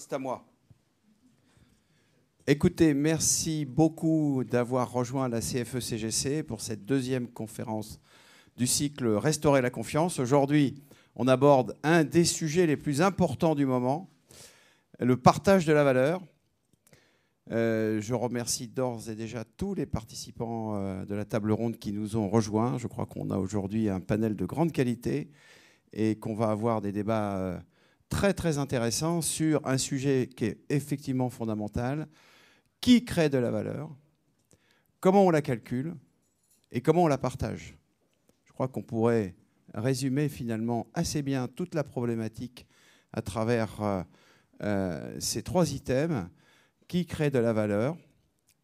c'est à moi. Écoutez, merci beaucoup d'avoir rejoint la CFE-CGC e pour cette deuxième conférence du cycle Restaurer la confiance. Aujourd'hui, on aborde un des sujets les plus importants du moment, le partage de la valeur. Euh, je remercie d'ores et déjà tous les participants euh, de la table ronde qui nous ont rejoints. Je crois qu'on a aujourd'hui un panel de grande qualité et qu'on va avoir des débats euh, très très intéressant sur un sujet qui est effectivement fondamental. Qui crée de la valeur Comment on la calcule Et comment on la partage Je crois qu'on pourrait résumer finalement assez bien toute la problématique à travers euh, euh, ces trois items. Qui crée de la valeur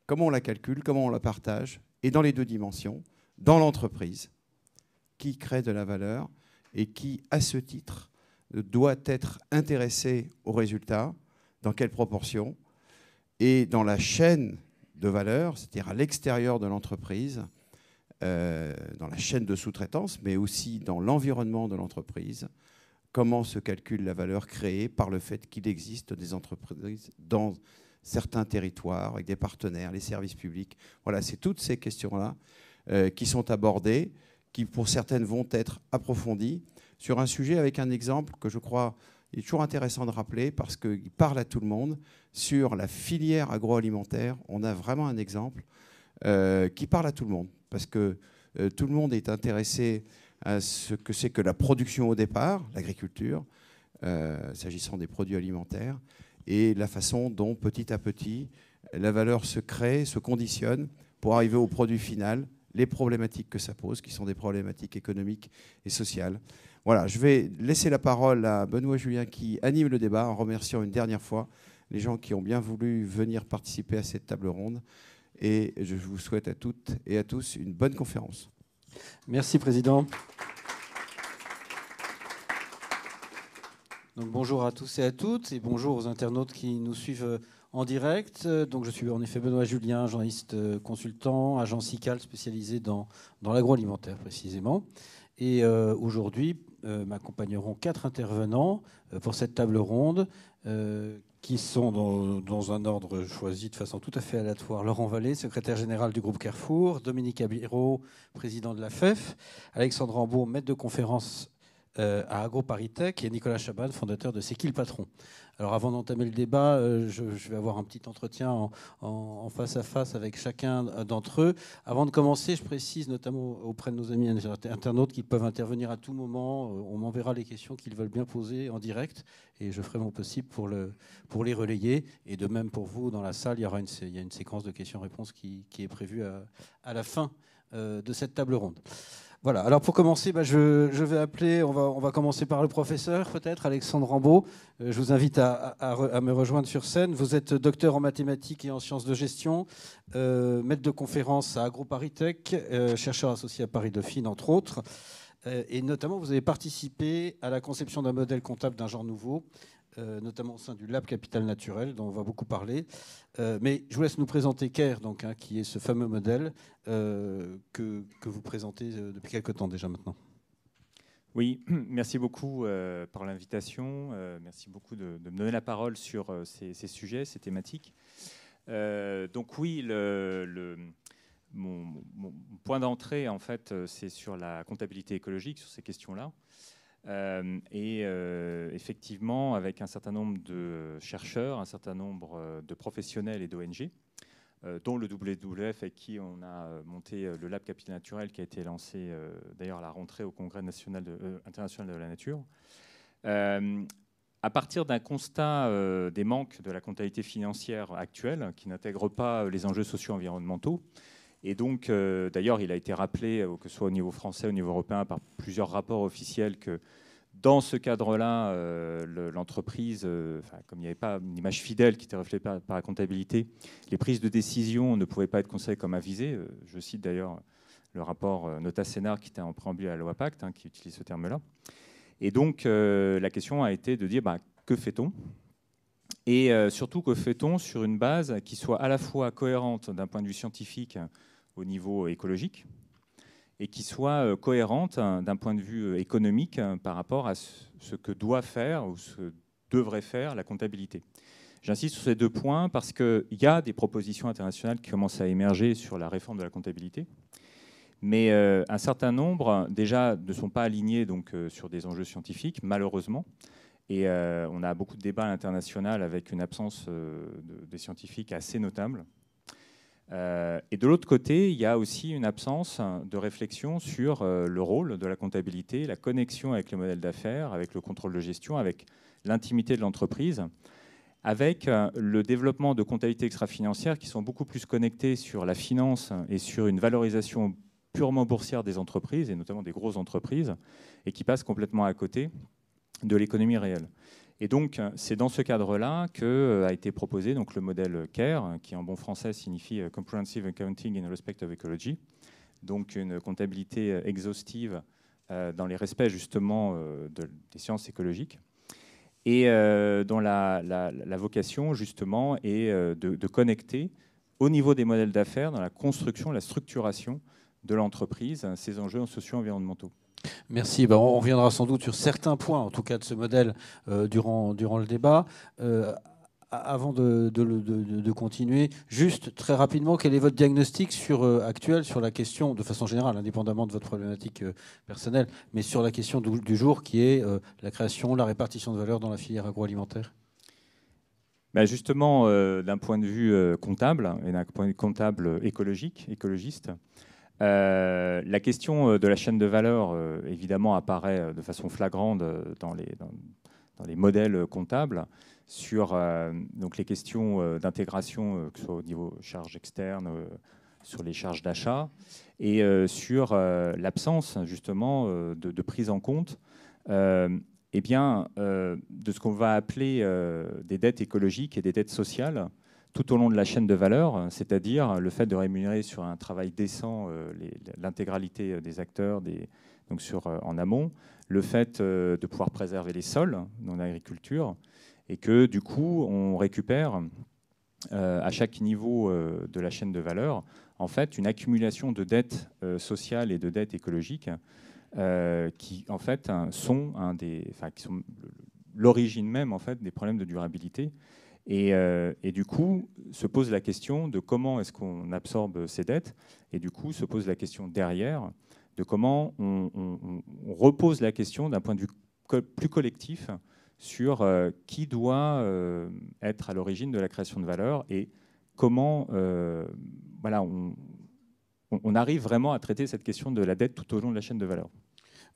Comment on la calcule Comment on la partage Et dans les deux dimensions, dans l'entreprise, qui crée de la valeur et qui, à ce titre, doit être intéressé aux résultats, dans quelle proportion, et dans la chaîne de valeur, c'est-à-dire à, l'extérieur de l'entreprise, euh, dans la chaîne de sous-traitance, mais aussi dans l'environnement de l'entreprise, comment se calcule la valeur créée par le fait qu'il existe des entreprises dans certains territoires, avec des partenaires, les services publics. Voilà, c'est toutes ces questions-là euh, qui sont abordées, qui pour certaines vont être approfondies, sur un sujet avec un exemple que je crois est toujours intéressant de rappeler parce qu'il parle à tout le monde. Sur la filière agroalimentaire, on a vraiment un exemple euh, qui parle à tout le monde parce que euh, tout le monde est intéressé à ce que c'est que la production au départ, l'agriculture, euh, s'agissant des produits alimentaires, et la façon dont petit à petit la valeur se crée, se conditionne pour arriver au produit final, les problématiques que ça pose, qui sont des problématiques économiques et sociales. Voilà, je vais laisser la parole à Benoît Julien qui anime le débat en remerciant une dernière fois les gens qui ont bien voulu venir participer à cette table ronde. Et je vous souhaite à toutes et à tous une bonne conférence. Merci, Président. bonjour à tous et à toutes, et bonjour aux internautes qui nous suivent euh, en direct. Donc, je suis en effet Benoît Julien, journaliste euh, consultant, agent SICAL spécialisé dans, dans l'agroalimentaire précisément. Et euh, aujourd'hui, euh, m'accompagneront quatre intervenants euh, pour cette table ronde qui sont dans, un ordre choisi de façon tout à fait aléatoire. Laurent Vallée, secrétaire général du groupe Carrefour, Dominique Abiro, président de la FEF, e Alexandre Rambaud, maître de conférence euh, à AgroParisTech et Nicolas Chaban, fondateur de C'est qui le patron Alors avant d'entamer le débat, euh, je, vais avoir un petit entretien en, face à face avec chacun d'entre eux. Avant de commencer, je précise notamment auprès de nos amis internautes qu'ils peuvent intervenir à tout moment. Euh, on m'enverra les questions qu'ils veulent bien poser en direct et je ferai mon possible pour, le, pour les relayer. Et de même pour vous, dans la salle, il y aura une, il a une séquence de questions-réponses qui, est prévue à, la fin de cette table ronde. Voilà, alors pour commencer, bah, je, vais appeler, on va, on va commencer par le professeur peut-être, Alexandre Rambaud. Euh, je vous invite à, me rejoindre sur scène. Vous êtes docteur en mathématiques et en sciences de gestion, euh, maître de conférence à AgroParisTech, euh, chercheur associé à Paris Dauphine entre autres. et notamment, vous avez participé à la conception d'un modèle comptable d'un genre nouveau euh, notamment au sein du Lab Capital Naturel, dont on va beaucoup parler. Euh, mais je vous laisse nous présenter CAIR, donc, hein, qui est ce fameux modèle euh, que, que, vous présentez depuis quelque temps déjà maintenant. Oui, merci beaucoup pour l'invitation. merci beaucoup de, me donner la parole sur ces, sujets, ces thématiques. donc oui, mon, point d'entrée, en fait, c'est sur la comptabilité écologique, sur ces questions-là. Euh, et euh, effectivement, avec un certain nombre de chercheurs, un certain nombre euh, de professionnels et d'ONG, dont le WWF avec qui on a monté le Lab Capital Naturel qui a été lancé d'ailleurs à la rentrée au Congrès national international de la nature. à partir d'un constat des manques de la comptabilité financière actuelle qui n'intègre pas les enjeux sociaux environnementaux et donc, euh, d'ailleurs, il a été rappelé, euh, que ce soit au niveau français, au niveau européen, par plusieurs rapports officiels, que dans ce cadre-là, euh, l'entreprise, comme il n'y avait pas une image fidèle qui était reflétée par, la comptabilité, les prises de décision ne pouvaient pas être considérées comme avisées. Je cite d'ailleurs le rapport Nota Sénat qui était en préambule à la loi Pacte, hein, qui utilise ce terme-là. Et donc, la question a été de dire, bah, que fait-on Et surtout, que fait-on sur une base qui soit à la fois cohérente d'un point de vue scientifique, au niveau écologique et qui soit euh, cohérente hein, d'un point de vue euh, économique hein, par rapport à ce que doit faire ou ce que devrait faire la comptabilité. J'insiste sur ces deux points parce qu'il y a des propositions internationales qui commencent à émerger sur la réforme de la comptabilité, mais euh, un certain nombre déjà ne sont pas alignés donc, sur des enjeux scientifiques, malheureusement. Et on a beaucoup de débats à l'international avec une absence de, des scientifiques assez notable euh, et de l'autre côté, il y a aussi une absence de réflexion sur euh, le rôle de la comptabilité, la connexion avec les modèles d'affaires, avec le contrôle de gestion, avec l'intimité de l'entreprise, avec euh, le développement de comptabilités extra-financières qui sont beaucoup plus connectées sur la finance et sur une valorisation purement boursière des entreprises, et notamment des grosses entreprises, et qui passent complètement à côté de l'économie réelle. Et donc, c'est dans ce cadre-là que euh, a été proposé donc, le modèle CARE, qui en bon français signifie euh, Comprehensive Accounting in Respect of Ecology, donc une comptabilité euh, exhaustive dans les respects justement des sciences écologiques, et dont la, vocation justement est de, connecter au niveau des modèles d'affaires, dans la construction, la structuration de l'entreprise, ces enjeux sociaux environnementaux. Merci. Bah, on reviendra sans doute sur certains points, en tout cas de ce modèle, euh, durant, le débat. Euh, avant de, continuer, juste très rapidement, quel est votre diagnostic sur, euh, actuel sur la question, de façon générale, indépendamment de votre problématique personnelle, mais sur la question du, jour qui est la création, la répartition de valeur dans la filière agroalimentaire bah, Justement, d'un point de vue comptable hein, et d'un point de vue comptable écologique, écologiste, euh, la question euh, de la chaîne de valeur, euh, évidemment, apparaît de façon flagrante dans les, modèles comptables sur donc les questions d'intégration, que ce soit au niveau charges externes, sur les charges d'achat, et sur l'absence justement de, prise en compte eh bien, de ce qu'on va appeler des dettes écologiques et des dettes sociales tout au long de la chaîne de valeur, c'est-à-dire le fait de rémunérer sur un travail décent euh, l'intégralité euh, des acteurs donc euh, en amont, le fait de pouvoir préserver les sols hein, dans l'agriculture, et que du coup on récupère à chaque niveau de la chaîne de valeur en fait une accumulation de dettes sociales et de dettes écologiques qui en fait hein, sont sont l'origine même en fait des problèmes de durabilité euh, et, du coup, se pose la question de comment est-ce qu'on absorbe ces dettes, et du coup, se pose la question derrière de comment on, repose la question d'un point de vue plus collectif sur euh, qui doit euh, être à l'origine de la création de valeur et comment on arrive vraiment à traiter cette question de la dette tout au long de la chaîne de valeur.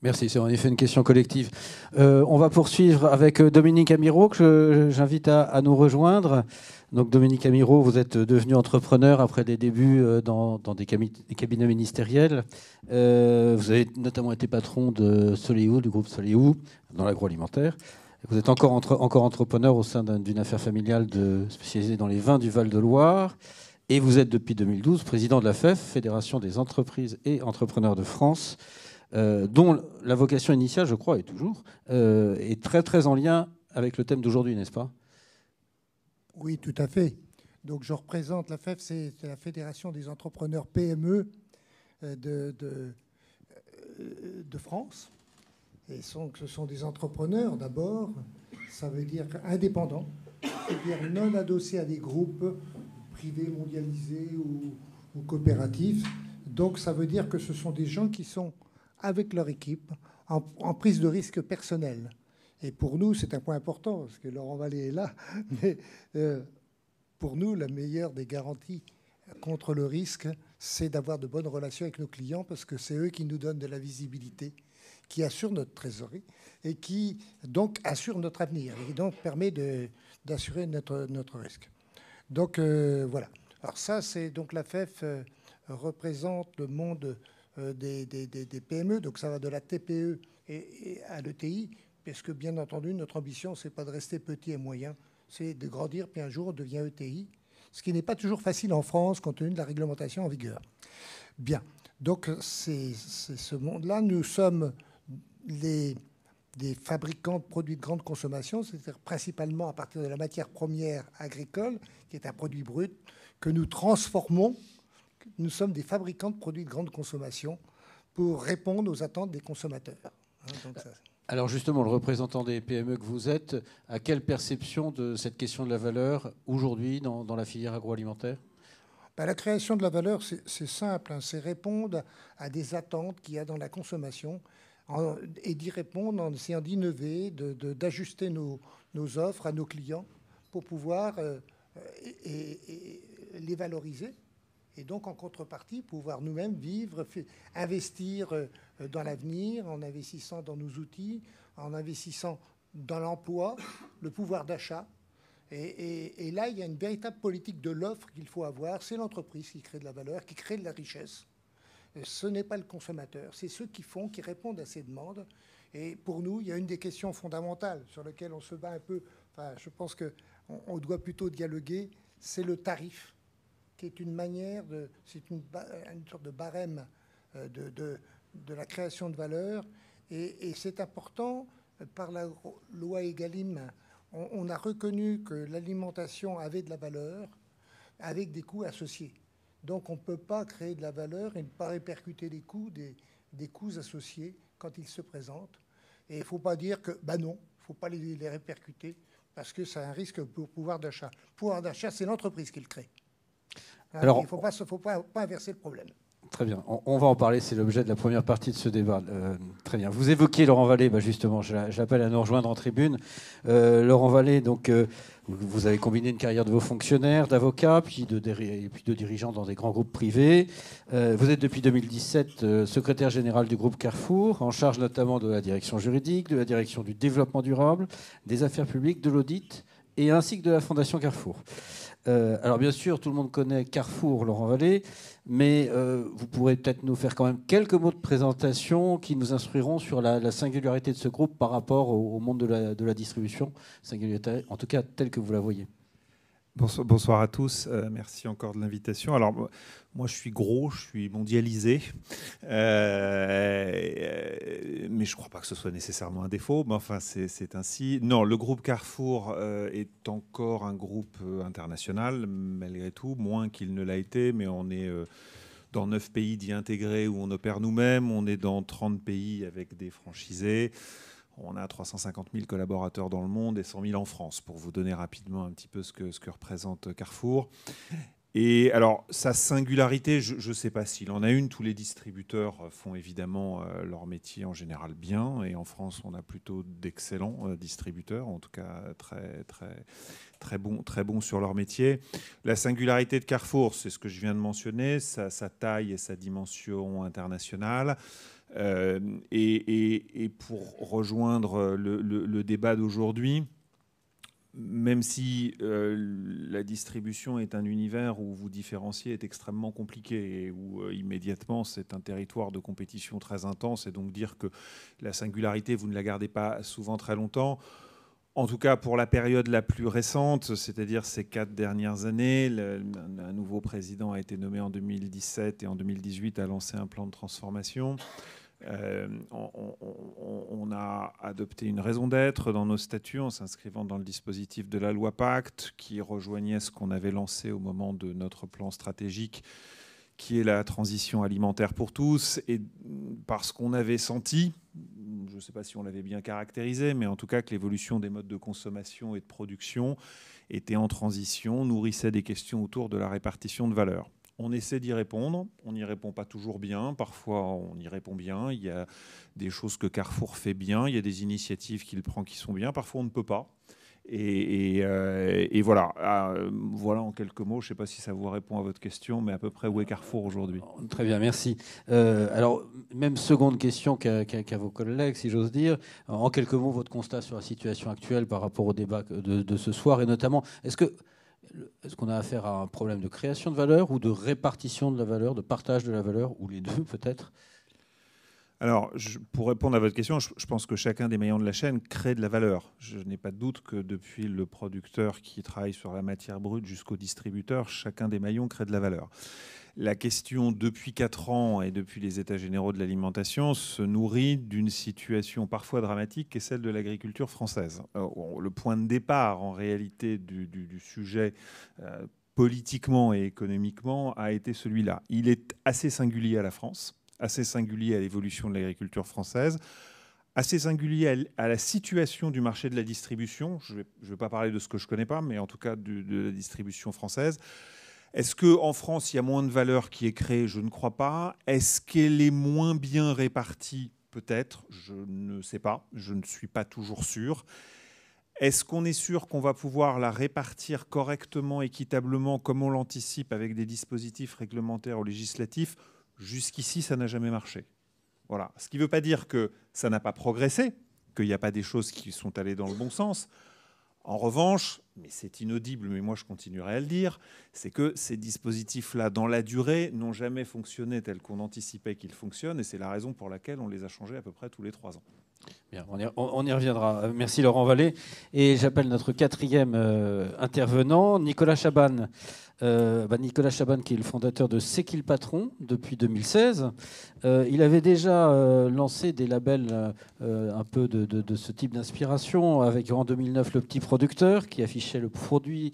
Merci, c'est en effet une question collective. Euh, on va poursuivre avec euh, Dominique Amiro, que j'invite à, nous rejoindre. Donc Dominique Amiro, vous êtes euh, devenu entrepreneur après des débuts dans, des, cabinets ministériels. vous avez notamment été patron de Soléou, du groupe Soléou, dans l'agroalimentaire. Vous êtes encore, encore entrepreneur au sein d'une affaire familiale de, spécialisée dans les vins du Val-de-Loire. Et vous êtes depuis 2012 président de la FEF, e Fédération des entreprises et entrepreneurs de France. Euh, dont la vocation initiale, je crois, est toujours, euh, est très très en lien avec le thème d'aujourd'hui, n'est-ce pas Oui, tout à fait. Donc je représente la FEF, e c'est la Fédération des entrepreneurs PME euh, de, de, France. Et sont, ce sont des entrepreneurs d'abord, ça veut dire indépendants, c'est-à-dire non adossés à des groupes privés, mondialisés ou, ou coopératifs. Donc ça veut dire que ce sont des gens qui sont avec leur équipe, en, prise de risque personnel. Et pour nous, c'est un point important, parce que Laurent Vallée est là, mais euh, pour nous, la meilleure des garanties contre le risque, c'est d'avoir de bonnes relations avec nos clients, parce que c'est eux qui nous donnent de la visibilité, qui assurent notre trésorerie, et qui donc assurent notre avenir, et donc permet d'assurer notre, notre risque. Donc euh, voilà. Alors ça, c'est donc la FEF e euh, représente le monde euh, des, PME, donc ça va de la TPE et, à l'ETI, parce que bien entendu, notre ambition, c'est pas de rester petit et moyen, c'est de grandir, puis un jour on devient ETI, ce qui n'est pas toujours facile en France compte tenu de la réglementation en vigueur. Bien, donc c'est ce monde-là. Nous sommes les, des fabricants de produits de grande consommation, c'est-à-dire principalement à partir de la matière première agricole, qui est un produit brut, que nous transformons nous sommes des fabricants de produits de grande consommation pour répondre aux attentes des consommateurs. Hein, Alors justement, le représentant des PME que vous êtes, à quelle perception de cette question de la valeur aujourd'hui dans, la filière agroalimentaire ben, La création de la valeur, c'est simple, hein. c'est répondre à des attentes qu'il y a dans la consommation et d'y répondre en essayant d'innover, d'ajuster nos, offres à nos clients pour pouvoir euh, et les valoriser et donc en contrepartie pouvoir nous-mêmes vivre, investir euh, euh, dans l'avenir en investissant dans nos outils, en investissant dans l'emploi, le pouvoir d'achat. Et, là, il y a une véritable politique de l'offre qu'il faut avoir. C'est l'entreprise qui crée de la valeur, qui crée de la richesse. Euh, ce n'est pas le consommateur, c'est ceux qui font, qui répondent à ces demandes. Et pour nous, il y a une des questions fondamentales sur lesquelles on se bat un peu. Enfin, je pense qu'on doit plutôt dialoguer, c'est le tarif qui est une manière de, c'est une, sorte de barème euh, de, la création de valeur. Et, c'est important, euh, par la loi Egalim, on, a reconnu que l'alimentation avait de la valeur avec des coûts associés. Donc on ne peut pas créer de la valeur et ne pas répercuter les coûts des, coûts associés quand ils se présentent. Et il ne faut pas dire que, ben non, il ne faut pas les, répercuter parce que c'est un risque pour pouvoir d'achat. Pouvoir d'achat, c'est l'entreprise qui le crée. Hein, il ne faut, pas, inverser le problème. Très bien, on, va en parler, c'est l'objet de la première partie de ce débat. Euh, très bien. Vous évoquez Laurent Vallée, bah, justement, j'appelle à nous rejoindre en tribune. Euh, Laurent Vallée, donc, euh, vous avez combiné une carrière de vos fonctionnaires, d'avocats, puis de, et puis de dirigeants dans des grands groupes privés. vous êtes depuis 2017 secrétaire général du groupe Carrefour, en charge notamment de la direction juridique, de la direction du développement durable, des affaires publiques, de l'audit, et ainsi que de la Fondation Carrefour. Euh, alors bien sûr, tout le monde connaît Carrefour, Laurent Vallée, mais euh, vous pourrez peut-être nous faire quand même quelques mots de présentation qui nous instruiront sur la, singularité de ce groupe par rapport au, monde de la, distribution, singularité en tout cas telle que vous la voyez. Bonsoir, à tous. Euh, merci encore de l'invitation. Alors, moi, je suis gros, je suis mondialisé, euh, euh, mais je ne crois pas que ce soit nécessairement un défaut. Mais enfin, c'est ainsi. Non, le groupe Carrefour est encore un groupe international, malgré tout, moins qu'il ne l'a été, mais on est dans neuf pays d'y intégrer où on opère nous-mêmes. On est dans 30 pays avec des franchisés. On a 350 000 collaborateurs dans le monde et 100 000 en France, pour vous donner rapidement un petit peu ce que, ce représente Carrefour. Et alors, sa singularité, je ne sais pas s'il en a une. Tous les distributeurs euh, font évidemment euh, leur métier en général bien. Et en France, on a plutôt d'excellents euh, distributeurs, en tout cas très, très, très bons très bon sur leur métier. La singularité de Carrefour, c'est ce que je viens de mentionner, sa taille et sa dimension internationale. Euh, et, pour rejoindre le, débat d'aujourd'hui, même si euh, la distribution est un univers où vous différencier est extrêmement compliqué et où euh, immédiatement c'est un territoire de compétition très intense et donc dire que la singularité vous ne la gardez pas souvent très longtemps, en tout cas pour la période la plus récente, c'est-à-dire ces quatre dernières années, un nouveau président a été nommé en 2017 et en 2018 a lancé un plan de transformation. Euh, on, on, a adopté une raison d'être dans nos statuts en s'inscrivant dans le dispositif de la loi Pacte qui rejoignait ce qu'on avait lancé au moment de notre plan stratégique qui est la transition alimentaire pour tous, et parce qu'on avait senti, je ne sais pas si on l'avait bien caractérisé, mais en tout cas que l'évolution des modes de consommation et de production était en transition, nourrissait des questions autour de la répartition de valeur. On essaie d'y répondre. On n'y répond pas toujours bien. Parfois, on y répond bien. Il y a des choses que Carrefour fait bien. Il y a des initiatives qu'il prend qui sont bien. Parfois, on ne peut pas. Et, euh, voilà. Ah, voilà en quelques mots. Je ne sais pas si ça vous répond à votre question, mais à peu près où est Carrefour aujourd'hui Très bien, merci. Euh, alors, même seconde question qu'à vos collègues, si j'ose dire. En quelques mots, votre constat sur la situation actuelle par rapport au débat de ce soir, et notamment, est-ce que est-ce qu'on a affaire à un problème de création de valeur ou de répartition de la valeur, de partage de la valeur, ou les deux peut-être alors, pour répondre à votre question, je, pense que chacun des maillons de la chaîne crée de la valeur. Je n'ai pas de doute que depuis le producteur qui travaille sur la matière brute jusqu'au distributeur, chacun des maillons crée de la valeur la question depuis 4 ans et depuis les États généraux de l'alimentation se nourrit d'une situation parfois dramatique qui est celle de l'agriculture française. Euh, le point de départ en réalité du, sujet euh, politiquement et économiquement a été celui-là. Il est assez singulier à la France, assez singulier à l'évolution de l'agriculture française assez singulier à la situation du marché de la distribution. Je ne vais, pas parler de ce que je ne connais pas, mais en tout cas de la distribution française. Est-ce qu'en France, il y a moins de valeur qui est créée Je ne crois pas. Est-ce qu'elle est moins bien répartie Peut-être. Je ne sais pas. Je ne suis pas toujours sûr. Est-ce qu'on est sûr qu'on va pouvoir la répartir correctement, équitablement, comme on l'anticipe avec des dispositifs réglementaires ou législatifs Jusqu'ici, ça n'a jamais marché. Voilà. Ce qui ne veut pas dire que ça n'a pas progressé, qu'il n'y a pas des choses qui sont allées dans le bon sens. En revanche, mais c'est inaudible, mais moi je continuerai à le dire, c'est que ces dispositifs-là, dans la durée, n'ont jamais fonctionné tel qu'on anticipait qu'ils fonctionnent, et c'est la raison pour laquelle on les a changés à peu près tous les trois ans. Bien, on y, reviendra. Merci Laurent Vallée. Et j'appelle notre quatrième euh, intervenant, Nicolas Chaban. Euh, bah, Nicolas Chaban, qui est le fondateur de C'est qui le patron depuis 2016, euh, il avait déjà euh, lancé des labels un peu de, ce type d'inspiration, avec en 2009 le petit producteur qui affichait le produit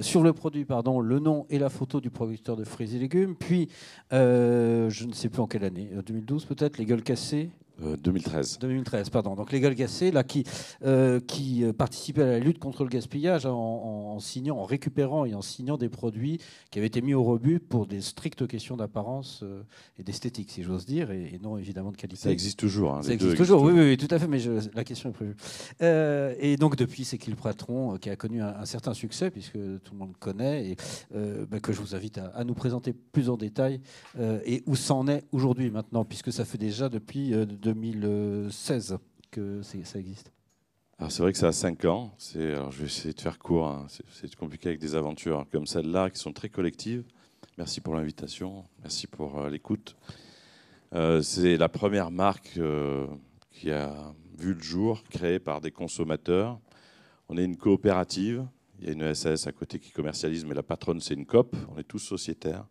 sur le produit pardon le nom et la photo du producteur de fruits et légumes. Puis je ne sais plus en quelle année, 2012 peut-être, les gueules cassées 2013. Euh, 2013, pardon. Donc les gassé là, qui, euh, qui euh, participait à la lutte contre le gaspillage en, signant, en récupérant et en signant des produits qui avaient été mis au rebut pour des strictes questions d'apparence euh, et d'esthétique, si j'ose dire, et, non évidemment de qualité. Ça existe toujours. Hein, ça existe toujours, oui, oui, tout à fait, mais la question est prévue. et donc depuis, c'est Qu'il Pratron qui a connu un, certain succès, puisque tout le monde connaît, et bah, que je vous invite à, à, nous présenter plus en détail, et où s'en est aujourd'hui maintenant, puisque ça fait déjà depuis... De 2016 que ça existe Alors c'est vrai que ça a 5 ans. Alors, je vais essayer de faire court. Hein. C'est compliqué avec des aventures hein, comme celle-là qui sont très collectives. Merci pour l'invitation. Merci pour euh, l'écoute. Euh, c'est la première marque euh, qui a vu le jour, créée par des consommateurs. On est une coopérative. Il y a une SAS à côté qui commercialise, mais la patronne, c'est une COP. On est tous sociétaires.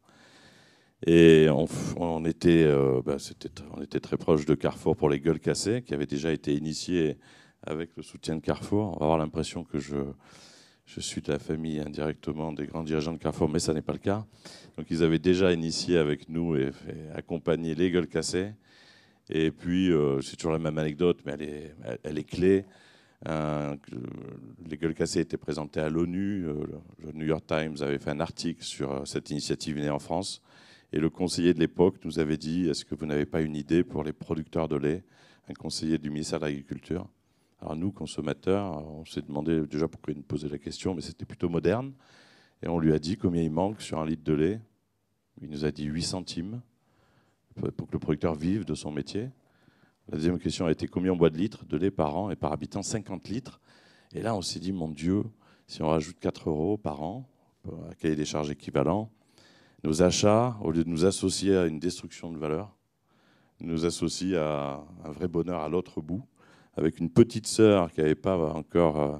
Et on, était, euh, bah, on était très proche de Carrefour pour les gueules cassées, qui avait déjà été initié avec le soutien de Carrefour. On va avoir l'impression que je, suis de la famille indirectement des grands dirigeants de Carrefour, mais ça n'est pas le cas. Donc ils avaient déjà initié avec nous et, accompagné les gueules cassées. Et puis, euh, c'est toujours la même anecdote, mais elle est, clé. les gueules cassées étaient présentées à l'ONU. Euh, le New York Times avait fait un article sur cette initiative née en France. Et le conseiller de l'époque nous avait dit Est-ce que vous n'avez pas une idée pour les producteurs de lait Un conseiller du ministère de l'Agriculture. Alors nous, consommateurs, on s'est demandé déjà pourquoi il nous posait la question, mais c'était plutôt moderne. Et on lui a dit combien il manque sur un litre de lait. Il nous a dit 8 centimes pour que le producteur vive de son métier. La deuxième question a été combien en boit de litres de lait par an et par habitant 50 litres. Et là, on s'est dit, mon Dieu, si on rajoute 4 euros par an, à est des charges équivalent, nos achats, au lieu de nous associer à une destruction de valeur, nous associent à un vrai bonheur à l'autre bout, avec une petite sœur qui n'avait pas encore euh,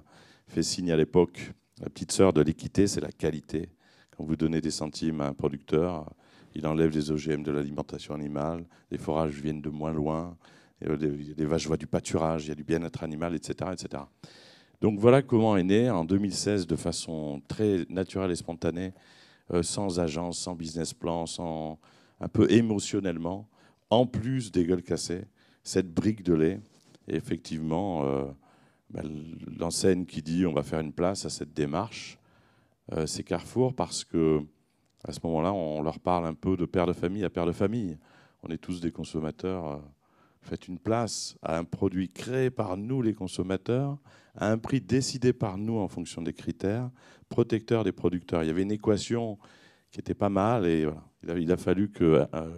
fait signe à l'époque. La petite sœur de l'équité, c'est la qualité. Quand vous donnez des centimes à un producteur, il enlève les OGM de l'alimentation animale, les forages viennent de moins loin, les euh, vaches voient du pâturage, il y a du bien-être animal, etc., etc. Donc voilà comment est né, en 2016, de façon très naturelle et spontanée, euh, sans agence, sans business plan, sans, un peu émotionnellement, en plus des gueules cassées, cette brique de lait. Et effectivement, euh, bah, l'enseigne qui dit on va faire une place à cette démarche, euh, c'est Carrefour parce que à ce moment-là, on leur parle un peu de père de famille à père de famille. On est tous des consommateurs faites une place à un produit créé par nous, les consommateurs, à un prix décidé par nous en fonction des critères, protecteur des producteurs. Il y avait une équation qui était pas mal et voilà. il, a, fallu que euh,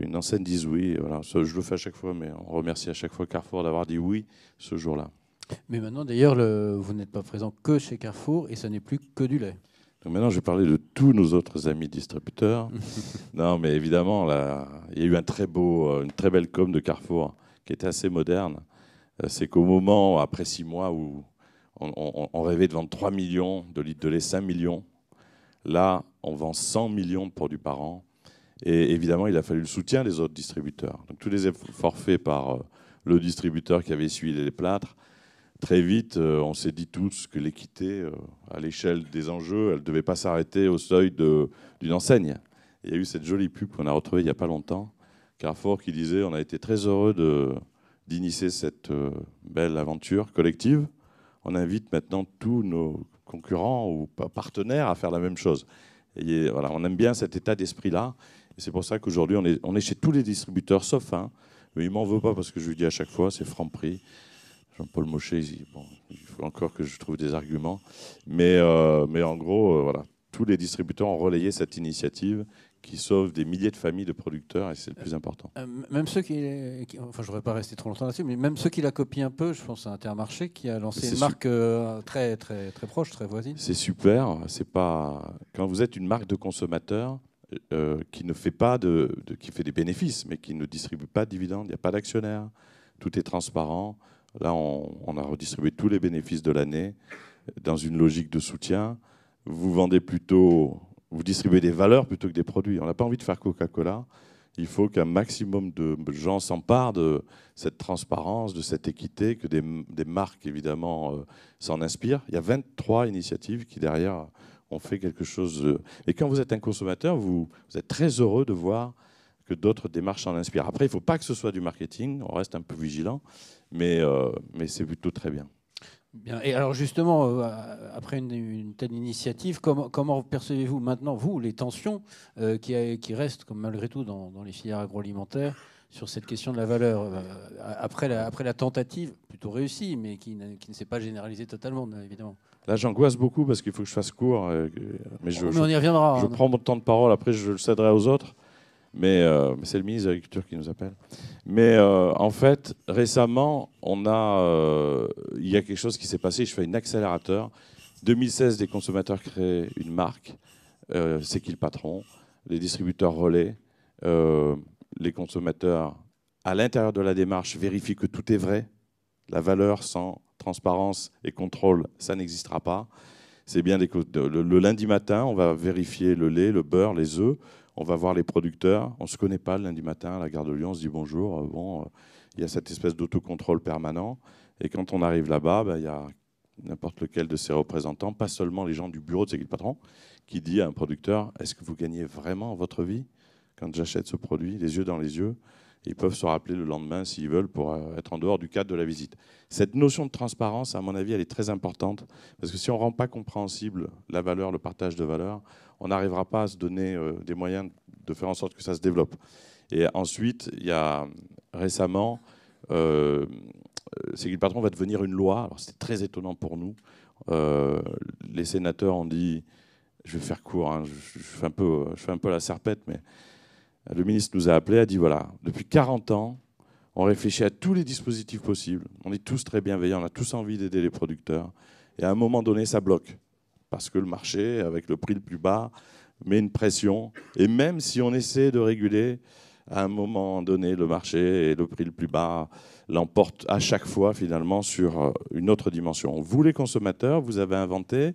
une enseigne dise oui. Voilà. Je le fais à chaque fois, mais on remercie à chaque fois Carrefour d'avoir dit oui ce jour-là. Mais maintenant, d'ailleurs, vous n'êtes pas présent que chez Carrefour et ce n'est plus que du lait maintenant, je vais parler de tous nos autres amis distributeurs. non, mais évidemment, il y a eu un très beau, euh, une très belle com de Carrefour qui était assez moderne. Euh, c'est qu'au moment, après six mois, où on, rêvait de vendre 3 millions, de, de lait, 5 millions, là, on vend 100 millions de produits par an. Et évidemment, il a fallu le soutien des autres distributeurs. Donc tous les efforts faits par euh, le distributeur qui avait suivi les plâtres, très vite, euh, on s'est dit tous que l'équité, euh, à l'échelle des enjeux, elle ne devait pas s'arrêter au seuil d'une enseigne. il y a eu cette jolie pub qu'on a retrouvée il n'y a pas longtemps, Carrefour qui disait on a été très heureux d'initier cette euh, belle aventure collective. On invite maintenant tous nos concurrents ou partenaires à faire la même chose. Et voilà, on aime bien cet état d'esprit-là. Et c'est pour ça qu'aujourd'hui, on est, on est, chez tous les distributeurs, sauf un. mais il m'en veut pas parce que je lui dis à chaque fois, c'est franc prix Jean-Paul Mochet, bon, il faut encore que je trouve des arguments. Mais, euh, mais en gros, euh, voilà, tous les distributeurs ont relayé cette initiative qui sauve des milliers de familles de producteurs et c'est le plus important. Euh, même ceux qui, enfin, je voudrais pas rester trop longtemps là-dessus, mais même ceux qui la copient un peu, je pense à Intermarché qui a lancé une marque très très très proche, très voisine. C'est super. C'est pas quand vous êtes une marque de consommateur qui ne fait pas de, qui fait des bénéfices, mais qui ne distribue pas de dividendes, il n'y a pas d'actionnaire, tout est transparent. Là, on, a redistribué tous les bénéfices de l'année dans une logique de soutien. Vous vendez plutôt, vous distribuez des valeurs plutôt que des produits. On n'a pas envie de faire Coca-Cola. Il faut qu'un maximum de gens s'emparent de cette transparence, de cette équité, que des, marques, évidemment, euh, s'en inspirent. Il y a 23 initiatives qui, derrière, ont fait quelque chose. Et quand vous êtes un consommateur, vous, vous êtes très heureux de voir que d'autres démarches s'en inspirent. Après, il ne faut pas que ce soit du marketing, on reste un peu vigilant, euh, mais, c'est plutôt très bien. Et alors justement, euh, après une, telle initiative, comment, percevez-vous maintenant, vous, les tensions euh, qui, restent comme malgré tout dans, les filières agroalimentaires sur cette question de la valeur après, la, tentative plutôt réussie, mais qui, ne s'est pas généralisée totalement, évidemment Là, j'angoisse beaucoup parce qu'il faut que je fasse court. Mais, je, on y reviendra. je hein. prends mon temps de parole, après je le céderai aux autres. Euh, mais c'est le ministre de l'Agriculture qui nous appelle. Mais euh, en fait, récemment, on a, euh, il y a quelque chose qui s'est passé. Je fais un accélérateur. 2016, des consommateurs créent une marque. c'est qui le patron Les distributeurs relais. les consommateurs, à l'intérieur de la démarche, vérifient que tout est vrai. La valeur sans transparence et contrôle, ça n'existera pas. C'est bien le, lundi matin, on va vérifier le lait, le beurre, les œufs on va voir les producteurs, on ne se connaît pas le lundi matin à la gare de Lyon, on se dit bonjour, euh, bon, euh, il y a cette espèce d'autocontrôle permanent. Et quand on arrive là-bas, ben, il y a n'importe lequel de ses représentants, pas seulement les gens du bureau de ses patron, qui dit à un producteur, est-ce que vous gagnez vraiment votre vie quand j'achète ce produit, les yeux dans les yeux ils peuvent se rappeler le lendemain s'ils veulent pour euh, être en dehors du cadre de la visite. Cette notion de transparence, à mon avis, elle est très importante parce que si on ne rend pas compréhensible la valeur, le partage de valeur, on n'arrivera pas à se donner euh, des moyens de faire en sorte que ça se développe. Et ensuite, il y a récemment, c'est que le patron va devenir une loi. Alors c'était très étonnant pour nous. Euh, les sénateurs ont dit, je vais faire court, hein, je, je, fais un peu, je fais un peu la serpette, mais le ministre nous a appelés, a dit voilà, depuis 40 ans, on réfléchit à tous les dispositifs possibles. On est tous très bienveillants, on a tous envie d'aider les producteurs. Et à un moment donné, ça bloque. Parce que le marché, avec le prix le plus bas, met une pression. Et même si on essaie de réguler, à un moment donné, le marché et le prix le plus bas l'emportent à chaque fois, finalement, sur euh, une autre dimension. Vous, les consommateurs, vous avez inventé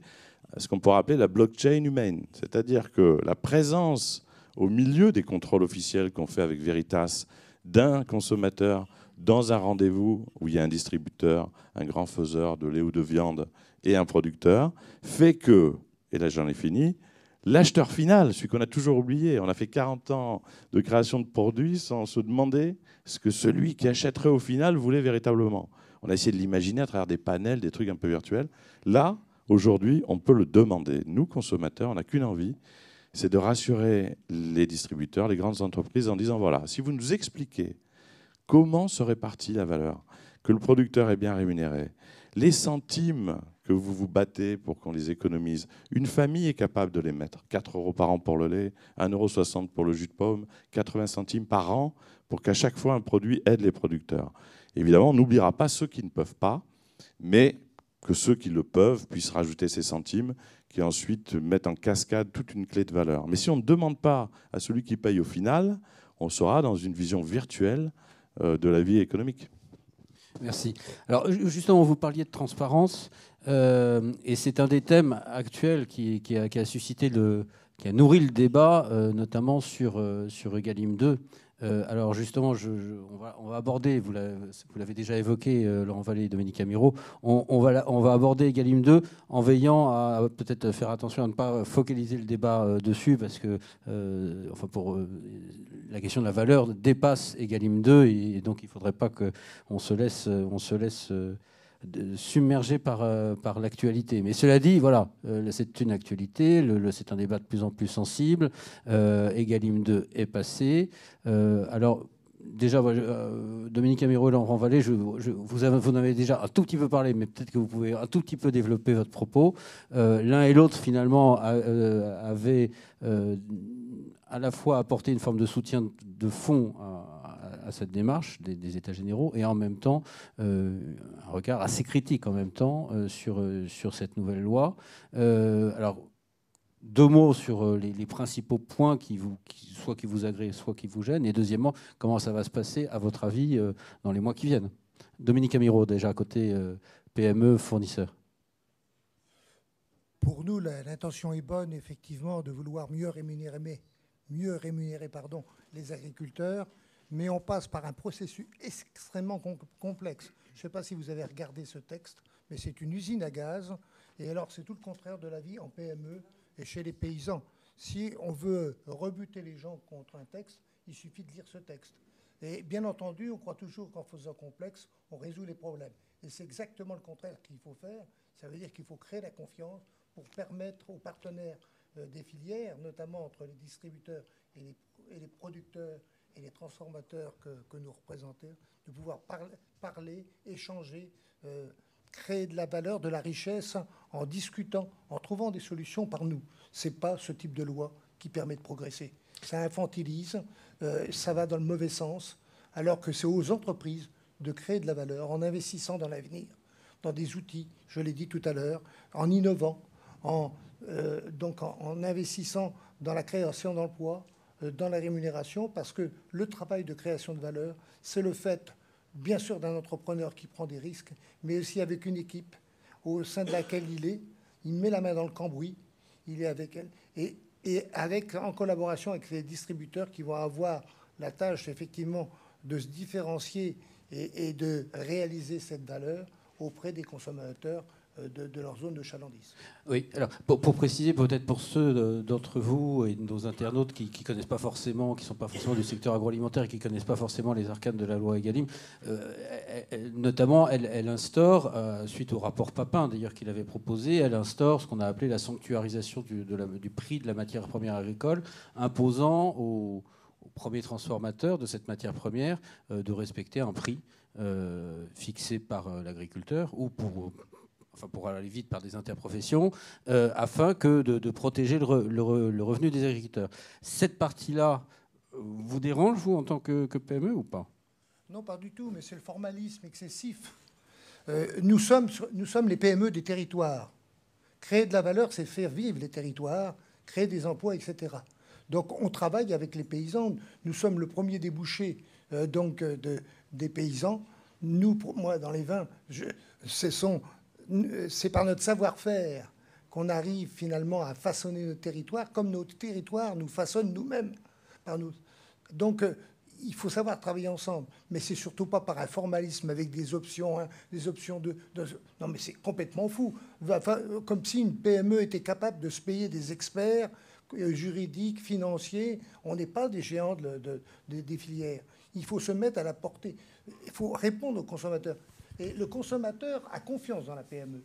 ce qu'on pourrait appeler la blockchain humaine. C'est-à-dire que la présence au milieu des contrôles officiels qu'on fait avec Veritas d'un consommateur dans un rendez-vous où il y a un distributeur, un grand faiseur de lait ou de viande et un producteur, fait que, et là j'en ai fini, l'acheteur final, celui qu'on a toujours oublié, on a fait 40 ans de création de produits sans se demander ce que celui qui achèterait au final voulait véritablement. On a essayé de l'imaginer à travers des panels, des trucs un peu virtuels. Là, aujourd'hui, on peut le demander. Nous, consommateurs, on n'a qu'une envie, c'est de rassurer les distributeurs, les grandes entreprises en disant, voilà, si vous nous expliquez comment se répartit la valeur, que le producteur est bien rémunéré, les centimes que vous vous battez pour qu'on les économise, une famille est capable de les mettre. 4 euros par an pour le lait, 1,60 euro pour le jus de pomme, 80 centimes par an pour qu'à chaque fois un produit aide les producteurs. Évidemment, on n'oubliera pas ceux qui ne peuvent pas, mais que ceux qui le peuvent puissent rajouter ces centimes qui ensuite mettent en cascade toute une clé de valeur. Mais si on ne demande pas à celui qui paye au final, on sera dans une vision virtuelle euh, de la vie économique. Merci. Alors justement, vous parliez de transparence, euh, et c'est un des thèmes actuels qui, a, suscité le, qui a nourri le débat, euh, notamment sur, sur Egalim 2. Euh, alors justement, je, on, va, aborder, vous l'avez déjà évoqué, Laurent Vallée et Dominique Amiro, on, va, on, va, aborder euh, Galim 2 en veillant à, peut-être faire attention à ne pas focaliser le débat euh, dessus, parce que enfin pour, la question de la valeur dépasse Galim 2, et, donc il ne faudrait pas qu'on On se laisse submergé par, euh, par l'actualité. Mais cela dit, voilà, euh, c'est une actualité, le, c'est un débat de plus en plus sensible. Euh, Egalim 2 est passé. alors, déjà, Dominique Amiro et Laurent Vallée, je, vous, avez, vous en avez déjà un tout petit peu parlé, mais peut-être que vous pouvez un tout petit peu développer votre propos. L'un et l'autre, finalement, avaient à la fois apporté une forme de soutien de fond à cette démarche des, États généraux et en même temps euh, un regard assez critique en même temps euh, sur, euh, sur cette nouvelle loi. alors, deux mots sur les, principaux points qui vous, soit qui vous agréent, soit qui vous gênent. Et deuxièmement, comment ça va se passer, à votre avis, dans les mois qui viennent Dominique Amiro, déjà à côté PME fournisseur. Pour nous, l'intention est bonne, effectivement, de vouloir mieux rémunérer, mieux rémunérer pardon, les agriculteurs mais on passe par un processus extrêmement complexe. Je ne sais pas si vous avez regardé ce texte, mais c'est une usine à gaz. Et alors, c'est tout le contraire de la vie en PME et chez les paysans. Si on veut rebuter les gens contre un texte, il suffit de lire ce texte. Et bien entendu, on croit toujours qu'en faisant complexe, on résout les problèmes. Et c'est exactement le contraire qu'il faut faire. Ça veut dire qu'il faut créer la confiance pour permettre aux partenaires euh, des filières, notamment entre les distributeurs et les, producteurs et les transformateurs que, nous représentons, de pouvoir parler, échanger, euh, créer de la valeur, de la richesse en discutant, en trouvant des solutions par nous. Ce n'est pas ce type de loi qui permet de progresser. Ça infantilise, euh, ça va dans le mauvais sens, alors que c'est aux entreprises de créer de la valeur en investissant dans l'avenir, dans des outils, je l'ai dit tout à l'heure, en innovant, en, euh, donc en, en investissant dans la création d'emplois, euh, dans la rémunération parce que le travail de création de valeur, c'est le fait, bien sûr, d'un entrepreneur qui prend des risques, mais aussi avec une équipe au sein de laquelle il est. Il met la main dans le cambouis, il est avec elle, et, avec, en collaboration avec les distributeurs qui vont avoir la tâche, effectivement, de se différencier et de réaliser cette valeur auprès des consommateurs euh, de, leur zone de chalandise. Oui, alors pour, préciser, peut-être pour ceux d'entre vous et nos internautes qui ne connaissent pas forcément, qui ne sont pas forcément du secteur agroalimentaire et qui ne connaissent pas forcément les arcanes de la loi Egalim, euh, notamment elle, instaure, euh, suite au rapport Papin d'ailleurs qu'il avait proposé, elle instaure ce qu'on a appelé la sanctuarisation du, de du prix de la matière première agricole, imposant aux premiers transformateurs de cette matière première de respecter un prix fixé par l'agriculteur ou pour, pour aller vite par des interprofessions, euh, afin que de, protéger le, revenu des agriculteurs. Cette partie-là vous dérange, vous, en tant que, PME e, ou pas Non, pas du tout, mais c'est le formalisme excessif. Euh, nous, sommes, nous sommes les PME des territoires. Créer de la valeur, c'est faire vivre les territoires, créer des emplois, etc. Donc on travaille avec les paysans. Nous sommes le premier débouché euh, donc, des paysans. Nous, moi, dans les vins, je, ce sont c'est par notre savoir-faire qu'on arrive finalement à façonner nos territoire comme notre territoire nous façonne nous-mêmes. Donc, euh, il faut savoir travailler ensemble, mais c'est surtout pas par un formalisme avec des options, hein, des options de, non mais c'est complètement fou. comme si une PME était capable de se payer des experts euh, juridiques, financiers. On n'est pas des géants des filières. Il faut se mettre à la portée. Il faut répondre aux consommateurs. Et le consommateur a confiance dans la PME.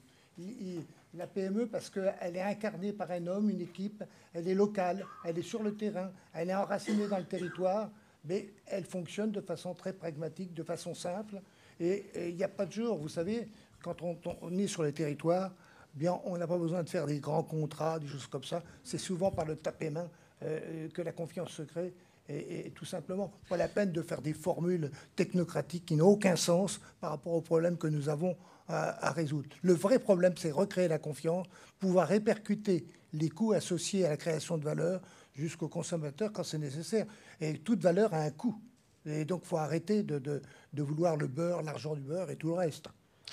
la PME parce qu'elle est incarnée par un homme, une équipe, elle est locale, elle est sur le terrain, elle est enracinée dans le territoire, mais elle fonctionne de façon très pragmatique, de façon simple. Et il n'y a pas de jour, vous savez, quand on, est sur le territoire, bien, on n'a pas besoin de faire des grands contrats, des choses comme ça. C'est souvent par le taper main euh, que la confiance se crée et, tout simplement, pas la peine de faire des formules technocratiques qui n'ont aucun sens par rapport aux problèmes que nous avons à, résoudre. Le vrai problème, c'est recréer la confiance, pouvoir répercuter les coûts associés à la création de valeur jusqu'au consommateur quand c'est nécessaire. Et toute valeur a un coût. Et donc, il faut arrêter de, vouloir le beurre, l'argent du beurre et tout le reste.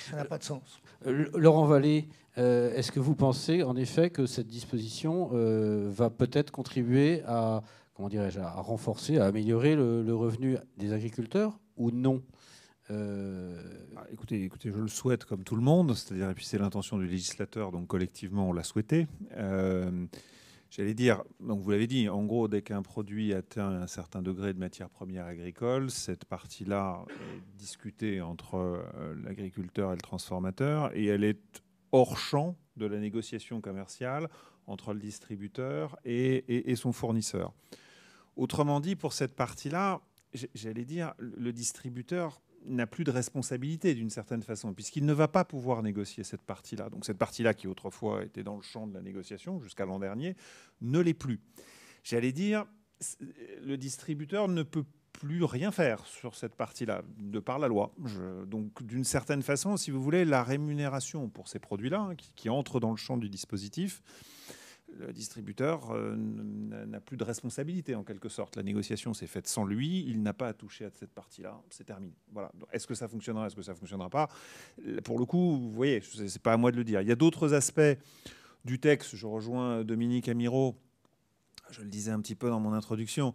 Ça n'a euh, pas de sens. Euh, Laurent Vallée, euh, est-ce que vous pensez en effet que cette disposition va peut-être contribuer à comment dirais-je, à renforcer, à améliorer le, revenu des agriculteurs ou non euh, ah, écoutez, écoutez, je le souhaite comme tout le monde, c'est-à-dire, et puis c'est l'intention du législateur, donc collectivement on l'a souhaité. Euh, j'allais dire, donc vous l'avez dit, en gros, dès qu'un produit atteint un certain degré de matière première agricole, cette partie-là est discutée entre euh, l'agriculteur et le transformateur, et elle est hors champ de la négociation commerciale entre le distributeur et son fournisseur. Autrement dit, pour cette partie-là, j'allais dire, le distributeur n'a plus de responsabilité d'une certaine façon, puisqu'il ne va pas pouvoir négocier cette partie-là. Donc cette partie-là, qui autrefois était dans le champ de la négociation jusqu'à l'an dernier, ne l'est plus. J'allais dire, le distributeur ne peut plus rien faire sur cette partie-là, de par la loi. donc d'une certaine façon, si vous voulez, la rémunération pour ces produits-là, hein, qui entrent dans le champ du dispositif, le distributeur euh, n'a plus de responsabilité en quelque sorte. La négociation s'est faite sans lui, il n'a pas à toucher à cette partie-là, c'est terminé. Voilà. Est-ce que ça fonctionnera, est-ce que ça fonctionnera pas Pour le coup, vous voyez, c'est pas à moi de le dire. Il y a d'autres aspects du texte. Je rejoins Dominique Amiro. Je le disais un petit peu dans mon introduction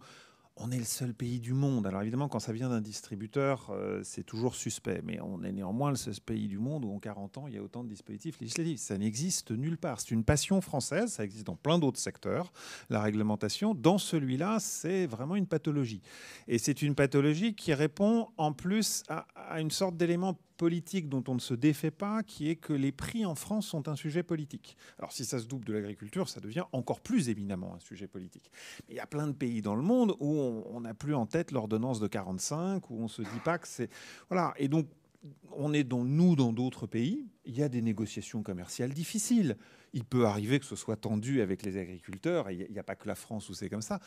on est le seul pays du monde. Alors évidemment, quand ça vient d'un distributeur, euh, c'est toujours suspect, mais on est néanmoins le seul pays du monde où en 40 ans, il y a autant de dispositifs législatifs. Ça n'existe nulle part. C'est une passion française, ça existe dans plein d'autres secteurs, la réglementation. Dans celui-là, c'est vraiment une pathologie. Et c'est une pathologie qui répond en plus à une sorte d'élément politique dont on ne se défait pas, qui est que les prix en France sont un sujet politique. Alors si ça se double de l'agriculture, ça devient encore plus éminemment un sujet politique. il y a plein de pays dans le monde où on n'a plus en tête l'ordonnance de 45, où on se dit pas que c'est... Voilà, et donc on est dans nous dans d'autres pays, il y a des négociations commerciales difficiles. Il peut arriver que ce soit tendu avec les agriculteurs, il n'y a pas que la France où c'est comme ça.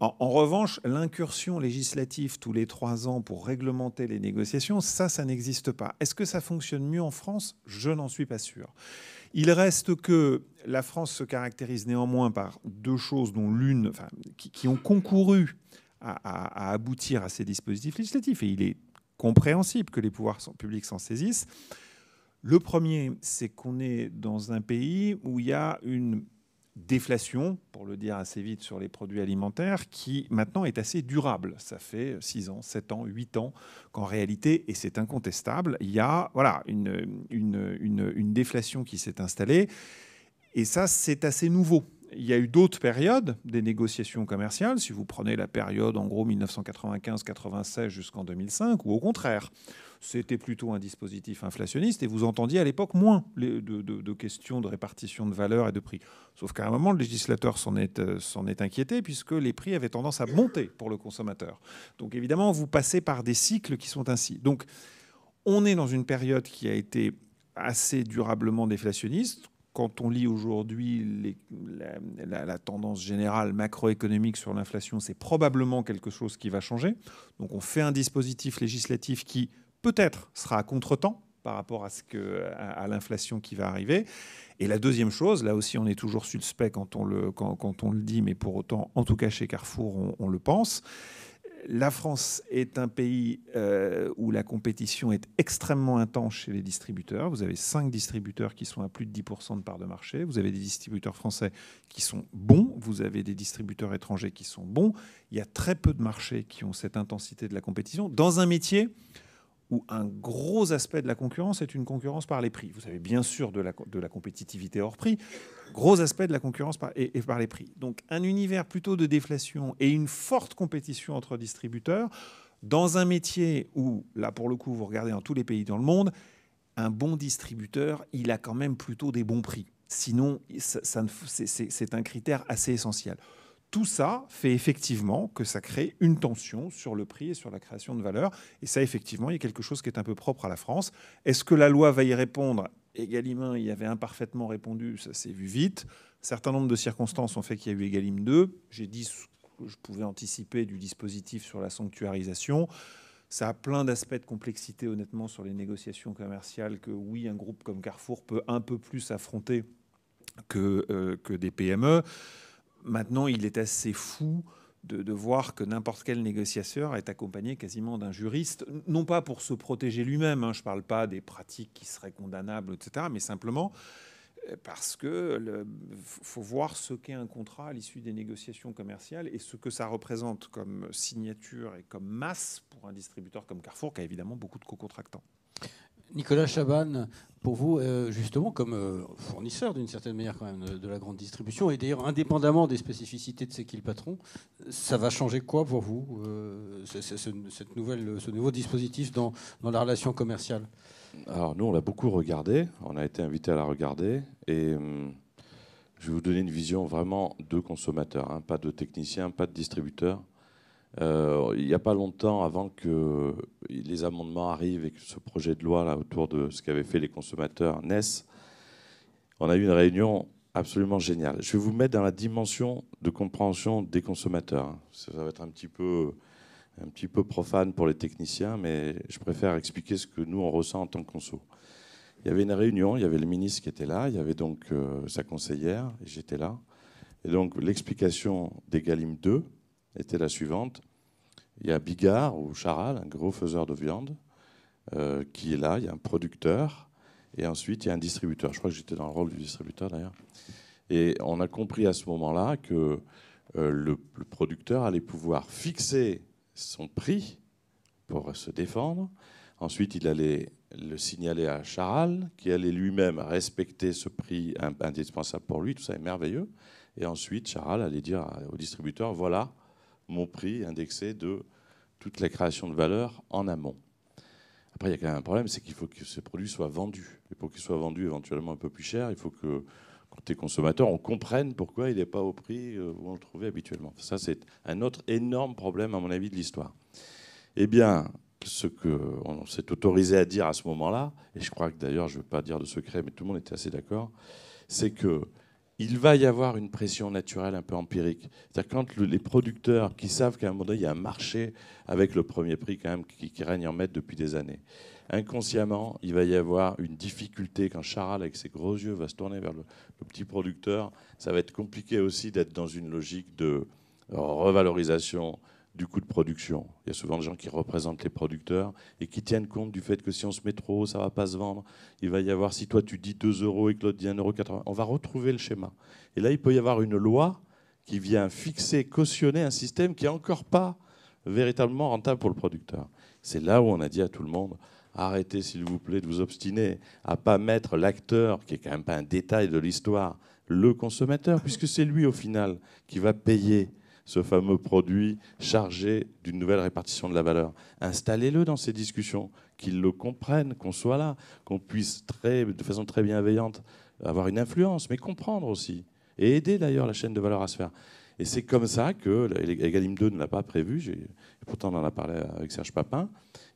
En, revanche, l'incursion législative tous les trois ans pour réglementer les négociations, ça, ça n'existe pas. Est-ce que ça fonctionne mieux en France Je n'en suis pas sûr. Il reste que la France se caractérise néanmoins par deux choses dont l'une, qui, ont concouru à, aboutir à ces dispositifs législatifs. Et il est compréhensible que les pouvoirs publics s'en saisissent. Le premier, c'est qu'on est dans un pays où il y a une déflation, pour le dire assez vite, sur les produits alimentaires, qui maintenant est assez durable. Ça fait 6 ans, 7 ans, 8 ans qu'en réalité, et c'est incontestable, il y a voilà, une, une, une, déflation qui s'est installée. Et ça, c'est assez nouveau il y a eu d'autres périodes des négociations commerciales, si vous prenez la période en gros 1995-96 jusqu'en 2005, ou au contraire, c'était plutôt un dispositif inflationniste et vous entendiez à l'époque moins de, de, questions de répartition de valeur et de prix. Sauf qu'à un moment, le législateur s'en est, euh, est, inquiété puisque les prix avaient tendance à monter pour le consommateur. Donc évidemment, vous passez par des cycles qui sont ainsi. Donc on est dans une période qui a été assez durablement déflationniste. Quand on lit aujourd'hui la, la, tendance générale macroéconomique sur l'inflation, c'est probablement quelque chose qui va changer. Donc on fait un dispositif législatif qui, peut-être sera à contretemps par rapport à, ce que, à, l'inflation qui va arriver. Et la deuxième chose, là aussi on est toujours suspect quand on le, quand, on le dit, mais pour autant, en tout cas chez Carrefour, on, le pense, la France est un pays euh, où la compétition est extrêmement intense chez les distributeurs. Vous avez cinq distributeurs qui sont à plus de 10% de part de marché. Vous avez des distributeurs français qui sont bons. Vous avez des distributeurs étrangers qui sont bons. Il y a très peu de marchés qui ont cette intensité de la compétition dans un métier où un gros aspect de la concurrence est une concurrence par les prix. Vous savez bien sûr de la, compétitivité hors prix, gros aspect de la concurrence par, et, par les prix. Donc un univers plutôt de déflation et une forte compétition entre distributeurs, dans un métier où, là pour le coup, vous regardez dans tous les pays dans le monde, un bon distributeur, il a quand même plutôt des bons prix. Sinon, c'est un critère assez essentiel tout ça fait effectivement que ça crée une tension sur le prix et sur la création de valeur. Et ça, effectivement, il y a quelque chose qui est un peu propre à la France. Est-ce que la loi va y répondre Egalim 1 y avait imparfaitement répondu, ça s'est vu vite. Certains certain nombre de circonstances ont fait qu'il y a eu Egalim 2. J'ai dit ce que je pouvais anticiper du dispositif sur la sanctuarisation. Ça a plein d'aspects de complexité, honnêtement, sur les négociations commerciales que, oui, un groupe comme Carrefour peut un peu plus affronter que, euh, que des PME. Maintenant, il est assez fou de, voir que n'importe quel négociateur est accompagné quasiment d'un juriste, non pas pour se protéger lui-même, hein, je ne parle pas des pratiques qui seraient condamnables, etc., mais simplement euh, parce qu'il faut voir ce qu'est un contrat à l'issue des négociations commerciales et ce que ça représente comme signature et comme masse pour un distributeur comme Carrefour qui a évidemment beaucoup de co-contractants. Nicolas Chaban, pour vous, euh, justement, comme euh, fournisseur d'une certaine manière quand même de la grande distribution, et d'ailleurs indépendamment des spécificités de ce qu'il patron, ça va changer quoi pour vous, euh, cette nouvelle, ce nouveau dispositif dans, la relation commerciale Alors nous, on l'a beaucoup regardé, on a été invité à la regarder, et hum, je vais vous donner une vision vraiment de consommateur, hein, pas de technicien, pas de distributeur. Euh, il n'y a pas longtemps, avant que les amendements arrivent et que ce projet de loi là, autour de ce qu'avaient fait les consommateurs naisse, on a eu une réunion absolument géniale. Je vais vous mettre dans la dimension de compréhension des consommateurs. Hein. Ça, va être un petit peu, un petit peu profane pour les techniciens, mais je préfère expliquer ce que nous, on ressent en tant que conso. Il y avait une réunion, il y avait le ministre qui était là, il y avait donc euh, sa conseillère, et j'étais là. Et donc l'explication des Galim 2, était la suivante. Il y a Bigard ou Charal, un gros faiseur de viande, euh, qui est là. Il y a un producteur et ensuite il y a un distributeur. Je crois que j'étais dans le rôle du distributeur d'ailleurs. Et on a compris à ce moment-là que euh, le, le, producteur allait pouvoir fixer son prix pour se défendre. Ensuite, il allait le signaler à Charal, qui allait lui-même respecter ce prix indispensable pour lui. Tout ça est merveilleux. Et ensuite, Charal allait dire au distributeur, voilà, mon prix indexé de toute la création de valeur en amont. Après, il y a quand même un problème, c'est qu'il faut que ce produit soit vendu. Et pour qu'il soit vendu éventuellement un peu plus cher, il faut que, quand tu es consommateur, on comprenne pourquoi il n'est pas au prix euh, où on le trouvait habituellement. Ça, c'est un autre énorme problème, à mon avis, de l'histoire. Eh bien, ce qu'on s'est autorisé à dire à ce moment-là, et je crois que d'ailleurs, je ne veux pas dire de secret, mais tout le monde était assez d'accord, c'est que il va y avoir une pression naturelle un peu empirique. C'est-à-dire quand les producteurs qui savent qu'à un moment donné, il y a un marché avec le premier prix quand même qui, règne en maître depuis des années, inconsciemment, il va y avoir une difficulté quand Charal, avec ses gros yeux, va se tourner vers le petit producteur. Ça va être compliqué aussi d'être dans une logique de revalorisation du coût de production. Il y a souvent des gens qui représentent les producteurs et qui tiennent compte du fait que si on se met trop haut, ça ne va pas se vendre. Il va y avoir, si toi tu dis 2 euros et que l'autre dit 1,80 euros, on va retrouver le schéma. Et là, il peut y avoir une loi qui vient fixer, cautionner un système qui n'est encore pas véritablement rentable pour le producteur. C'est là où on a dit à tout le monde, arrêtez s'il vous plaît de vous obstiner à pas mettre l'acteur, qui est quand même pas un détail de l'histoire, le consommateur, puisque c'est lui au final qui va payer ce fameux produit chargé d'une nouvelle répartition de la valeur. Installez-le dans ces discussions, qu'ils le comprennent, qu'on soit là, qu'on puisse de façon très bienveillante avoir une influence, mais comprendre aussi, et aider d'ailleurs la chaîne de valeur à se faire. Et c'est comme ça que Egalim 2 ne l'a pas prévu, et pourtant on en a parlé avec Serge Papin,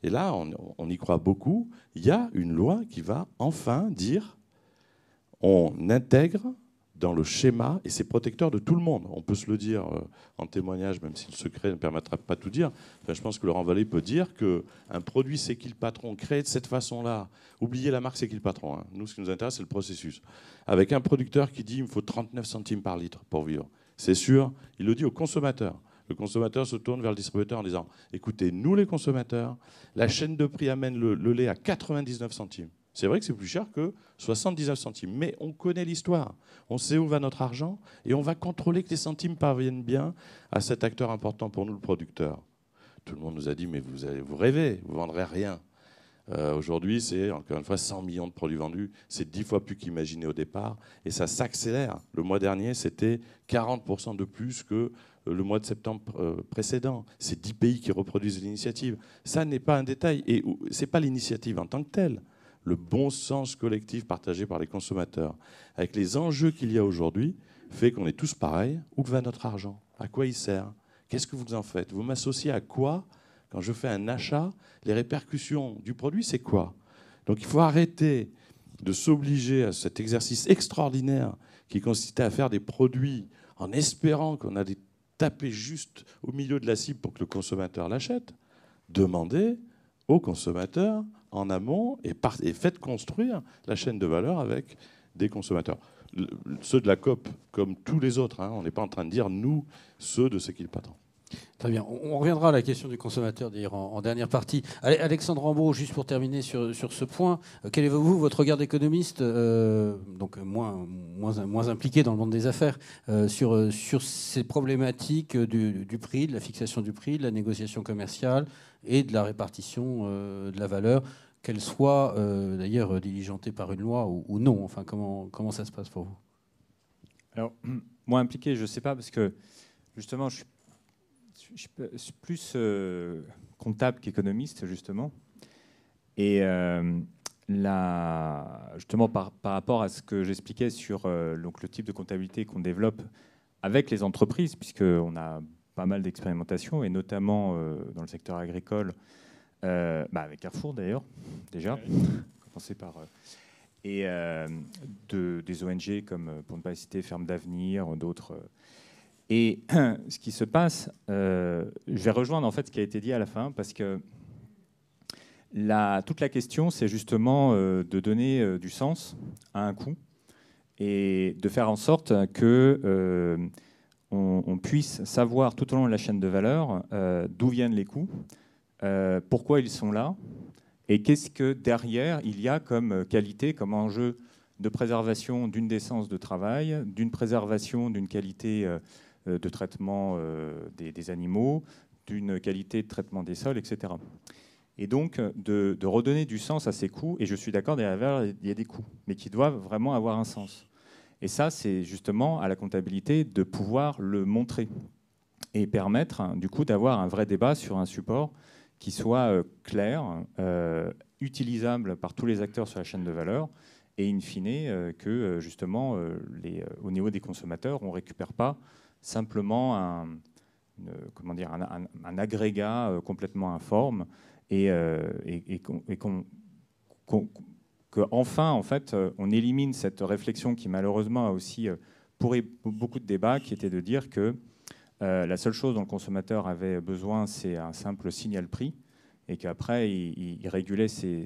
et là on y croit beaucoup, il y a une loi qui va enfin dire on intègre dans le schéma et c'est protecteur de tout le monde. On peut se le dire euh, en témoignage, même si le secret ne permettra pas tout dire. je pense que Laurent Vallée peut dire qu'un produit c'est qu'il patron créé de cette façon-là. Oubliez la marque c'est qu'il patron. Hein. Nous, ce qui nous intéresse, c'est le processus. Avec un producteur qui dit il me faut 39 centimes par litre pour vivre. C'est sûr, il le dit au consommateur. Le consommateur se tourne vers le distributeur en disant écoutez, nous les consommateurs, la chaîne de prix amène le lait à 99 centimes. C'est vrai que c'est plus cher que 79 centimes, mais on connaît l'histoire, on sait où va notre argent et on va contrôler que les centimes parviennent bien à cet acteur important pour nous, le producteur. Tout le monde nous a dit, mais vous, allez, vous rêvez, vous vendrez rien. Euh, aujourd'hui, c'est encore une fois 100 millions de produits vendus. C'est 10 fois plus qu'imaginé au départ. Et ça s'accélère. Le mois dernier, c'était 40% de plus que le mois de septembre euh, précédent. C'est 10 pays qui reproduisent l'initiative. Ça n'est pas un détail. Et ce n'est pas l'initiative en tant que telle le bon sens collectif partagé par les consommateurs, avec les enjeux qu'il y a aujourd'hui, fait qu'on est tous pareils. Où va notre argent À quoi il sert Qu'est-ce que vous en faites Vous m'associez à quoi Quand je fais un achat, les répercussions du produit, c'est quoi Donc il faut arrêter de s'obliger à cet exercice extraordinaire qui consistait à faire des produits en espérant qu'on des taper juste au milieu de la cible pour que le consommateur l'achète. Demandez aux consommateurs en amont et, faites construire la chaîne de valeur avec des consommateurs. ceux de la COP, comme tous les autres, hein, on n'est pas en train de dire nous, ceux de ce qu'ils patent. Très bien. On reviendra à la question du consommateur d'ailleurs en, dernière partie. Alexandre Rambaud, juste pour terminer sur, sur ce point, euh, quel est vous, votre regard d'économiste, euh, donc moins, moins, moins, impliqué dans le monde des affaires, euh, sur, sur ces problématiques du, prix, de la fixation du prix, de la négociation commerciale et de la répartition de la valeur qu'elle soit euh, d'ailleurs diligentée par une loi ou, non Enfin, comment, ça se passe pour vous Alors, moi impliqué, je ne sais pas, parce que justement, je suis, plus euh, comptable qu'économiste, justement. Et euh, là, justement, par, rapport à ce que j'expliquais sur le type de comptabilité qu'on développe avec les entreprises, puisqu'on a pas mal d'expérimentations, et notamment dans le secteur agricole, euh, bah, avec Carrefour d'ailleurs, déjà. Commencer par euh, et euh, des ONG comme, pour ne pas citer, Ferme d'Avenir, d'autres. Et ce qui se passe, je vais rejoindre en fait ce qui a été dit à la fin, parce que la, toute la question, c'est justement de donner du sens à un coût et de faire en sorte que on, puisse savoir tout au long de la chaîne de valeur d'où viennent les coûts, euh, pourquoi ils sont là et qu'est-ce que derrière il y a comme euh, qualité, comme enjeu de préservation d'une décence de travail, d'une préservation d'une qualité euh, de traitement des, animaux, d'une qualité de traitement des sols, etc. Et donc de, redonner du sens à ces coûts, et je suis d'accord, derrière il y a des coûts, mais qui doivent vraiment avoir un sens. Et ça, c'est justement à la comptabilité de pouvoir le montrer et permettre hein, du coup d'avoir un vrai débat sur un support qui soit euh, clair, euh, utilisable par tous les acteurs sur la chaîne de valeur et in fine euh, que justement les, au niveau des consommateurs, on ne récupère pas simplement un, comment dire, un, agrégat complètement informe et, et, qu'on... enfin, en fait, on élimine cette réflexion qui malheureusement a aussi pourri beaucoup de débats, qui était de dire que euh, la seule chose dont le consommateur avait besoin, c'est un simple signal prix, et qu'après, il, régulait ses,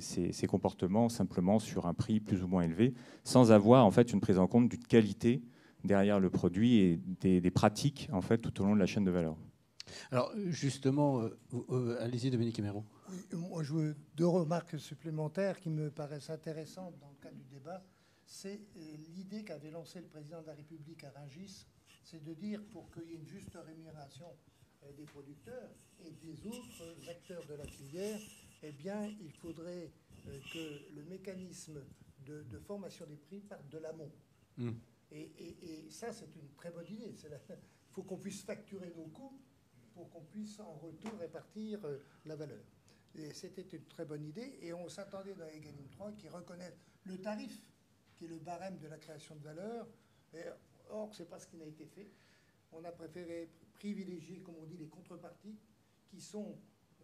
comportements simplement sur un prix plus ou moins élevé, sans avoir en fait une prise en compte d'une qualité derrière le produit et des, pratiques en fait tout au long de la chaîne de valeur. Alors justement, euh, euh, allez-y Dominique moi je veux deux remarques supplémentaires qui me paraissent intéressantes dans le cadre du débat. C'est l'idée qu'avait lancée le président de la République à Rungis c'est de dire pour qu'il y ait une juste rémunération euh, des producteurs et des autres acteurs de la filière, eh bien, il faudrait euh, que le mécanisme de, formation des prix parte de l'amont. Hmm. Et, ça, c'est une très bonne idée. Il faut qu'on puisse facturer nos coûts pour qu'on puisse en retour répartir euh, la valeur. Et c'était une très bonne idée. Et on s'attendait dans gain 3 qui reconnaissent le tarif, qui est le barème de la création de valeur. Et Or, ce n'est pas ce qui n'a été fait. On a préféré privilégier, comme on dit, les contreparties, qui sont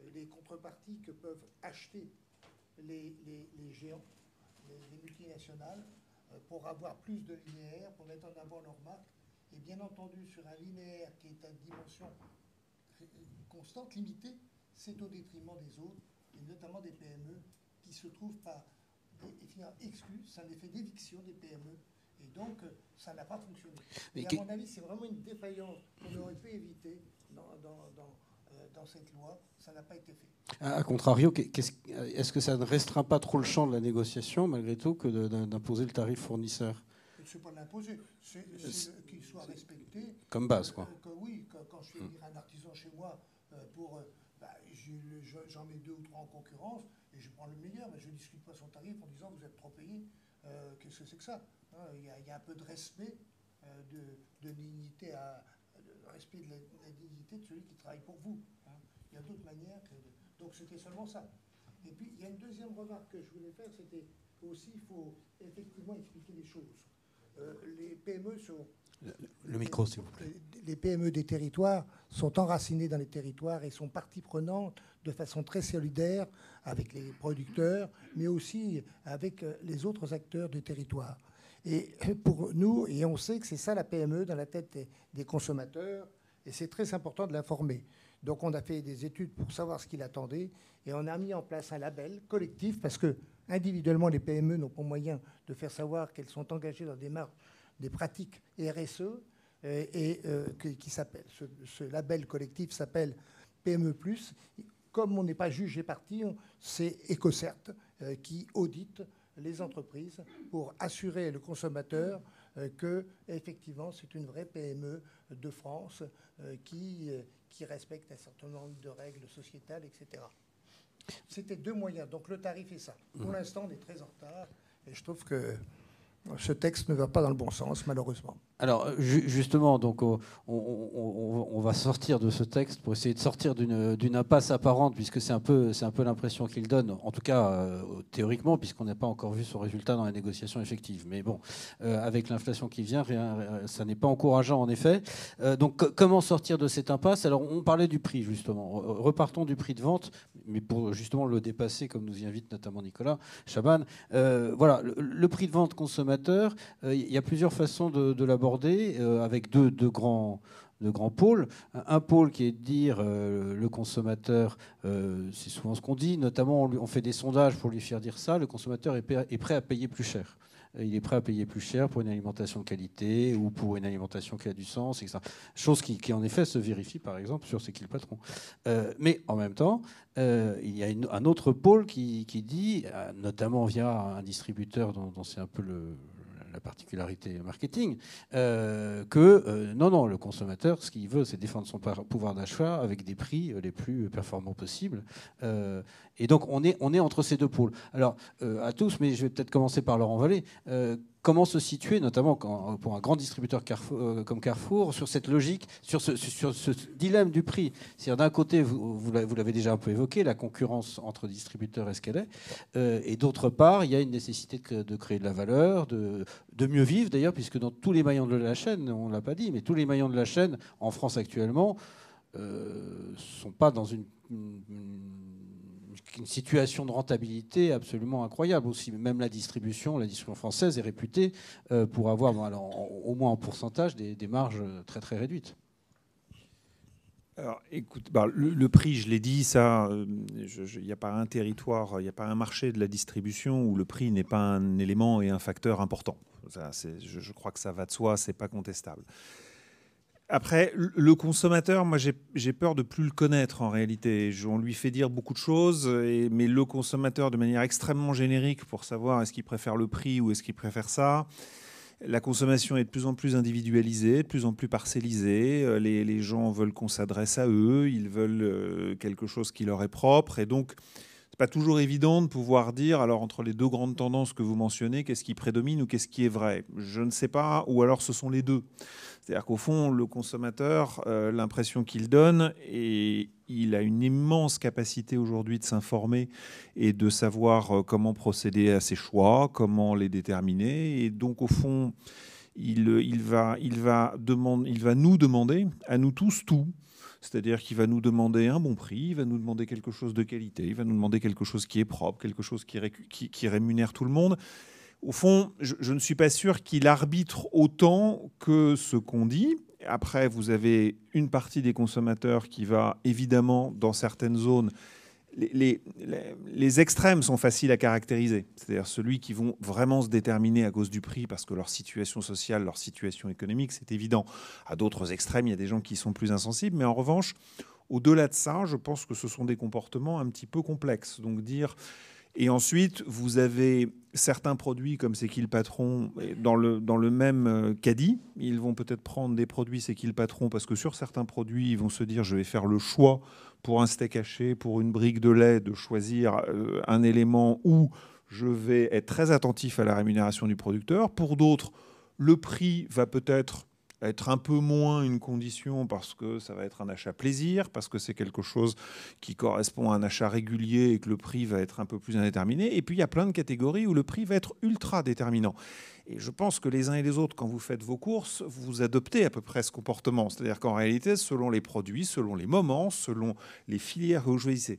euh, les contreparties que peuvent acheter les, géants, les, multinationales, euh, pour avoir plus de linéaires, pour mettre en avant leur marque. Et bien entendu, sur un linéaire qui est à dimension euh, constante, limitée, c'est au détriment des autres, et notamment des PME, qui se trouvent par, et, exclus, c'est un effet d'éviction des PME et donc, euh, ça n'a pas fonctionné. Mais à mon avis, c'est vraiment une défaillance qu'on aurait pu éviter dans, euh, cette loi, ça n'a pas été fait. A contrario, euh, est-ce que ça ne restreint pas trop le champ de la négociation, malgré tout, que d'imposer le tarif fournisseur n'est pas l'imposer, c'est qu'il soit respecté. Comme base, quoi. Que, oui, quand je fais hmm. un artisan chez moi, bah, j'en mets deux ou trois en concurrence, et je prends le meilleur, mais je ne discute pas son tarif en disant vous êtes trop payé, qu'est-ce que c'est que ça euh, il y, a, un peu de respect, euh, de, dignité à, de respect de la, dignité de celui qui travaille pour vous. Hein. Il y a d'autres manières. Donc c'était seulement ça. Et puis il y a une deuxième remarque que je voulais faire, c'était aussi il faut effectivement expliquer les choses. Euh, les PME sont le, micro, s'il vous plaît. Les PME des territoires sont enracinées dans les territoires et sont partie prenante de façon très solidaire avec les producteurs, mais aussi avec les autres acteurs du territoire. Et pour nous, et on sait que c'est ça la PME dans la tête des, consommateurs, et c'est très important de l'informer. Donc on a fait des études pour savoir ce qu'il attendait, et on a mis en place un label collectif, parce que individuellement, les PME n'ont pas moyen de faire savoir qu'elles sont engagées dans des des pratiques RSE, euh, et, euh, qui, s'appelle, ce, label collectif s'appelle PME+. Comme on n'est pas jugé parti, c'est EcoCert euh, qui audite les entreprises pour assurer le consommateur euh, que, effectivement, c'est une vraie PME de France euh, qui, euh, qui respecte un certain nombre de règles sociétales, etc. C'était deux moyens. Donc le tarif est ça. Pour mmh. l'instant, on est très en retard. Et je trouve que ce texte ne va pas dans le bon sens, malheureusement. Alors euh, justement, donc euh, on, va sortir de ce texte pour essayer de sortir d'une impasse apparente, puisque c'est un peu, peu l'impression qu'il donne, en tout cas euh, théoriquement, puisqu'on n'a pas encore vu son résultat dans les négociations effectives. Mais bon, avec l'inflation qui vient, ça n'est pas encourageant en effet. donc comment sortir de cette impasse Alors on parlait du prix justement. Repartons du prix de vente, mais pour justement le dépasser, comme nous y invite notamment Nicolas Chaban. voilà, le, prix de vente consommateur, il y a plusieurs façons de, de l'aborder euh, avec deux, grands, de grands pôles. Un pôle qui est de dire euh, le consommateur, euh, c'est souvent ce qu'on dit, notamment on, fait des sondages pour lui faire dire ça, le consommateur est, prêt à payer plus cher. Il est prêt à payer plus cher pour une alimentation de qualité ou pour une alimentation qui a du sens, etc. Chose qui, en effet se vérifie par exemple sur ce qui le patron. mais en même temps, il y a un autre pôle qui, dit, notamment via un distributeur dont c'est un peu le, la particularité marketing, euh, que euh, non, non, le consommateur, ce qu'il veut, c'est défendre son pouvoir d'achat avec des prix euh, les plus performants possibles. et donc, on est, on est entre ces deux pôles. Alors, à tous, mais je vais peut-être commencer par Laurent Vallée comment se situer, notamment pour un grand distributeur euh, comme Carrefour, sur cette logique, sur ce, dilemme du prix C'est-à-dire, d'un côté, vous, l'avez déjà un peu évoqué, la concurrence entre distributeurs est ce qu'elle est, euh, et d'autre part, il y a une nécessité de, créer de la valeur, de, mieux vivre d'ailleurs, puisque dans tous les maillons de la chaîne, on ne l'a pas dit, mais tous les maillons de la chaîne en France actuellement ne euh, sont pas dans une une situation de rentabilité absolument incroyable aussi. Même la distribution, la distribution française est réputée euh, pour avoir, au moins en pourcentage, des, marges euh, très très réduites. Alors, écoute, bah, le, prix, je l'ai dit, ça, euh, il n'y a pas un territoire, il n'y a pas un marché de la distribution où le prix n'est pas un élément et un facteur important. je, je, crois que ça va de soi, c'est pas contestable. Après, le consommateur, moi, j'ai peur de plus le connaître en réalité. On lui fait dire beaucoup de choses, mais le consommateur, de manière extrêmement générique, pour savoir est-ce qu'il préfère le prix ou est-ce qu'il préfère ça. La consommation est de plus en plus individualisée, de plus en plus parcellisée. Euh, les, gens veulent qu'on s'adresse à eux, ils veulent euh, quelque chose qui leur est propre, et donc pas toujours évident de pouvoir dire, alors entre les deux grandes tendances que vous mentionnez, qu'est-ce qui prédomine ou qu'est-ce qui est vrai Je ne sais pas, ou alors ce sont les deux. C'est-à-dire qu'au fond, le consommateur, euh, l'impression qu'il donne, et il a une immense capacité aujourd'hui de s'informer et de savoir euh, comment procéder à ses choix, comment les déterminer. Et donc, au fond, il, euh, il, va, il, va, il va nous demander, à nous tous, tout. C'est-à-dire qu'il va nous demander un bon prix, il va nous demander quelque chose de qualité, il va nous demander quelque chose qui est propre, quelque chose qui, qui rémunère tout le monde au fond, je, ne suis pas sûr qu'il arbitre autant que ce qu'on dit. Après, vous avez une partie des consommateurs qui va évidemment dans certaines zones. Les, les, les extrêmes sont faciles à caractériser, c'est-à-dire celui qui vont vraiment se déterminer à cause du prix parce que leur situation sociale, leur situation économique, c'est évident. À d'autres extrêmes, il y a des gens qui sont plus insensibles, mais en revanche, au-delà de ça, je pense que ce sont des comportements un petit peu complexes. Donc dire et ensuite, vous avez certains produits comme C'est qui le patron dans le, dans le même euh, caddie. Ils vont peut-être prendre des produits C'est qui le patron parce que sur certains produits, ils vont se dire je vais faire le choix pour un steak haché, pour une brique de lait, de choisir euh, un élément où je vais être très attentif à la rémunération du producteur. Pour d'autres, le prix va peut-être être un peu moins une condition parce que ça va être un achat plaisir, parce que c'est quelque chose qui correspond à un achat régulier et que le prix va être un peu plus indéterminé. Et puis il y a plein de catégories où le prix va être ultra déterminant. Et je pense que les uns et les autres, quand vous faites vos courses, vous adoptez à peu près ce comportement. C'est-à-dire qu'en réalité, selon les produits, selon les moments, selon les filières que vous choisissez,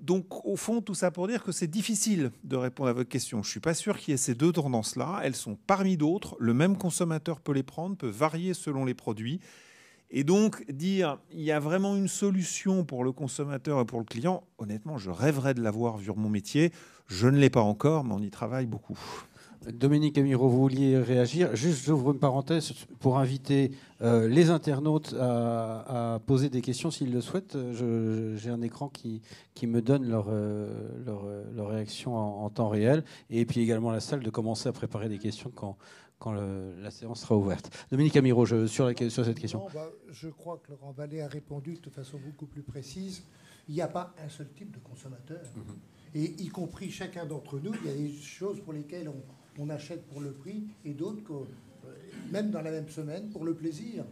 donc, au fond, tout ça pour dire que c'est difficile de répondre à votre question. Je ne suis pas sûr qu'il y ait ces deux tendances-là. Elles sont parmi d'autres. Le même consommateur peut les prendre, peut varier selon les produits. Et donc, dire il y a vraiment une solution pour le consommateur et pour le client, honnêtement, je rêverais de l'avoir vu mon métier. Je ne l'ai pas encore, mais on y travaille beaucoup. Dominique Amiro, vous vouliez réagir. Juste, j'ouvre une parenthèse pour inviter euh, les internautes à, poser des questions s'ils le souhaitent. J'ai un écran qui, qui, me donne leur, euh, euh, leur, réaction en, temps réel. Et puis également la salle de commencer à préparer des questions quand, quand la séance sera ouverte. Dominique Amiro, je, sur, la, sur, cette question. Bah, je crois que Laurent Vallée a répondu de façon beaucoup plus précise. Il n'y a pas un seul type de consommateur. Mhm. Et y compris chacun d'entre nous, il y a des choses pour lesquelles on on achète pour le prix, et d'autres, euh, même dans la même semaine, pour le plaisir.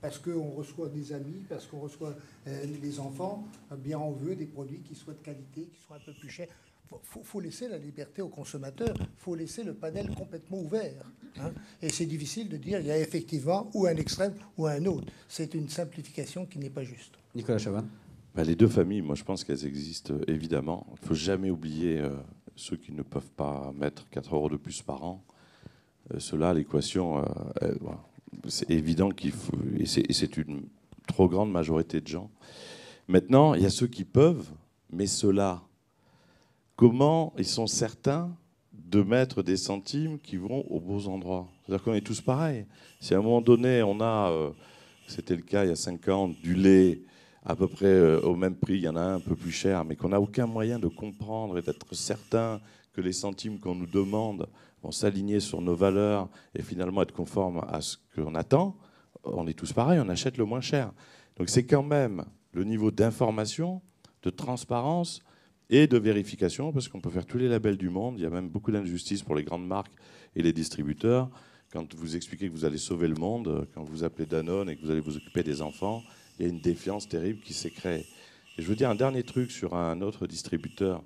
Parce qu'on reçoit des amis, parce qu'on reçoit des euh, enfants, euh, bien on veut des produits qui soient de qualité, qui soient un peu plus chers. Il faut, laisser la liberté aux consommateurs, il faut laisser le panel complètement ouvert. Hein. Et c'est difficile de dire il y a effectivement ou un extrême ou un autre. C'est une simplification qui n'est pas juste. Nicolas Chavin bah, Les deux familles, moi je pense qu'elles existent évidemment. Il ne faut jamais oublier ceux qui ne peuvent pas mettre 4 euros de plus par an, euh, cela, l'équation, euh, c'est évident qu'il faut, et c'est une trop grande majorité de gens. Maintenant, il y a ceux qui peuvent, mais ceux-là, comment ils sont certains de mettre des centimes qui vont aux beaux endroits C'est-à-dire qu'on est tous pareils. Si à un moment donné, on a, euh, c'était le cas il y a 5 ans, du lait à peu près euh, au même prix. Il y en a un peu plus cher, mais qu'on n'a aucun moyen de comprendre et d'être certain que les centimes qu'on nous demande vont s'aligner sur nos valeurs et finalement être conformes à ce qu'on attend, on est tous pareils, on achète le moins cher. Donc c'est quand même le niveau d'information, de transparence et de vérification, parce qu'on peut faire tous les labels du monde, il y a même beaucoup d'injustice pour les grandes marques et les distributeurs. Quand vous expliquez que vous allez sauver le monde, quand vous appelez Danone et que vous allez vous occuper des enfants, il y a une défiance terrible qui s'est créée. Et je veux dire un dernier truc sur un autre distributeur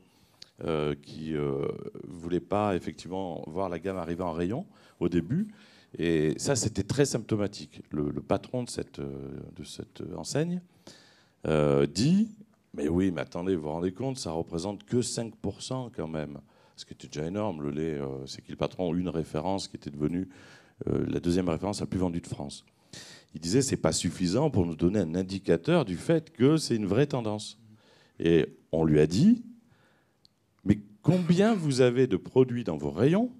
euh, qui ne euh, voulait pas effectivement voir la gamme arriver en rayon au début. Et ça, c'était très symptomatique. Le, patron de cette, euh, de cette enseigne dit Mais oui, mais attendez, vous vous rendez compte, ça représente que 5% quand même. Ce qui était déjà énorme. Le lait, c'est qu'il patron une référence qui était devenue la deuxième référence la plus vendue de France il disait c'est pas suffisant pour nous donner un indicateur du fait que c'est une vraie tendance. Et on lui a dit mais combien vous avez de produits dans vos rayons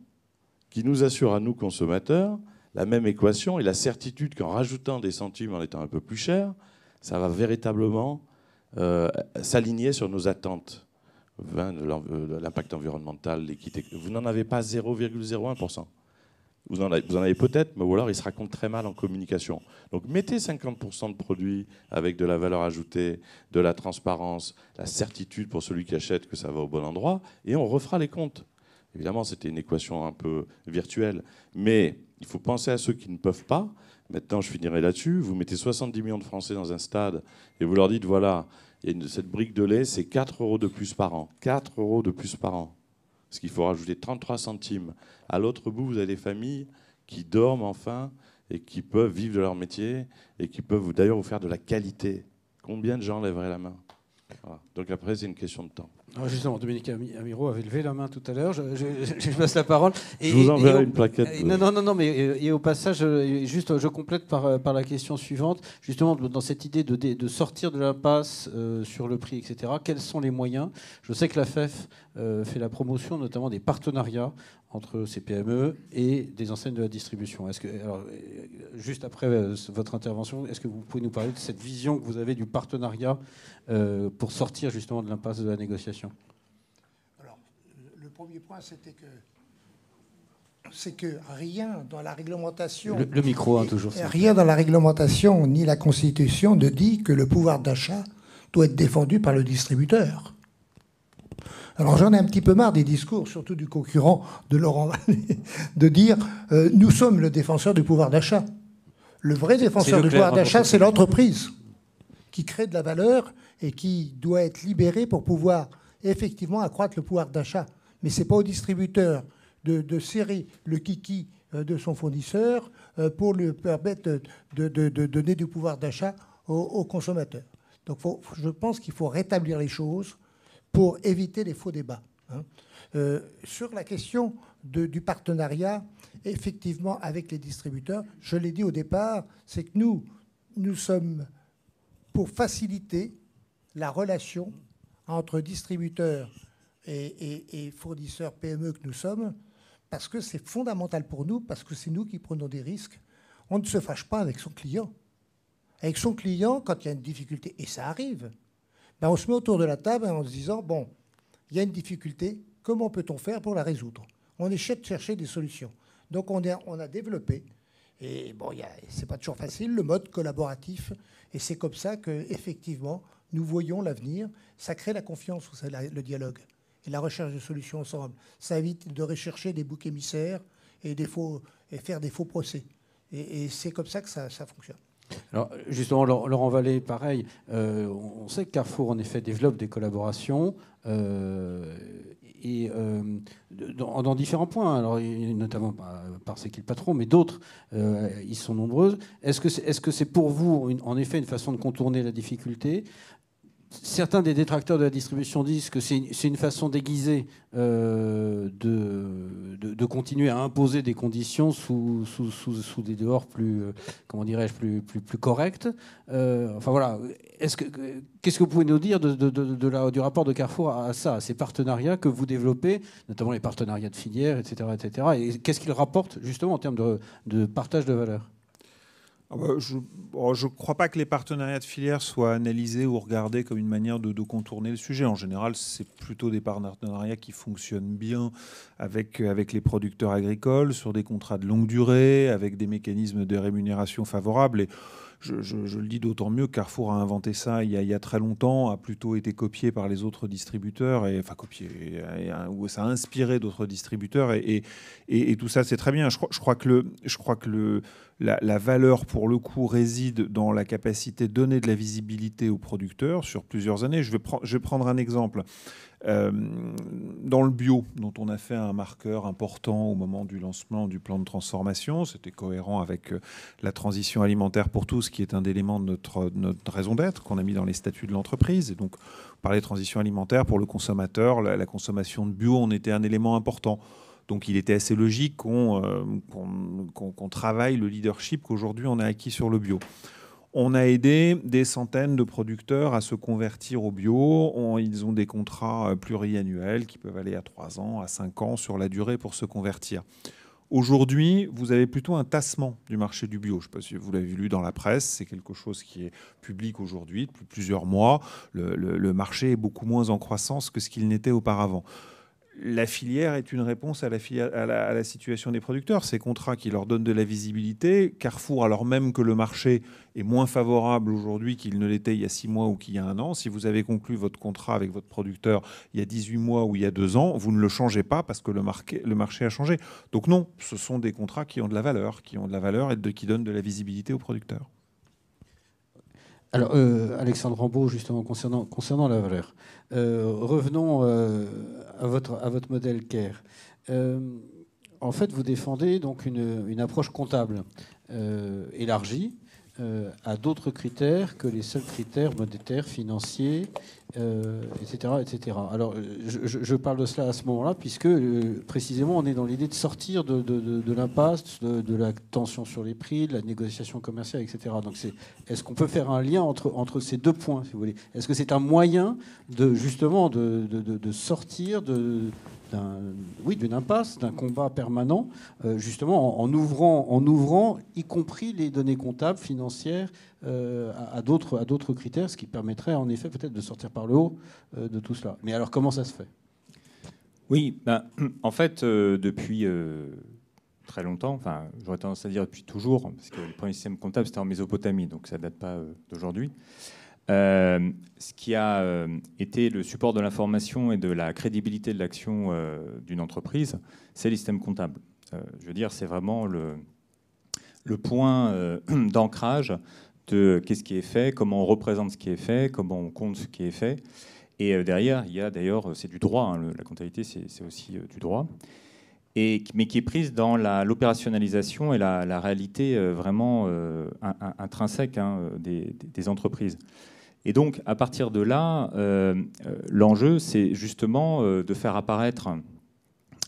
qui nous assurent à nous consommateurs la même équation et la certitude qu'en rajoutant des centimes en étant un peu plus cher, ça va véritablement euh, s'aligner sur nos attentes hein, euh, de l'impact environnemental, l'équité. Vous n'en avez pas 0,01%. Vous en avez, peut-être, mais ou alors il se raconte très mal en communication. Donc mettez 50% de produits avec de la valeur ajoutée, de la transparence, la certitude pour celui qui achète que ça va au bon endroit, et on refera les comptes. Évidemment, c'était une équation un peu virtuelle, mais il faut penser à ceux qui ne peuvent pas. Maintenant, je finirai là-dessus. Vous mettez 70 millions de Français dans un stade et vous leur dites voilà, cette brique de lait, c'est 4 euros de plus par an. 4 euros de plus par an parce qu'il faut rajouter 33 centimes. À l'autre bout, vous avez des familles qui dorment enfin et qui peuvent vivre de leur métier et qui peuvent d'ailleurs vous faire de la qualité. Combien de gens lèveraient la main Donc après, c'est une question de temps. Ah, justement, Dominique Amiro avait levé la main tout à l'heure. Je, passe la parole. je vous enverrai une plaquette. Euh. Non, non, non, mais euh, et, au passage, euh, juste, je complète par, la question suivante. Justement, dans cette idée de, sortir de l'impasse passe sur le prix, etc., quels sont les moyens Je sais que la FEF e fait la promotion notamment des partenariats entre ces PME et des enseignes de la distribution. Est-ce que, alors, euh, juste après euh, votre intervention, est-ce que vous pouvez nous parler de cette vision que vous avez du partenariat euh, pour sortir justement de l'impasse de la négociation Alors, le premier point, c'était que c'est que rien dans la réglementation. Le, micro, hein, toujours. Rien dans la réglementation ni la Constitution ne dit que le pouvoir d'achat doit être défendu par le distributeur. Alors j'en ai un petit peu marre des discours, surtout du concurrent de Laurent Vallée, de dire euh, nous sommes le défenseur du pouvoir d'achat. Le vrai défenseur du pouvoir hein, d'achat, c'est l'entreprise qui crée de la valeur et qui doit être libérée pour pouvoir effectivement accroître le pouvoir d'achat. Mais ce n'est pas au distributeur de, serrer le kiki euh, de son fournisseur euh, pour lui permettre de, donner du pouvoir d'achat aux, consommateurs. Donc je pense qu'il faut rétablir les choses pour éviter les faux débats. Hein. Euh, sur la question du partenariat, effectivement, avec les distributeurs, je l'ai dit au départ, c'est que nous, nous sommes pour faciliter la relation entre distributeurs et, et fournisseurs PME que nous sommes, parce que c'est fondamental pour nous, parce que c'est nous qui prenons des risques. On ne se fâche pas avec son client. Avec son client, quand il y a une difficulté, et ça arrive, ben, on se met autour de la table en se disant, bon, il y a une difficulté, comment peut-on faire pour la résoudre On essaie de chercher des solutions. Donc on, a développé, et bon, n'est pas toujours facile, le mode collaboratif, et c'est comme ça qu'effectivement, nous voyons l'avenir, ça crée la confiance, le dialogue, et la recherche de solutions ensemble. Ça évite de rechercher des boucs émissaires et, des et faire des faux procès. Et, c'est comme ça que ça fonctionne. Alors, justement, Laurent Vallée, pareil, euh, on sait que Carrefour, en effet, développe des collaborations. Euh, et euh, dans, différents points, notamment bah, par, ses c'est patrons, patron, mais d'autres, ils sont nombreuses. Est-ce que c'est, est-ce pour vous, en effet, une façon de contourner la difficulté certains des détracteurs de la distribution disent que c'est une, façon déguisée euh, de, continuer à imposer des conditions sous, des dehors plus, euh, comment dirais-je, plus, plus, corrects. Euh, enfin voilà, qu'est-ce que vous pouvez nous dire du rapport de Carrefour à, ça, ces partenariats que vous développez, notamment les partenariats de filière, etc., etc. Et qu'est-ce qu'ils rapportent justement en termes de partage de valeur ah bah, je ne oh, crois pas que les partenariats de filière soient analysés ou regardés comme une manière de, contourner le sujet. En général, c'est plutôt des partenariats qui fonctionnent bien avec, avec les producteurs agricoles, sur des contrats de longue durée, avec des mécanismes de rémunération favorables. Et, je, le dis d'autant mieux Carrefour a inventé ça il y a, très longtemps, a plutôt été copié par les autres distributeurs, et, enfin copié, ou ça a inspiré d'autres distributeurs, et, et, tout ça c'est très bien. Je crois, je crois que, le, je crois que le, la, valeur, pour le coup, réside dans la capacité de donner de la visibilité aux producteurs sur plusieurs années. Je vais, prendre un exemple. Euh, dans le bio, dont on a fait un marqueur important au moment du lancement du plan de transformation, c'était cohérent avec euh, la transition alimentaire pour tous, qui est un élément de notre, notre raison d'être, qu'on a mis dans les statuts de l'entreprise. Et donc, par les transitions alimentaires, pour le consommateur, la, consommation de bio, on était un élément important. Donc il était assez logique euh, qu'on travaille le leadership qu'aujourd'hui on a acquis sur le bio. On a aidé des centaines de producteurs à se convertir au bio. ils ont des contrats euh, pluriannuels qui peuvent aller à 3 ans, à 5 ans sur la durée pour se convertir. Aujourd'hui, vous avez plutôt un tassement du marché du bio. Je ne sais pas si vous l'avez lu dans la presse, c'est quelque chose qui est public aujourd'hui depuis plusieurs mois. le marché est beaucoup moins en croissance que ce qu'il n'était auparavant la filière est une réponse à la, situation des producteurs. Ces contrats qui leur donnent de la visibilité, Carrefour, alors même que le marché est moins favorable aujourd'hui qu'il ne l'était il y a six mois ou qu'il y a un an, si vous avez conclu votre contrat avec votre producteur il y a 18 mois ou il y a deux ans, vous ne le changez pas parce que le, marché a changé. Donc non, ce sont des contrats qui ont de la valeur, qui ont de la valeur et qui donnent de la visibilité aux producteurs. Alors, euh, Alexandre Rambaud, justement, concernant, la valeur. Euh, revenons euh, à, votre, à votre modèle CARE. en fait, vous défendez donc une approche comptable élargie euh, à d'autres critères que les seuls critères monétaires, financiers, etc., euh, etc. Alors, je, parle de cela à ce moment-là, puisque euh, précisément, on est dans l'idée de sortir de, l'impasse, de, la tension sur les prix, de la négociation commerciale, etc. Donc, est-ce qu'on peut faire un lien entre, entre ces deux points, si vous voulez Est-ce que c'est un moyen de justement de, sortir de, oui, d'une impasse, d'un combat permanent, euh, justement en, ouvrant, en ouvrant, y compris les données comptables, financières, euh, à, à d'autres critères, ce qui permettrait en effet peut-être de sortir par le haut euh, de tout cela. Mais alors comment ça se fait Oui, ben, en fait, depuis très longtemps, enfin j'aurais tendance à dire depuis toujours, parce que le premier système comptable c'était en Mésopotamie, donc ça ne date pas d'aujourd'hui. Euh, ce qui a euh, été le support de l'information et de la crédibilité de l'action euh, d'une entreprise, c'est les systèmes comptables. je veux dire, c'est vraiment le, le point d'ancrage de qu'est-ce qui est fait, comment on représente ce qui est fait, comment on compte ce qui est fait. Et derrière, il y a d'ailleurs, c'est du droit, hein, la comptabilité, c'est aussi du droit, et, mais qui est prise dans l'opérationnalisation et la, réalité vraiment intrinsèque hein, des, entreprises. Et donc, à partir de là, euh, euh, l'enjeu, c'est justement euh, de faire apparaître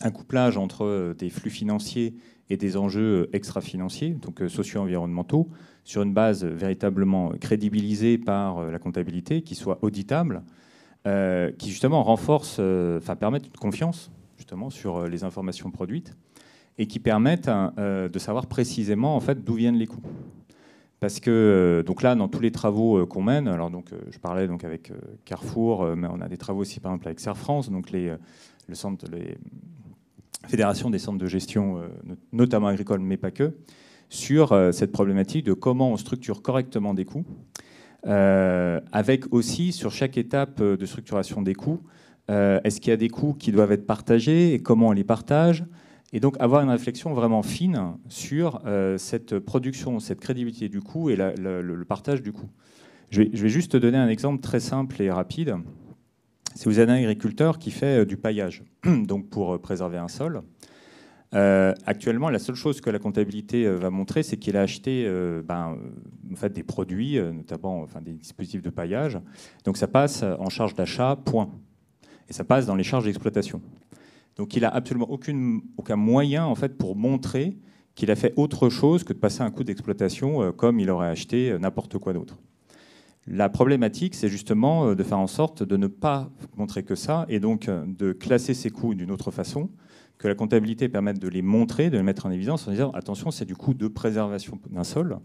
un couplage entre des flux financiers et des enjeux extra-financiers, donc socio-environnementaux, sur une base véritablement crédibilisée par la comptabilité, qui soit auditable, qui justement renforce, enfin permette une confiance justement sur les informations produites et qui permettent de savoir précisément en fait d'où viennent les coûts. Parce que euh, donc là, dans tous les travaux euh, qu'on mène, alors donc euh, je parlais donc avec Carrefour, mais on a des travaux aussi par exemple avec Serre France, donc les, le fédérations des centres de gestion, notamment agricoles, mais pas que, sur cette problématique de comment on structure correctement des coûts, avec aussi sur chaque étape de structuration des coûts, est-ce qu'il y a des coûts qui doivent être partagés et comment on les partage et donc avoir une réflexion vraiment fine sur euh, cette production, cette crédibilité du coût et le, partage du coût. Je vais, juste te donner un exemple très simple et rapide. Si vous avez un agriculteur qui fait euh, du paillage, donc pour euh, préserver un sol, actuellement, la seule chose que la comptabilité va montrer, c'est qu'il a acheté ben, en fait, des produits, notamment enfin, des dispositifs de paillage. Donc ça passe en charge d'achat, point. Et ça passe dans les charges d'exploitation. Donc il n'a absolument aucun moyen en fait, pour montrer qu'il a fait autre chose que de passer un coût d'exploitation euh, comme il aurait acheté euh, n'importe quoi d'autre. La problématique, c'est justement euh, de faire en sorte de ne pas montrer que ça et donc de classer ces coûts d'une autre façon, que la comptabilité permette de les montrer, de les mettre en évidence en disant attention, c'est du coût de préservation d'un sol.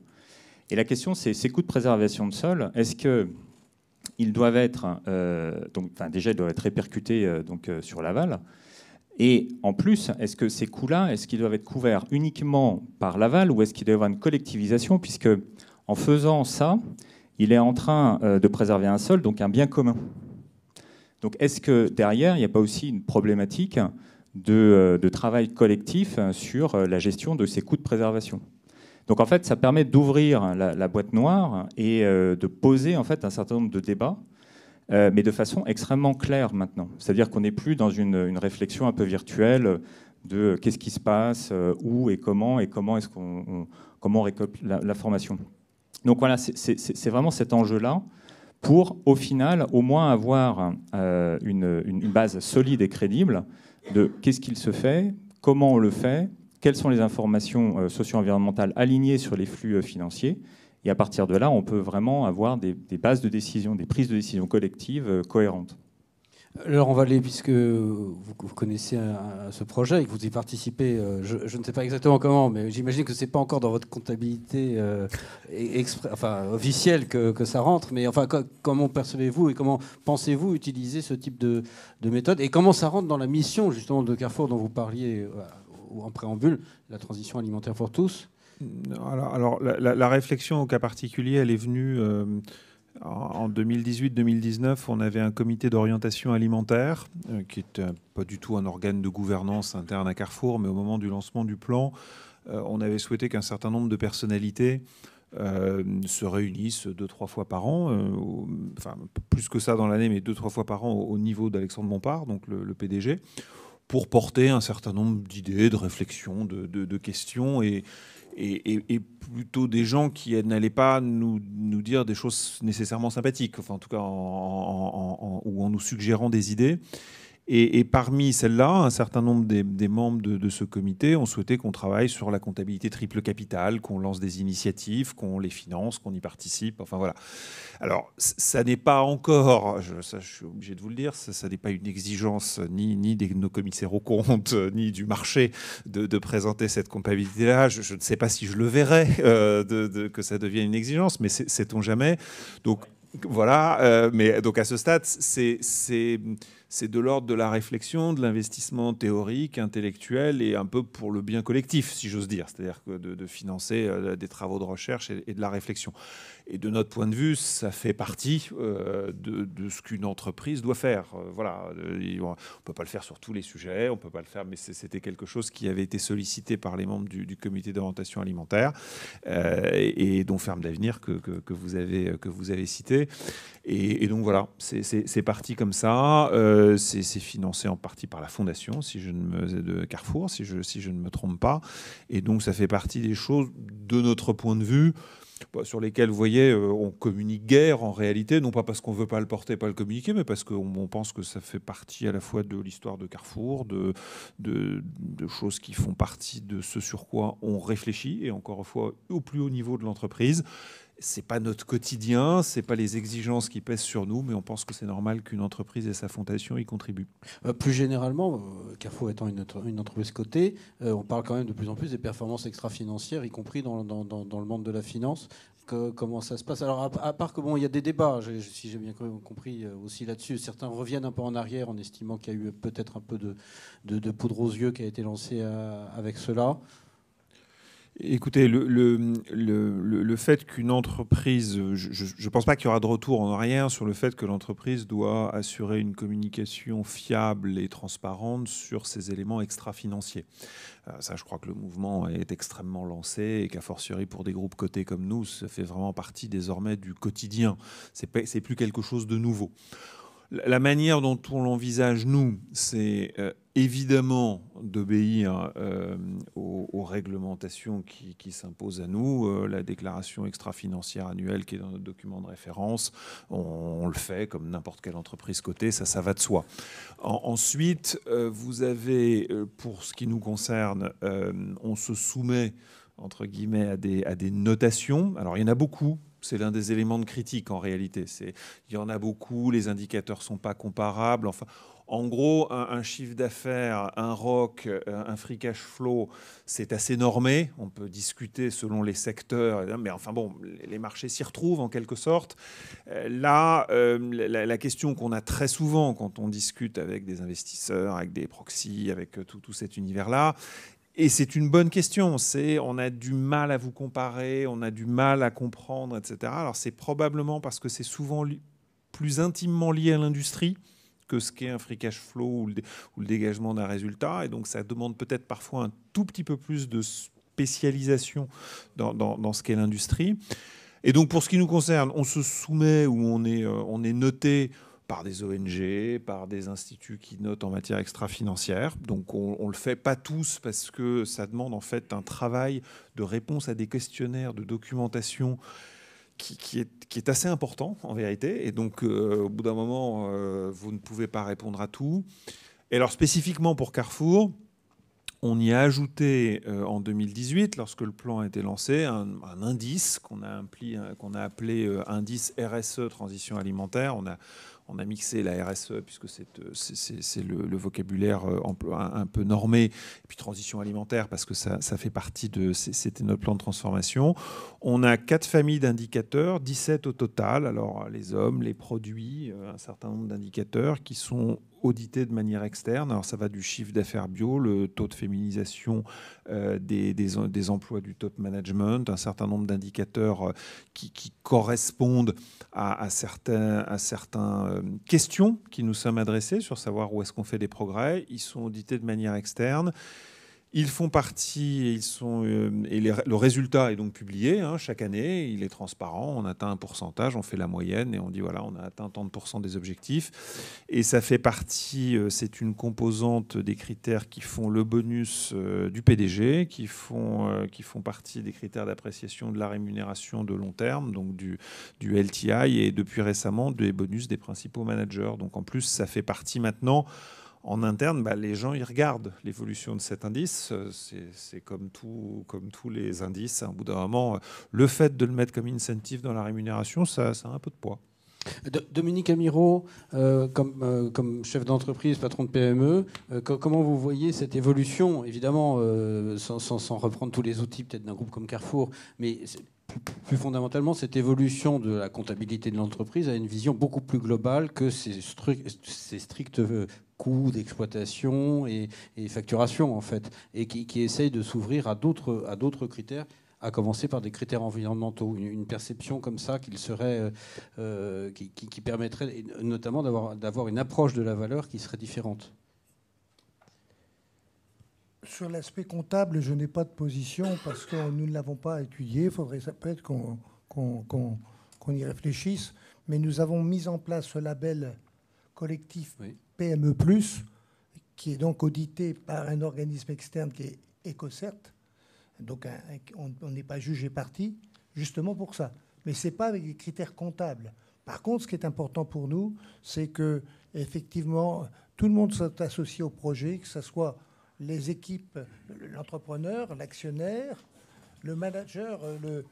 Et la question, c'est ces coûts de préservation de sol, est-ce qu'ils doivent être donc, déjà ils doivent être répercutés donc sur l'aval, et en plus, est-ce que ces coûts-là, est-ce qu'ils doivent être couverts uniquement par l'aval ou est-ce qu'il doit y avoir une collectivisation Puisque en faisant ça, il est en train euh, de préserver un sol, donc un bien commun. Donc est-ce que derrière, il n'y a pas aussi une problématique de, euh, travail collectif euh, sur la gestion de ces coûts de préservation donc en fait, ça permet d'ouvrir la, la, boîte noire et de poser en fait un certain nombre de débats euh, mais de façon extrêmement claire maintenant. C'est-à-dire qu'on n'est plus dans une, réflexion un peu virtuelle de qu'est-ce qui se passe, euh, où et comment, et comment est-ce qu'on comment on récolte l'information. Donc voilà, c'est vraiment cet enjeu-là pour, au final, au moins avoir euh, une, base solide et crédible de qu'est-ce qu'il se fait, comment on le fait, quelles sont les informations socio-environnementales alignées sur les flux financiers, et à partir de là, on peut vraiment avoir des, bases de décision, des prises de décision collectives euh, cohérentes. Alors on va aller, puisque vous, connaissez ce projet et que vous y participez, euh, je, ne sais pas exactement comment, mais j'imagine que ce n'est pas encore dans votre comptabilité euh, e-, officielle que, ça rentre, mais enfin, comment percevez-vous et comment pensez-vous utiliser ce type de méthode et comment ça rentre dans la mission justement de Carrefour dont vous parliez en préambule, la transition alimentaire pour tous alors, alors la, réflexion au cas particulier, elle est venue euh, en 2018-2019. On avait un comité d'orientation alimentaire, euh, qui n'était pas du tout un organe de gouvernance interne à Carrefour, mais au moment du lancement du plan, euh, on avait souhaité qu'un certain nombre de personnalités se réunissent deux, trois fois par an, enfin plus que ça dans l'année, mais deux, trois fois par an au, niveau d'Alexandre Bompard, donc le, PDG, pour porter un certain nombre d'idées, de réflexions, de, de questions et, et, plutôt des gens qui n'allaient pas nous, nous, dire des choses nécessairement sympathiques, enfin en tout cas ou en nous suggérant des idées. Et, parmi celles-là, un certain nombre des, membres de, ce comité ont souhaité qu'on travaille sur la comptabilité triple capital, qu'on lance des initiatives, qu'on les finance, qu'on y participe. Enfin voilà. Alors, ça n'est pas encore, je, je suis obligé de vous le dire, ça, n'est pas une exigence ni, ni de nos commissaires aux comptes, ni du marché de, présenter cette comptabilité-là. Je, ne sais pas si je le verrai euh, de, que ça devienne une exigence, mais sait-on jamais. Donc voilà, euh, mais donc à ce stade, c'est c'est de l'ordre de la réflexion, de l'investissement théorique, intellectuel et un peu pour le bien collectif, si j'ose dire, c'est-à-dire de, financer euh, des travaux de recherche et de la réflexion. Et de notre point de vue, ça fait partie euh, de, ce qu'une entreprise doit faire. Euh, voilà, on ne peut pas le faire sur tous les sujets, on peut pas le faire, mais c'était quelque chose qui avait été sollicité par les membres du, comité d'orientation alimentaire euh, et, dont Ferme d'avenir que, vous avez, que vous avez cité. Et, donc voilà, c'est parti comme ça. c'est financé en partie par la fondation, si je ne me de Carrefour, si je, si je ne me trompe pas. Et donc ça fait partie des choses de notre point de vue sur lesquels, vous voyez, euh, on communique guère en réalité, non pas parce qu'on ne veut pas le porter, pas le communiquer, mais parce qu'on pense que ça fait partie à la fois de l'histoire de Carrefour, de, de, choses qui font partie de ce sur quoi on réfléchit, et encore une fois, au plus haut niveau de l'entreprise c'est pas notre quotidien, c'est pas les exigences qui pèsent sur nous, mais on pense que c'est normal qu'une entreprise et sa fondation y contribuent. Euh, plus généralement, euh, Carrefour étant une, entreprise cotée, euh, on parle quand même de plus en plus des performances extra-financières, y compris dans, le monde de la finance. comment ça se passe Alors, à, part que bon, il y a des débats, si j'ai bien compris euh, aussi là-dessus. Certains reviennent un peu en arrière en estimant qu'il y a eu peut-être un peu de, poudre aux yeux qui a été lancée avec cela. Écoutez, le, le, le, le fait qu'une entreprise, je ne pense pas qu'il y aura de retour en arrière sur le fait que l'entreprise doit assurer une communication fiable et transparente sur ses éléments extra-financiers. Euh, ça, je crois que le mouvement est extrêmement lancé et qu'à fortiori pour des groupes cotés comme nous, ça fait vraiment partie désormais du quotidien. Ce n'est plus quelque chose de nouveau. La manière dont on l'envisage, nous, c'est euh, évidemment d'obéir euh, aux, réglementations qui, s'imposent à nous. Euh, la déclaration extra-financière annuelle qui est dans notre document de référence, on, le fait comme n'importe quelle entreprise cotée, ça, ça va de soi. ensuite, euh, vous avez, pour ce qui nous concerne, on se soumet entre guillemets à des, à des notations. Alors il y en a beaucoup, c'est l'un des éléments de critique en réalité. il y en a beaucoup, les indicateurs ne sont pas comparables. Enfin, en gros, un, chiffre d'affaires, un ROC, euh, un free cash flow, c'est assez normé. On peut discuter selon les secteurs, mais enfin bon, les marchés s'y retrouvent en quelque sorte. Euh, là, euh, la, question qu'on a très souvent quand on discute avec des investisseurs, avec des proxys, avec tout, tout cet univers-là, et c'est une bonne question. C'est on a du mal à vous comparer, on a du mal à comprendre, etc. Alors c'est probablement parce que c'est souvent plus intimement lié à l'industrie que ce qu'est un free cash flow ou le, dégagement d'un résultat. Et donc, ça demande peut-être parfois un tout petit peu plus de spécialisation dans, ce qu'est l'industrie. Et donc, pour ce qui nous concerne, on se soumet ou on est, euh, on est noté par des ONG, par des instituts qui notent en matière extra-financière. Donc on, ne le fait pas tous parce que ça demande en fait un travail de réponse à des questionnaires, de documentation qui, est, assez important en vérité. Et donc, euh, au bout d'un moment, euh, vous ne pouvez pas répondre à tout. Et alors, spécifiquement pour Carrefour, on y a ajouté euh, en 2018, lorsque le plan a été lancé, un, indice qu'on a, a, appelé indice RSE transition alimentaire. On a on a mixé la RSE, euh, puisque c'est euh, le, vocabulaire euh, un, peu normé, et puis transition alimentaire, parce que ça, fait partie de... C'était notre plan de transformation. On a quatre familles d'indicateurs, 17 au total. Alors les hommes, les produits, un certain nombre d'indicateurs qui sont audités de manière externe. Alors ça va du chiffre d'affaires bio, le taux de féminisation euh, des, emplois du top management, un certain nombre d'indicateurs euh, qui, correspondent à, certaines euh, questions qui nous sommes adressées sur savoir où est-ce qu'on fait des progrès. Ils sont audités de manière externe. Ils font partie et, ils sont, euh, et le résultat est donc publié hein, chaque année. Il est transparent. On atteint un pourcentage, on fait la moyenne et on dit voilà, on a atteint tant de pourcents des objectifs. Et ça fait partie, euh, c'est une composante des critères qui font le bonus euh, du PDG, qui font, qui font partie des critères d'appréciation de la rémunération de long terme, donc du, du LTI et depuis récemment des bonus des principaux managers. Donc en plus, ça fait partie maintenant en interne, bah, les gens ils regardent l'évolution de cet indice. Euh, c'est comme, comme tous les indices. Au bout d'un moment, euh, le fait de le mettre comme incentive dans la rémunération, ça, a un peu de poids. Dominique Amiro, euh, comme, comme, chef d'entreprise, patron de PME, comment vous voyez cette évolution Évidemment, sans, reprendre tous les outils peut-être d'un groupe comme Carrefour, mais plus, fondamentalement, cette évolution de la comptabilité de l'entreprise a une vision beaucoup plus globale que ces, ces strictes coûts d'exploitation et, facturation, en fait, et qui, qui essaye de s'ouvrir à d'autres, à d'autres critères à commencer par des critères environnementaux, une, perception comme ça qu'il serait, euh, euh, qui, permettrait notamment d'avoir, d'avoir une approche de la valeur qui serait différente. Sur l'aspect comptable, je n'ai pas de position parce que nous ne l'avons pas étudié. Il faudrait peut-être qu'on, qu'on, qu'on, qu'on y réfléchisse. Mais nous avons mis en place ce label collectif PME, qui est donc audité par un organisme externe qui est EcoCert. Donc on n'est pas jugé parti, justement pour ça. Mais ce n'est pas avec des critères comptables. Par contre, ce qui est important pour nous, c'est que effectivement, tout le monde soit associé au projet, que ce soit les équipes, l'entrepreneur, l'actionnaire, le manager, le,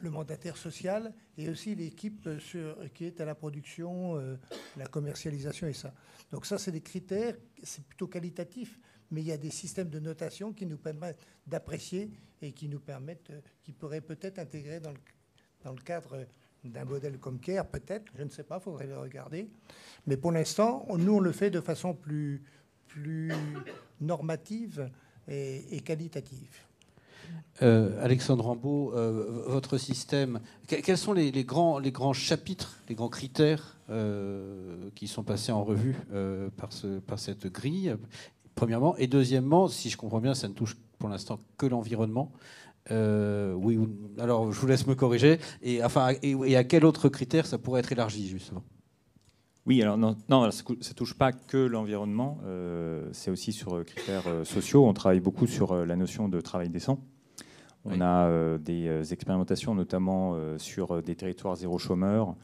le mandataire social et aussi l'équipe euh, qui est à la production, euh, la commercialisation et ça. Donc ça, c'est des critères, c'est plutôt qualitatif, mais il y a des systèmes de notation qui nous permettent d'apprécier et qui nous permettent, euh, qui pourraient peut-être intégrer dans le, cadre d'un modèle comme CARE, peut-être, je ne sais pas, il faudrait le regarder. Mais pour l'instant, nous, on le fait de façon plus, plus normative et qualitative. Euh, Alexandre Rambeau, euh, votre système, quels sont les, grands, les grands chapitres, les grands critères euh, qui sont passés en revue par, ce, par cette grille, premièrement Et deuxièmement, si je comprends bien, ça ne touche pour l'instant que l'environnement. oui, alors je vous laisse me corriger. Et, enfin, et, à quel autre critère ça pourrait être élargi, justement oui, alors non, non ça ne touche pas que l'environnement, c'est aussi sur critères sociaux. On travaille beaucoup sur la notion de travail décent on a euh, des euh, expérimentations notamment euh, sur des territoires zéro chômeur.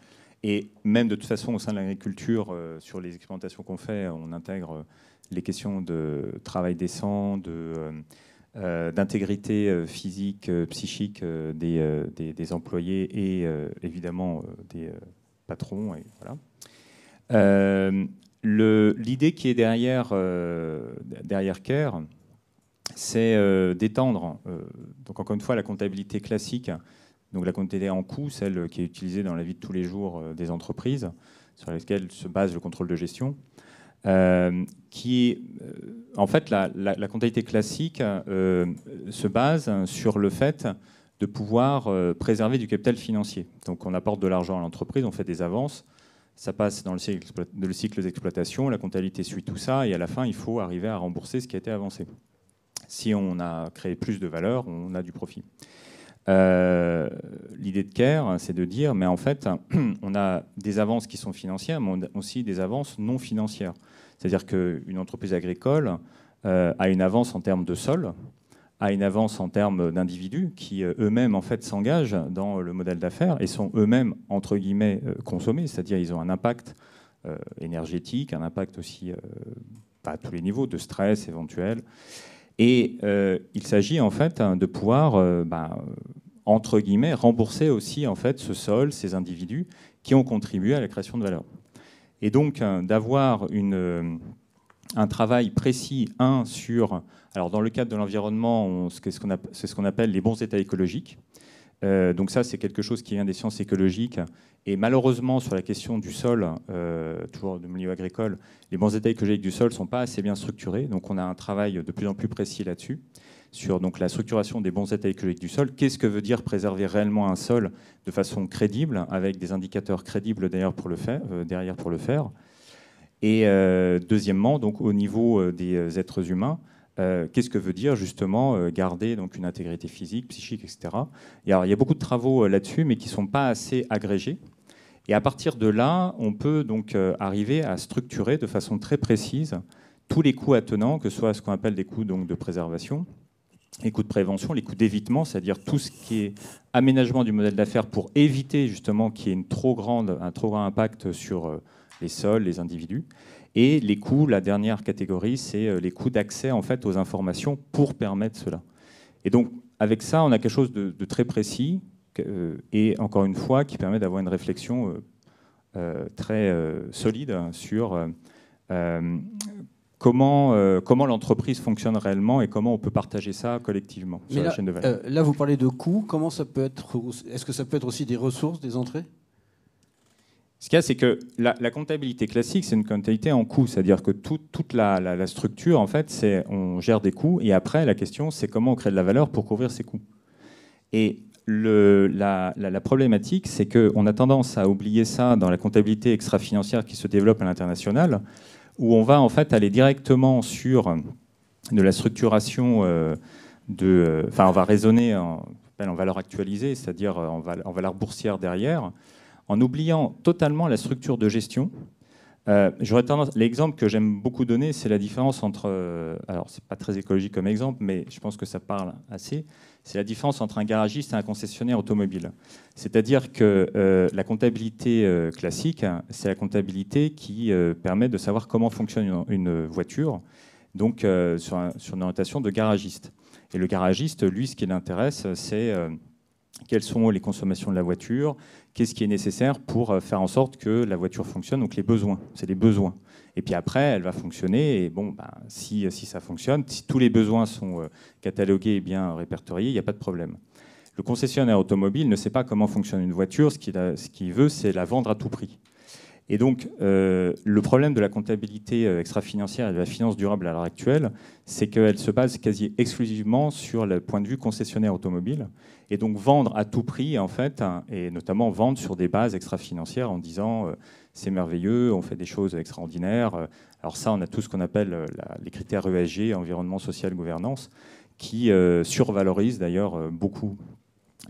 Et même de toute façon, au sein de l'agriculture, sur les expérimentations qu'on fait, on intègre les questions de travail décent, de... d'intégrité physique, psychique des, employés et évidemment des patrons. Et voilà. L'idée qui est derrière, derrière CARE, c'est euh, d'étendre, euh, donc encore une fois, la comptabilité classique, donc la comptabilité en coût, celle qui est utilisée dans la vie de tous les jours euh, des entreprises, sur laquelle se base le contrôle de gestion, qui en fait, la, comptabilité classique se base sur le fait de pouvoir préserver du capital financier. Donc on apporte de l'argent à l'entreprise, on fait des avances, ça passe dans le cycle, le cycle d'exploitation, la comptabilité suit tout ça, et à la fin, il faut arriver à rembourser ce qui a été avancé si on a créé plus de valeur, on a du profit. Euh, l'idée de CARE, hein, c'est de dire, mais en fait, on a des avances qui sont financières, mais on a aussi des avances non financières. C'est-à-dire qu'une entreprise agricole euh, a une avance en termes de sol, a une avance en termes d'individus qui euh, eux-mêmes en fait s'engagent dans le modèle d'affaires et sont eux-mêmes entre guillemets consommés, c'est-à-dire ils ont un impact énergétique, un impact aussi à tous les niveaux de stress éventuel. Et euh, il s'agit en fait hein, de pouvoir, euh, ben, entre guillemets, rembourser aussi en fait ce sol, ces individus qui ont contribué à la création de valeur. Et donc hein, d'avoir euh, un travail précis, un sur, alors dans le cadre de l'environnement, c'est ce qu'on appelle les bons états écologiques, euh, donc ça, c'est quelque chose qui vient des sciences écologiques. Et malheureusement, sur la question du sol, euh, toujours du milieu agricole, les bons états écologiques du sol ne sont pas assez bien structurés. Donc on a un travail de plus en plus précis là-dessus, sur la structuration des bons états écologiques du sol. Qu'est-ce que veut dire préserver réellement un sol de façon crédible, avec des indicateurs crédibles d'ailleurs pour le faire, euh, derrière pour le faire. Et deuxièmement, donc, au niveau des êtres humains, euh, qu'est-ce que veut dire justement euh, garder donc une intégrité physique, psychique, etc. il y a beaucoup de travaux euh, là-dessus, mais qui ne sont pas assez agrégés. Et à partir de là, on peut donc arriver à structurer de façon très précise tous les coûts attenants, que ce soit ce qu'on appelle des coûts de préservation, les coûts de prévention, les coûts d'évitement, c'est-à-dire tout ce qui est aménagement du modèle d'affaires pour éviter justement qu'il y ait un trop grand impact sur les sols, les individus, et les coûts, la dernière catégorie, c'est euh, les coûts d'accès en fait aux informations pour permettre cela. Et donc avec ça, on a quelque chose de, très précis euh, et encore une fois qui permet d'avoir une réflexion euh, très solide sur comment, comment l'entreprise fonctionne réellement et comment on peut partager ça collectivement sur la chaîne de valeur. là, vous parlez de coûts. Comment ça peut être Est-ce que ça peut être aussi des ressources, des entrées ce qu'il y a, c'est que la, comptabilité classique, c'est une comptabilité en coûts, c'est-à-dire que toute la, structure, en fait, c'est on gère des coûts, et après, la question, c'est comment on crée de la valeur pour couvrir ces coûts. Et la, problématique, c'est qu'on a tendance à oublier ça dans la comptabilité extra-financière qui se développe à l'international, où on va en fait aller directement sur de la structuration euh, de... Euh, enfin, on va raisonner en valeur actualisée, c'est-à-dire euh, en valeur boursière derrière, en oubliant totalement la structure de gestion. Euh, j'aurais l'exemple que j'aime beaucoup donner, c'est la différence entre, euh, alors c'est pas très écologique comme exemple, mais je pense que ça parle assez, c'est la différence entre un garagiste et un concessionnaire automobile. C'est-à-dire que euh, la comptabilité classique, c'est la comptabilité qui permet de savoir comment fonctionne une, voiture, donc sur, sur, une orientation de garagiste. Et le garagiste, lui, ce qui l'intéresse, c'est quelles sont les consommations de la voiture, qu'est-ce qui est nécessaire pour euh, faire en sorte que la voiture fonctionne, donc les besoins, c'est les besoins. Et puis après, elle va fonctionner, et bon, ben, euh, si, ça fonctionne, si tous les besoins sont euh, catalogués et bien répertoriés, il n'y a pas de problème. Le concessionnaire automobile ne sait pas comment fonctionne une voiture, ce qu'il, veut, c'est la vendre à tout prix. Et donc, le problème de la comptabilité extra-financière et de la finance durable à l'heure actuelle, c'est qu'elle se base quasi exclusivement sur le point de vue concessionnaire automobile. Et donc vendre à tout prix, en fait, hein, et notamment vendre sur des bases extra-financières en disant euh, c'est merveilleux, on fait des choses extraordinaires. Euh, alors ça, on a tout ce qu'on appelle euh, les critères ESG, environnement, social, gouvernance, qui survalorisent d'ailleurs beaucoup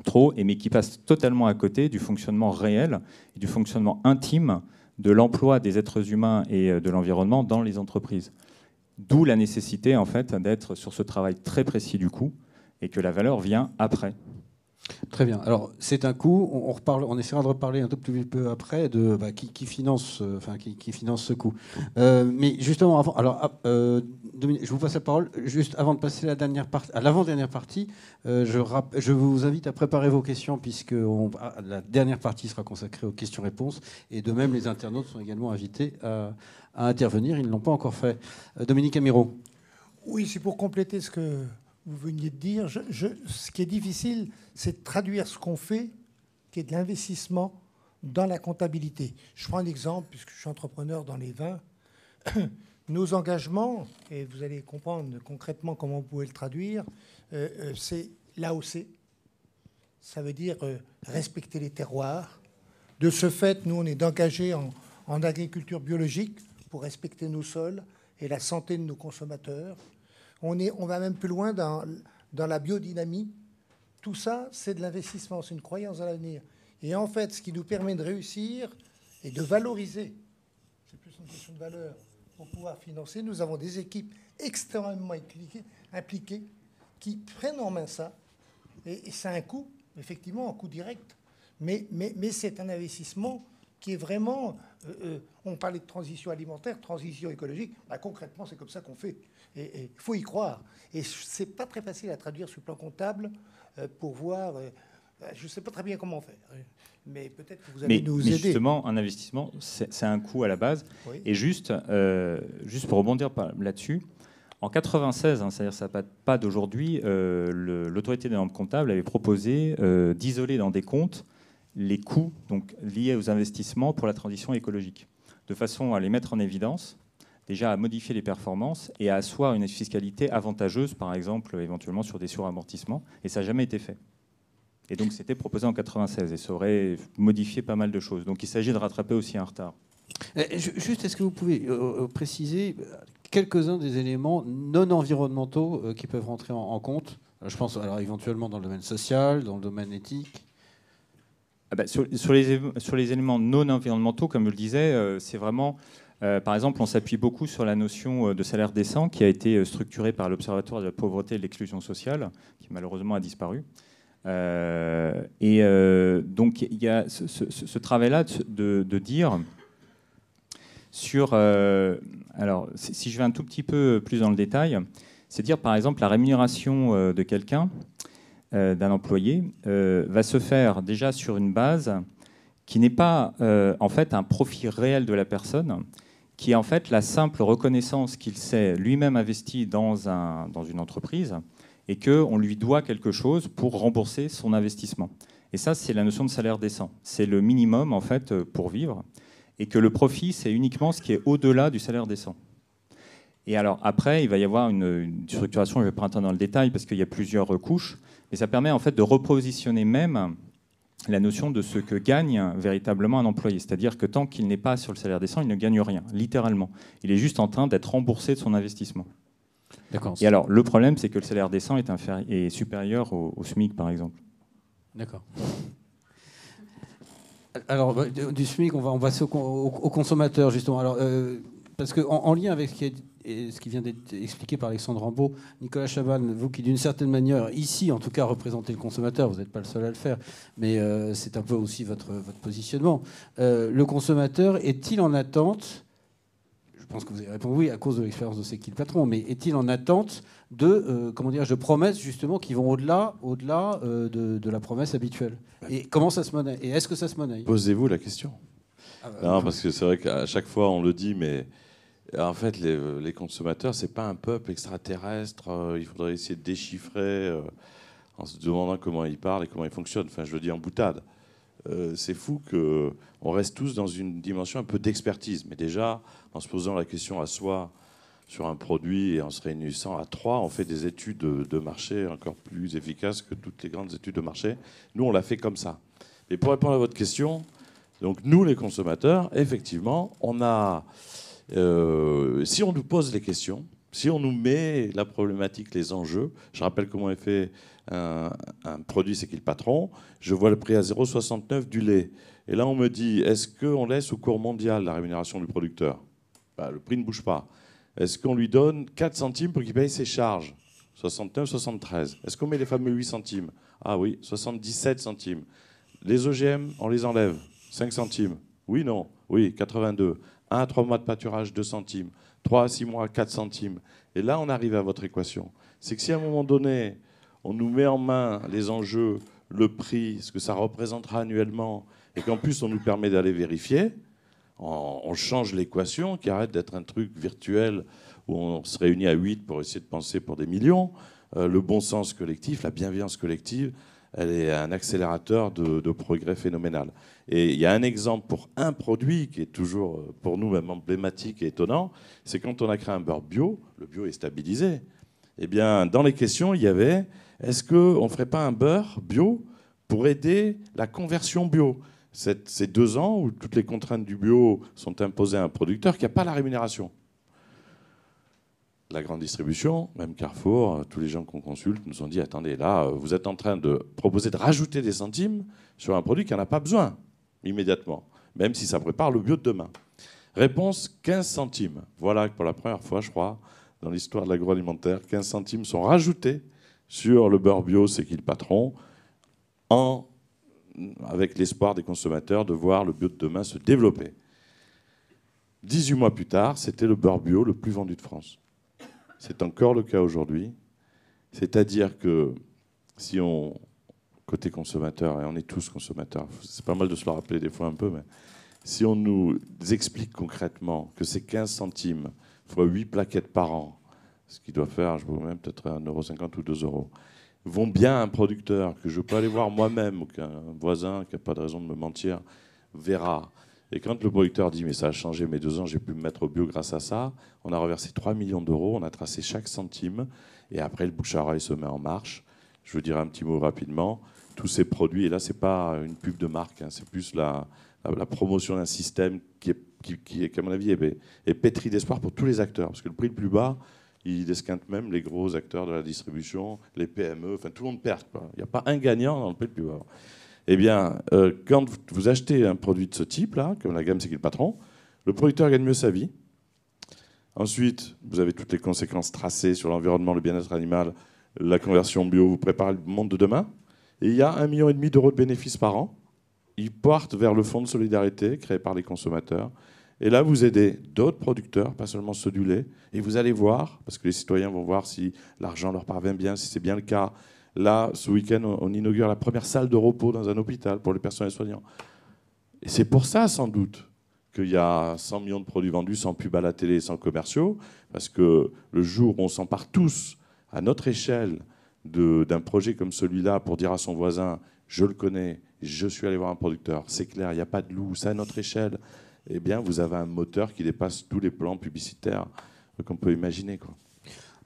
trop, et mais qui passent totalement à côté du fonctionnement réel, et du fonctionnement intime de l'emploi des êtres humains et de l'environnement dans les entreprises. D'où la nécessité en fait d'être sur ce travail très précis du coup et que la valeur vient après. Très bien. Alors, c'est un coup. On, reparle, essaiera de reparler un peu plus peu après de bah, qui, finance, euh, enfin, qui, finance ce coup. Euh, mais justement, avant, alors, ah, euh, je vous passe la parole. Juste avant de passer la dernière partie, à l'avant-dernière partie, je, je, vous invite à préparer vos questions, puisque la dernière partie sera consacrée aux questions-réponses. Et de même, les internautes sont également invités à, à intervenir. Ils ne l'ont pas encore fait. Dominique Amiro. Oui, c'est pour compléter ce que vous veniez de dire. Je, ce qui est difficile, c'est de traduire ce qu'on fait, qui est de l'investissement, dans la comptabilité. Je prends un exemple, puisque je suis entrepreneur dans les vins. Nos engagements, et vous allez comprendre concrètement comment vous pouvez le traduire, euh, euh, c'est l'AOC. Ça veut dire euh, respecter les terroirs. De ce fait, nous, on est engagés en agriculture biologique pour respecter nos sols et la santé de nos consommateurs. On, est, on va même plus loin dans, dans la biodynamie. Tout ça, c'est de l'investissement, c'est une croyance à l'avenir. Et en fait, ce qui nous permet de réussir et de valoriser, c'est plus une question de valeur, pour pouvoir financer, nous avons des équipes extrêmement impliquées qui prennent en main ça. Et, c'est un coût, effectivement, un coût direct. Mais, mais, mais c'est un investissement qui est vraiment... Euh, euh, on parlait de transition alimentaire, transition écologique. Bah, concrètement, c'est comme ça qu'on fait il faut y croire. Et c'est pas très facile à traduire sur le plan comptable euh, pour voir. Euh, euh, je ne sais pas très bien comment faire, hein. mais peut-être que vous allez mais, nous mais aider. Justement, un investissement, c'est un coût à la base. Et juste, juste pour rebondir là-dessus, en 96, hein, c'est-à-dire ça pas d'aujourd'hui, l'autorité des normes comptables avait proposé d'isoler dans des comptes les coûts donc, liés aux investissements pour la transition écologique, de façon à les mettre en évidence déjà à modifier les performances et à asseoir une fiscalité avantageuse, par exemple éventuellement sur des suramortissements, et ça n'a jamais été fait. Et donc c'était proposé en 96 et ça aurait modifié pas mal de choses. Donc il s'agit de rattraper aussi un retard. Euh, juste, est-ce que vous pouvez euh, euh, préciser quelques-uns des éléments non environnementaux qui peuvent rentrer en, compte Je pense alors éventuellement dans le domaine social, dans le domaine éthique. Ah ben, sur, les, sur, les, éléments non environnementaux, comme je le disais, c'est vraiment euh, par exemple, on s'appuie beaucoup sur la notion euh, de salaire décent qui a été euh, structurée par l'Observatoire de la pauvreté et de l'exclusion sociale, qui malheureusement a disparu. et donc il y a ce, travail-là de, dire sur... alors si je vais un tout petit peu plus dans le détail, c'est dire par exemple la rémunération de quelqu'un, d'un employé, va se faire déjà sur une base qui n'est pas en fait un profit réel de la personne, qui est en fait la simple reconnaissance qu'il s'est lui-même investi dans, un, dans une entreprise et qu'on lui doit quelque chose pour rembourser son investissement. Et ça, c'est la notion de salaire décent. C'est le minimum, en fait, pour vivre. Et que le profit, c'est uniquement ce qui est au-delà du salaire décent. Et alors, après, il va y avoir une, structuration, je ne vais pas entrer dans le détail parce qu'il y a plusieurs couches, mais ça permet, en fait, de repositionner même la notion de ce que gagne véritablement un employé. C'est-à-dire que tant qu'il n'est pas sur le salaire décent, il ne gagne rien, littéralement. Il est juste en train d'être remboursé de son investissement. D'accord. Et alors, le problème, c'est que le salaire décent est, est supérieur au, SMIC, par exemple. D'accord. Alors, bah, du SMIC, on va, on va au, consommateur, justement. Alors, euh, parce qu'en en, lien avec ce qui, vient d'être expliqué par Alexandre Rambaud, Nicolas Chaban, vous qui d'une certaine manière, ici en tout cas, représentez le consommateur, vous n'êtes pas le seul à le faire, mais euh, c'est un peu aussi votre, positionnement. Euh, le consommateur est-il en attente je pense que vous avez répondu oui à cause de l'expérience de ces qui patron, mais est-il en attente de euh, comment dire, de promesses justement qui vont au-delà, au-delà de, la promesse habituelle Et comment ça se monnaie Et est-ce que ça se monnaie Posez-vous la question. Ah, bah, non, parce que c'est vrai qu'à chaque fois on le dit, mais en fait, les, euh, les consommateurs, c'est pas un peuple extraterrestre. Euh, il faudrait essayer de déchiffrer euh, en se demandant comment ils parlent et comment ils fonctionnent. Enfin, je le dis en boutade. c'est fou qu'on reste tous dans une dimension un peu d'expertise. Mais déjà, en se posant la question à soi sur un produit et en se réunissant à trois, on fait des études de, de marché encore plus efficaces que toutes les grandes études de marché. Nous, on l'a fait comme ça. Et pour répondre à votre question, donc nous, les consommateurs, effectivement, on a euh, si on nous pose les questions, si on nous met la problématique, les enjeux, je rappelle comment est fait un, produit, c'est qu'il patron, je vois le prix à 0,69 du lait. Et là, on me dit, est-ce qu'on laisse au cours mondial la rémunération du producteur bah, Le prix ne bouge pas. Est-ce qu'on lui donne 4 centimes pour qu'il paye ses charges 69, 73. Est-ce qu'on met les fameux 8 centimes Ah oui, 77 centimes. Les OGM, on les enlève. 5 centimes. Oui, non. Oui, 82. 1 à 3 mois de pâturage, 2 centimes. 3 à 6 mois, 4 centimes. Et là, on arrive à votre équation. C'est que si à un moment donné, on nous met en main les enjeux, le prix, ce que ça représentera annuellement, et qu'en plus on nous permet d'aller vérifier, on, change l'équation qui arrête d'être un truc virtuel où on se réunit à 8 pour essayer de penser pour des millions. Euh, le bon sens collectif, la bienveillance collective, elle est un accélérateur de progrès phénoménal. Et il y a un exemple pour un produit qui est toujours euh, pour nous même emblématique et étonnant, c'est quand on a créé un beurre bio, le bio est stabilisé. Et eh bien, dans les questions, il y avait est-ce qu'on ne ferait pas un beurre bio pour aider la conversion bio Ces deux ans où toutes les contraintes du bio sont imposées à un producteur qui n'a pas la rémunération. La grande distribution, même Carrefour, euh, tous les gens qu'on consulte nous ont dit attendez, là, euh, vous êtes en train de proposer de rajouter des centimes sur un produit qui n'en a pas besoin immédiatement, même si ça prépare le bio de demain. Réponse 15 centimes. Voilà pour la première fois, je crois, dans l'histoire de l'agroalimentaire, 15 centimes sont rajoutés sur le beurre bio, c'est qui le patron, en, avec l'espoir des consommateurs de voir le bio de demain se développer. 18 mois plus tard, c'était le beurre bio le plus vendu de France. C'est encore le cas aujourd'hui. C'est-à-dire que si on côté consommateur, et on est tous consommateurs. C'est pas mal de se le rappeler des fois un peu, mais si on nous explique concrètement que c'est 15 centimes fois 8 plaquettes par an, ce qui doit faire, je vous même peut-être 1,50€ ou 2 euros, vont bien à un producteur que je peux aller voir moi-même, ou qu'un voisin qui n'a pas de raison de me mentir verra. Et quand le producteur dit mais ça a changé mes deux ans, j'ai pu me mettre au bio grâce à ça, on a reversé 3 millions d'euros, on a tracé chaque centime, et après le bouche à oreille se met en marche. Je veux dire un petit mot rapidement tous ces produits. Et là, ce n'est pas une pub de marque, hein. c'est plus la, promotion d'un système qui, est, qui, à mon avis, est, pétri d'espoir pour tous les acteurs. Parce que le prix le plus bas, il esquinte même les gros acteurs de la distribution, les PME, enfin tout le monde perd. Il n'y a pas un gagnant dans le prix le plus bas. Eh bien, euh, quand vous achetez un produit de ce type-là, comme la gamme C'est qui le patron, le producteur gagne mieux sa vie. Ensuite, vous avez toutes les conséquences tracées sur l'environnement, le bien-être animal, la conversion bio vous préparez le monde de demain. Et il y a un million et demi d'euros de bénéfices par an. Ils partent vers le fonds de solidarité créé par les consommateurs. Et là, vous aidez d'autres producteurs, pas seulement ceux du lait. Et vous allez voir, parce que les citoyens vont voir si l'argent leur parvient bien, si c'est bien le cas. Là, ce week-end, on inaugure la première salle de repos dans un hôpital pour les personnes soignantes. Et c'est pour ça, sans doute, qu'il y a 100 millions de produits vendus sans pub à la télé, sans commerciaux, parce que le jour où on s'empare tous, à notre échelle, d'un projet comme celui-là pour dire à son voisin, je le connais, je suis allé voir un producteur, c'est clair, il n'y a pas de loup, ça à notre échelle, eh bien, vous avez un moteur qui dépasse tous les plans publicitaires qu'on peut imaginer.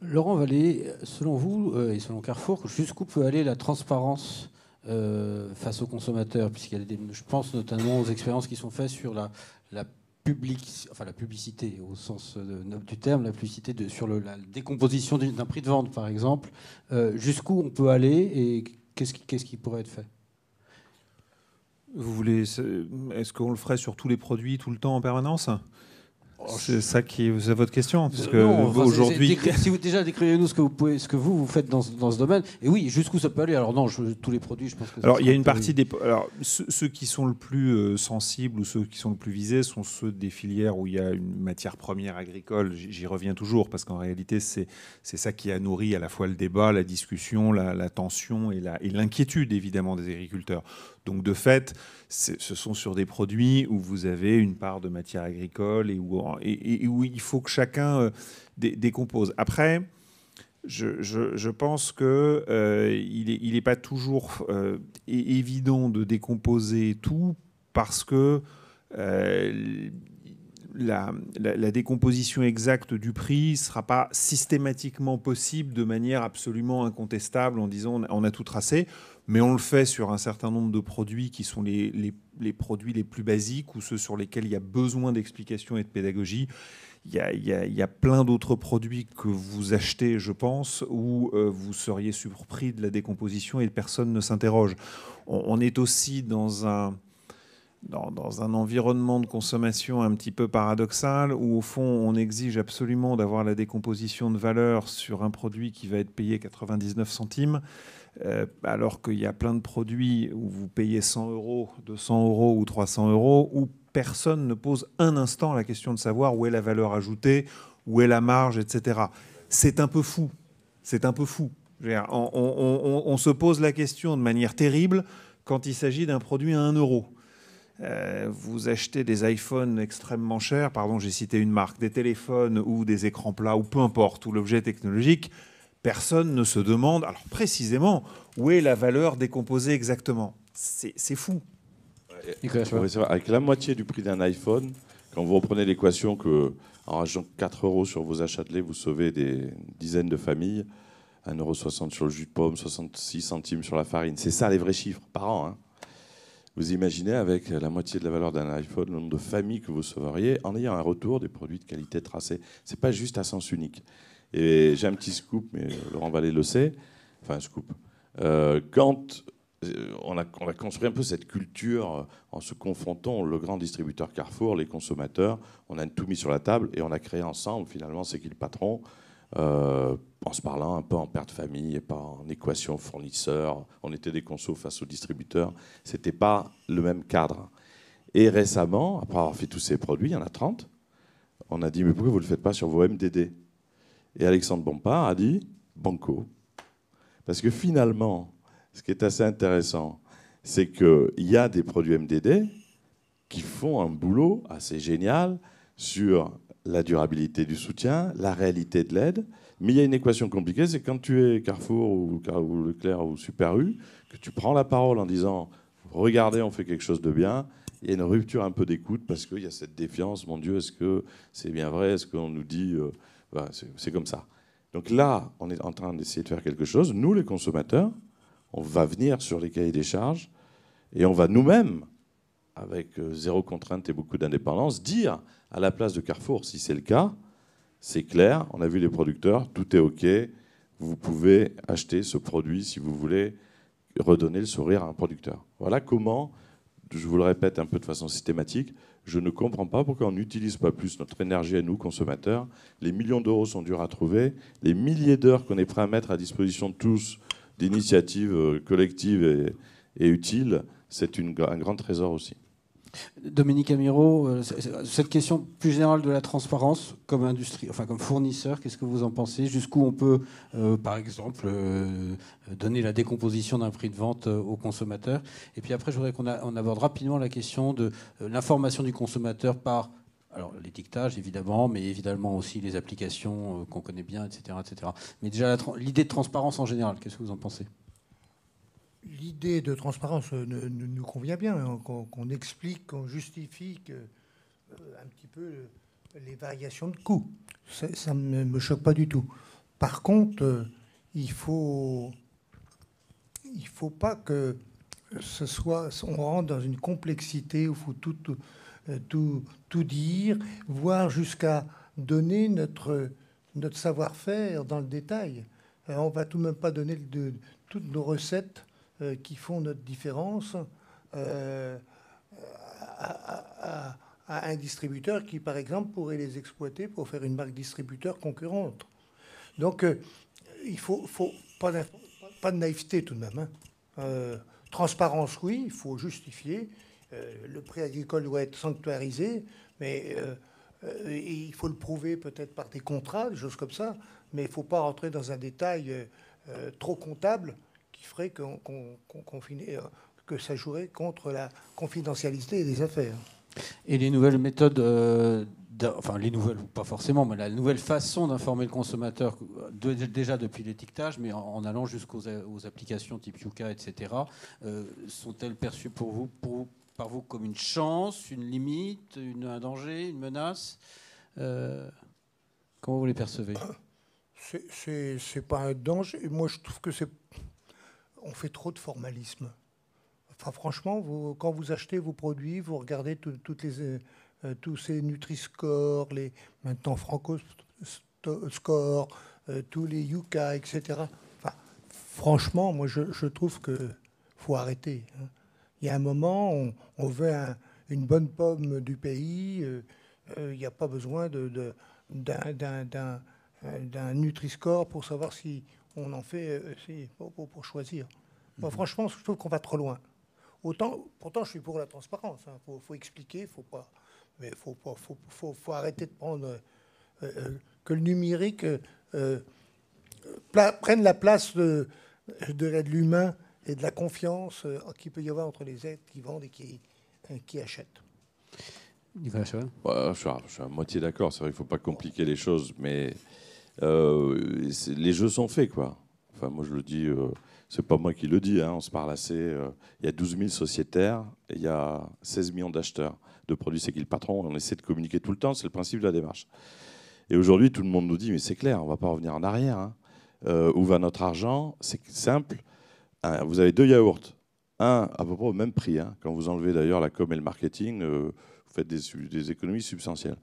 Laurent Vallée, selon vous euh, et selon Carrefour, jusqu'où peut aller la transparence euh, face aux consommateurs je pense notamment aux expériences qui sont faites sur la, la public, enfin la publicité au sens euh, noble du terme, la publicité de, sur la décomposition d'un prix de vente, par exemple, euh, jusqu'où on peut aller et qu'est-ce qui, qui, pourrait être fait Vous voulez, est-ce qu'on le ferait sur tous les produits tout le temps en permanence Oh, c'est ça qui est votre question parce que aujourd'hui si vous déjà décrivez-nous ce que vous faites dans, ce domaine et oui jusqu'où ça peut aller alors non tous les produits je pense que alors il y a une partie des alors ceux, qui sont le plus euh, sensibles ou ceux qui sont le plus visés sont ceux des filières où il y a une matière première agricole j'y reviens toujours parce qu'en réalité c'est c'est ça qui a nourri à la fois le débat la discussion la, tension et l'inquiétude évidemment des agriculteurs donc de fait, ce sont sur des produits où vous avez une part de matière agricole et où, il faut que chacun euh, décompose. Après, je, pense qu'il euh, il n'est pas toujours euh, évident de décomposer tout parce que la, décomposition exacte du prix ne sera pas systématiquement possible de manière absolument incontestable en disant on a tout tracé mais on le fait sur un certain nombre de produits qui sont les, produits les plus basiques ou ceux sur lesquels il y a besoin d'explication et de pédagogie. Il y, a, plein d'autres produits que vous achetez, je pense, où euh, vous seriez surpris de la décomposition et personne ne s'interroge. On, est aussi dans un, dans, dans, un environnement de consommation un petit peu paradoxal, où au fond on exige absolument d'avoir la décomposition de valeur sur un produit qui va être payé 99 centimes. Euh, alors qu'il y a plein de produits où vous payez 100 euros, 200 euros ou 300 euros, où personne ne pose un instant la question de savoir où est la valeur ajoutée, où est la marge, etc. C'est un peu fou. C'est un peu fou. on, se pose la question de manière terrible quand il s'agit d'un produit à 1 euro. Euh, vous achetez des iPhones extrêmement chers, pardon, j'ai cité une marque, des téléphones ou des écrans plats ou peu importe, ou l'objet technologique, personne ne se demande alors précisément où est la valeur décomposée exactement. C'est fou. Avec la moitié du prix d'un iPhone, quand vous reprenez l'équation que en rajoutant 4 euros sur vos achats de lait, vous sauvez des dizaines de familles, euros sur le jus de pomme, 66 centimes sur la farine. C'est ça les vrais chiffres par an. Hein. Vous imaginez avec la moitié de la valeur d'un iPhone le nombre de familles que vous sauveriez en ayant un retour des produits de qualité tracés. C'est pas juste à sens unique. Et j'ai un petit scoop, mais Laurent Vallée le sait. Enfin, un scoop. Euh, quand euh, on a, construit un peu cette culture euh, en se confrontant le grand distributeur Carrefour, les consommateurs, on a tout mis sur la table et on a créé ensemble, finalement, c'est qui le patron en se parlant un peu en père de famille et pas en équation fournisseur. On était des consos face aux distributeurs. C'était pas le même cadre. Et récemment, après avoir fait tous ces produits, il y en a 30, on a dit, mais pourquoi vous ne le faites pas sur vos MDD et Alexandre Bompard a dit Banco. Parce que finalement, ce qui est assez intéressant, c'est qu'il y a des produits MDD qui font un boulot assez génial sur la durabilité du soutien, la réalité de l'aide. Mais il y a une équation compliquée, c'est quand tu es Carrefour ou, Leclerc ou Super U, que tu prends la parole en disant regardez, on fait quelque chose de bien. Il y a une rupture un peu d'écoute parce qu'il y a cette défiance. Mon Dieu, est-ce que c'est bien vrai Est-ce qu'on nous dit euh, bah, c'est comme ça. Donc là, on est en train d'essayer de faire quelque chose. Nous, les consommateurs, on va venir sur les cahiers des charges et on va nous-mêmes, avec euh, zéro contrainte et beaucoup d'indépendance, dire à la place de Carrefour, si c'est le cas, c'est clair, on a vu les producteurs, tout est OK, vous pouvez acheter ce produit si vous voulez redonner le sourire à un producteur. Voilà comment, je vous le répète un peu de façon systématique, je ne comprends pas pourquoi on n'utilise pas plus notre énergie à nous, consommateurs. Les millions d'euros sont durs à trouver. Les milliers d'heures qu'on est prêt à mettre à disposition de tous d'initiatives euh, collectives et, et utiles, c'est un grand trésor aussi. Dominique Amirault, euh, cette question plus générale de la transparence comme industrie, enfin comme fournisseur, qu'est-ce que vous en pensez Jusqu'où on peut, euh, par exemple, euh, donner la décomposition d'un prix de vente au consommateur Et puis après, je voudrais qu'on aborde rapidement la question de l'information du consommateur par alors l'étiquetage évidemment, mais évidemment aussi les applications qu'on connaît bien, etc., etc. Mais déjà l'idée de transparence en général, qu'est-ce que vous en pensez L'idée de transparence euh, nous convient bien, hein, qu'on explique, qu'on justifie euh, un petit peu euh, les variations de coûts. Ça ne me choque pas du tout. Par contre, il faut, il faut pas que ce soit, on rentre dans une complexité où il faut tout, tout, tout, dire, voire jusqu'à donner notre, notre savoir-faire dans le détail. On va tout de même pas donner de, toutes nos recettes euh, qui font notre différence euh, à, un distributeur qui, par exemple, pourrait les exploiter pour faire une marque distributeur concurrente. Donc, euh, il faut, faut pas, de naïveté tout de même. Hein. transparence, oui, il faut justifier. le prix agricole doit être sanctuarisé, mais il faut le prouver peut-être par des contrats, des choses comme ça. Mais il ne faut pas rentrer dans un détail trop comptable qui ferait qu'on euh, que ça jouerait contre la confidentialité des affaires. Et les nouvelles méthodes, euh, enfin les nouvelles, pas forcément, mais la nouvelle façon d'informer le consommateur, déjà depuis l'étiquetage, mais en, allant jusqu'aux applications type Yuka, etc., euh, sont-elles perçues pour vous, par vous comme une chance, une limite, une, un danger, une menace Comment vous les percevez C'est pas un danger. Moi, je trouve que c'est on fait trop de formalisme. Enfin, franchement, quand vous achetez vos produits, vous regardez toutes les, euh, euh, tous ces Nutri-Score, les maintenant Franco-Score, euh, tous les Yuka, etc. franchement, moi, je, trouve que faut arrêter. Hein. Il y a un moment, on, veut une bonne pomme du pays. il n'y a pas besoin d'un Nutri-Score pour savoir si on en fait aussi euh, pour, choisir. Mhm. franchement, je trouve qu'on va trop loin. Autant, pourtant, je suis pour la transparence. Il hein. faut, expliquer, faut pas, mais faut pas, faut, faut, arrêter de prendre euh, euh, que le numérique prenne la place de, l'humain et de la confiance qu'il peut y avoir entre les êtres qui vendent et qui, achètent. Nicolas je, suis à, moitié d'accord. C'est vrai ne faut pas compliquer les choses, mais euh, les jeux sont faits, quoi. Enfin, moi, je le dis, euh, c'est pas moi qui le dis, hein, on se parle assez. Euh, il y a 12 000 sociétaires et il y a 16 millions d'acheteurs de produits. C'est qui le patron On essaie de communiquer tout le temps, c'est le principe de la démarche. Et aujourd'hui, tout le monde nous dit, mais c'est clair, on va pas revenir en arrière. Hein. où va notre argent C'est simple. Hein, vous avez deux yaourts. Un à peu près au même prix. Quand vous enlevez d'ailleurs la com et le marketing, vous faites des économies substantielles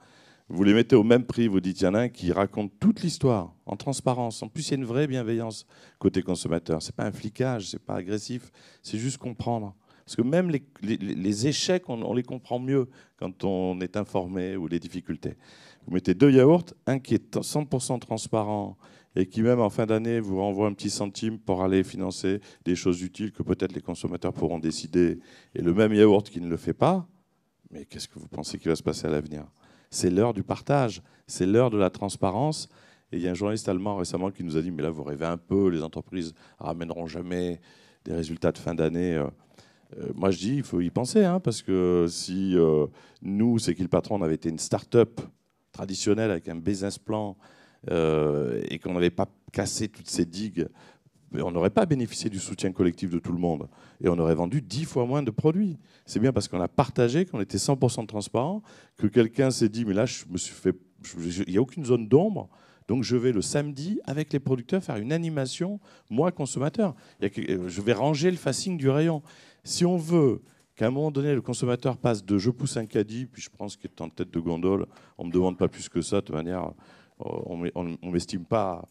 vous les mettez au même prix, vous dites, il y en a un qui raconte toute l'histoire en transparence. En plus, il y a une vraie bienveillance côté consommateur. Ce n'est pas un flicage, ce n'est pas agressif, c'est juste comprendre. Parce que même les, échecs, on, les comprend mieux quand on est informé ou les difficultés. Vous mettez deux yaourts, un qui est 100% transparent et qui même en fin d'année vous renvoie un petit centime pour aller financer des choses utiles que peut-être les consommateurs pourront décider, et le même yaourt qui ne le fait pas, mais qu'est-ce que vous pensez qu'il va se passer à l'avenir c'est l'heure du partage, c'est l'heure de la transparence. Et il y a un journaliste allemand récemment qui nous a dit, mais là, vous rêvez un peu, les entreprises ramèneront jamais des résultats de fin d'année. Euh. Euh, moi, je dis, il faut y penser, hein, parce que si euh, nous, c'est qu'il patron, on avait été une start-up traditionnelle avec un business plan et qu'on n'avait pas cassé toutes ces digues on n'aurait pas bénéficié du soutien collectif de tout le monde et on aurait vendu dix fois moins de produits. C'est bien parce qu'on a partagé, qu'on était 100% transparent, que quelqu'un s'est dit mais là je me suis fait, il n'y a aucune zone d'ombre. Donc je vais le samedi avec les producteurs faire une animation, moi consommateur. Euh, je vais ranger le facing du rayon. Si on veut qu'à un moment donné, le consommateur passe de je pousse un caddie, puis je prends ce qui est en tête de gondole, on ne me demande pas plus que ça, de manière, euh, on ne m'estime pas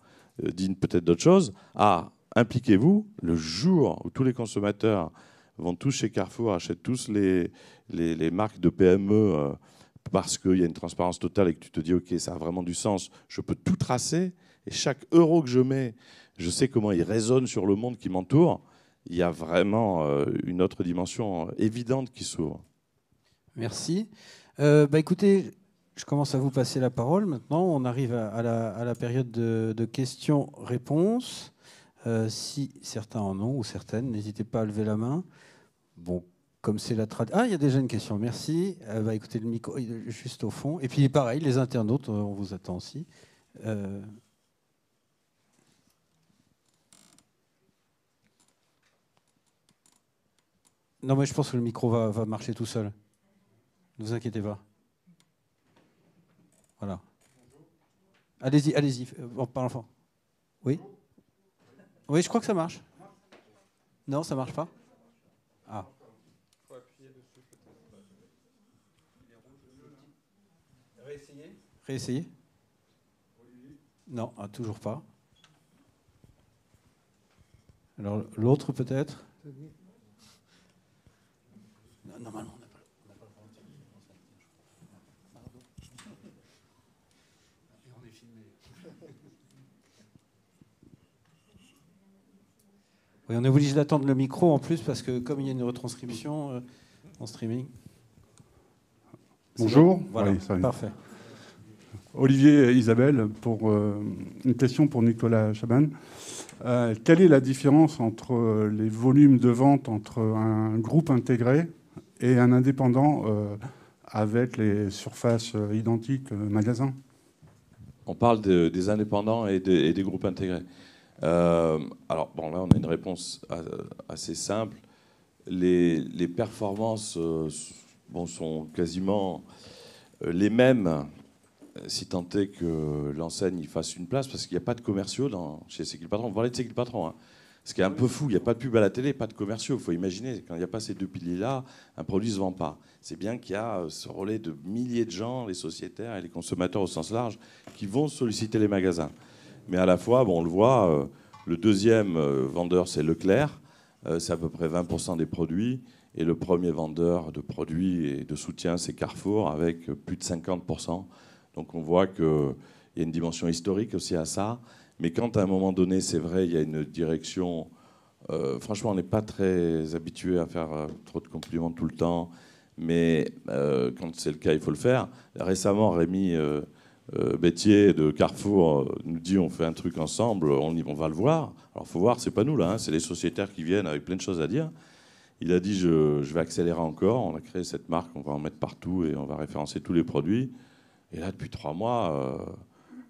euh, digne peut-être d'autre chose, à impliquez-vous. Le jour où tous les consommateurs vont tous chez Carrefour, achètent tous les, marques de PME euh, parce qu'il y a une transparence totale et que tu te dis, OK, ça a vraiment du sens, je peux tout tracer, et chaque euro que je mets, je sais comment il résonne sur le monde qui m'entoure, il y a vraiment euh, une autre dimension évidente qui s'ouvre. Merci. Euh, bah, écoutez, je commence à vous passer la parole maintenant. On arrive à, la, période de questions-réponses. Euh, si certains en ont ou certaines, n'hésitez pas à lever la main. Bon, comme c'est la tradition. Ah, il y a déjà une question, merci. Elle euh, va écoutez, le micro juste au fond. Et puis pareil, les internautes, euh, on vous attend aussi. Non, mais je pense que le micro va, marcher tout seul. Ne vous inquiétez pas. Voilà. Allez-y, allez-y, Par l'enfant. Oui oui, je crois que ça marche. Non, ça marche pas. Ah. Réessayer Réessayer Non, ah, toujours pas. Alors l'autre peut-être Normalement. on est obligé d'attendre le micro en plus parce que comme il y a une retranscription euh, en streaming. Bonjour. voilà, parfait. Olivier et Isabelle, pour, euh, une question pour Nicolas Chaban. Euh, quelle est la différence entre les volumes de vente entre un groupe intégré et un indépendant avec les surfaces identiques magasins On parle des indépendants et, des groupes intégrés. Euh, alors, bon, là, on a une réponse assez simple. Les, performances euh, sont quasiment euh, les mêmes, si tant est que l'enseigne y fasse une place, parce qu'il n'y a pas de commerciaux chez Sécule Patron. Vous parlez de Sécule Patron, hein. ce qui est un peu fou, il n'y a pas de pub à la télé, pas de commerciaux. Il faut imaginer, quand il n'y a pas ces deux piliers-là, un produit ne se vend pas. C'est bien qu'il y a ce relais de milliers de gens, les sociétaires et les consommateurs au sens large, qui vont solliciter les magasins. Mais à la fois, bon, on le voit, euh, le deuxième euh, vendeur, c'est Leclerc. Euh, c'est à peu près 20% des produits. Et le premier vendeur de produits et de soutien, c'est Carrefour, avec plus de 50%. Donc on voit qu'il y a une dimension historique aussi à ça. Mais quand à un moment donné, c'est vrai, il y a une direction... franchement, on n'est pas très habitué à faire trop de compliments tout le temps, mais quand c'est le cas, il faut le faire. Récemment, Rémi Béthier euh, de Carrefour euh, nous dit on fait un truc ensemble, on, on va le voir. Alors faut voir, c'est pas nous là, hein, c'est les sociétaires qui viennent avec plein de choses à dire. Il a dit je, vais accélérer encore, on a créé cette marque, on va en mettre partout et on va référencer tous les produits. Et là, depuis trois mois, euh,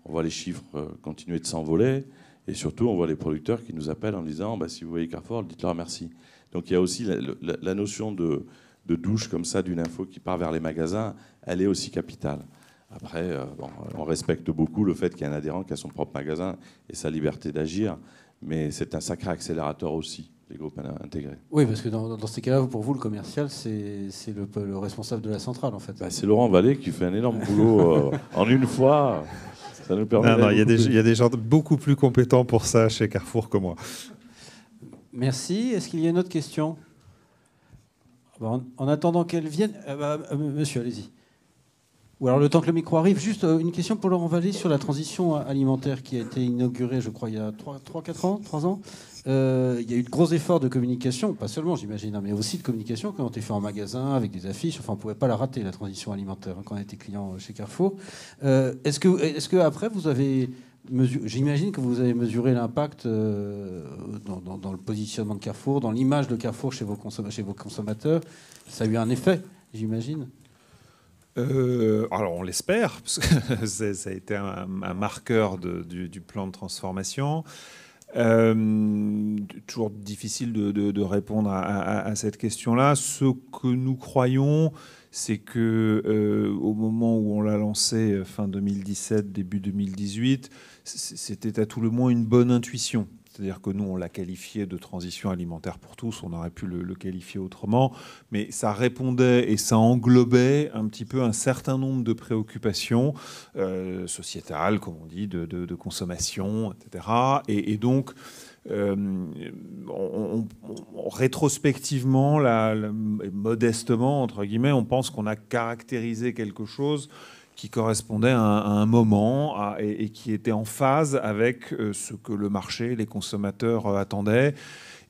on voit les chiffres continuer de s'envoler et surtout on voit les producteurs qui nous appellent en disant bah, si vous voyez Carrefour, dites-leur merci. Donc il y a aussi la, notion de douche comme ça d'une info qui part vers les magasins, elle est aussi capitale. Après, euh, bon, on respecte beaucoup le fait qu'il y ait un adhérent qui a son propre magasin et sa liberté d'agir, mais c'est un sacré accélérateur aussi les groupes intégrés. Oui, parce que dans, ces cas-là, pour vous, le commercial, c'est le, responsable de la centrale, en fait. Bah, c'est Laurent Vallée qui fait un énorme boulot euh, en une fois. Ça nous permet. non, il y, a des gens beaucoup plus compétents pour ça chez Carrefour que moi. Merci. Est-ce qu'il y a une autre question en, attendant qu'elle vienne, euh, bah, monsieur, allez-y. Ou alors le temps que le micro arrive, juste euh, une question pour Laurent Vallée sur la transition euh, alimentaire qui a été inaugurée, je crois, il y a 3-4 ans, ans. Euh, il y a eu de gros efforts de communication, pas seulement j'imagine, hein, mais aussi de communication quand on était fait en magasin avec des affiches. Enfin, on ne pouvait pas la rater, la transition alimentaire, hein, quand on était client chez Carrefour. est-ce, que, est-ce que après vous avez... j'imagine que vous avez mesuré l'impact dans, le positionnement de Carrefour, dans l'image de Carrefour chez vos, chez vos consommateurs. Ça a eu un effet, j'imagine euh, alors on l'espère, parce que ça a été un, marqueur du, plan de transformation. Euh, toujours difficile de, répondre à, cette question-là. Ce que nous croyons, c'est que euh, au moment où on l'a lancé fin 2017, début 2018, c'était à tout le moins une bonne intuition. C'est-à-dire que nous, on l'a qualifié de transition alimentaire pour tous, on aurait pu le, qualifier autrement, mais ça répondait et ça englobait un petit peu un certain nombre de préoccupations euh, sociétales, comme on dit, de, consommation, etc. Et, donc, euh, rétrospectivement, modestement, entre guillemets, on pense qu'on a caractérisé quelque chose qui correspondait à un, moment et, qui était en phase avec euh, ce que le marché, les consommateurs euh, attendaient.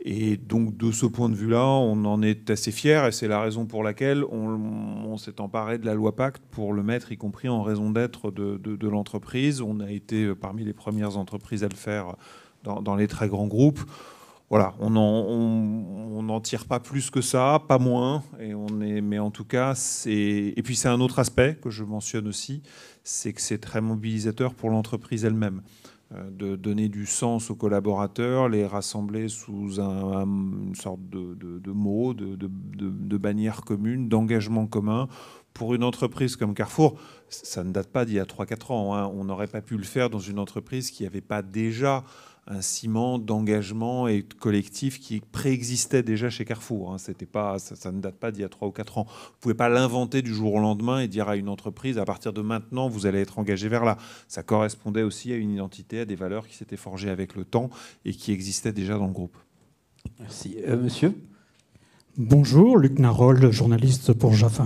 Et donc de ce point de vue-là, on en est assez fier et c'est la raison pour laquelle on, s'est emparé de la loi Pacte pour le mettre, y compris en raison d'être de, l'entreprise. On a été euh, parmi les premières entreprises à le faire dans les très grands groupes voilà, on n'en tire pas plus que ça, pas moins. Et on est, mais en tout cas, c'est. Et puis c'est un autre aspect que je mentionne aussi, c'est que c'est très mobilisateur pour l'entreprise elle-même euh, de donner du sens aux collaborateurs, les rassembler sous une sorte de, mot, de, bannière commune, d'engagement commun. Pour une entreprise comme Carrefour, ça ne date pas d'il y a 3-4 ans. Hein. On n'aurait pas pu le faire dans une entreprise qui n'avait pas déjà un ciment d'engagement et de collectif qui préexistait déjà chez Carrefour. Hein. pas, ça, ne date pas d'il y a trois ou quatre ans. Vous ne pouvez pas l'inventer du jour au lendemain et dire à une entreprise, à partir de maintenant, vous allez être engagé vers là. Ça correspondait aussi à une identité, à des valeurs qui s'étaient forgées avec le temps et qui existaient déjà dans le groupe. Merci. Euh, monsieur Bonjour, Luc Narol, journaliste pour JAF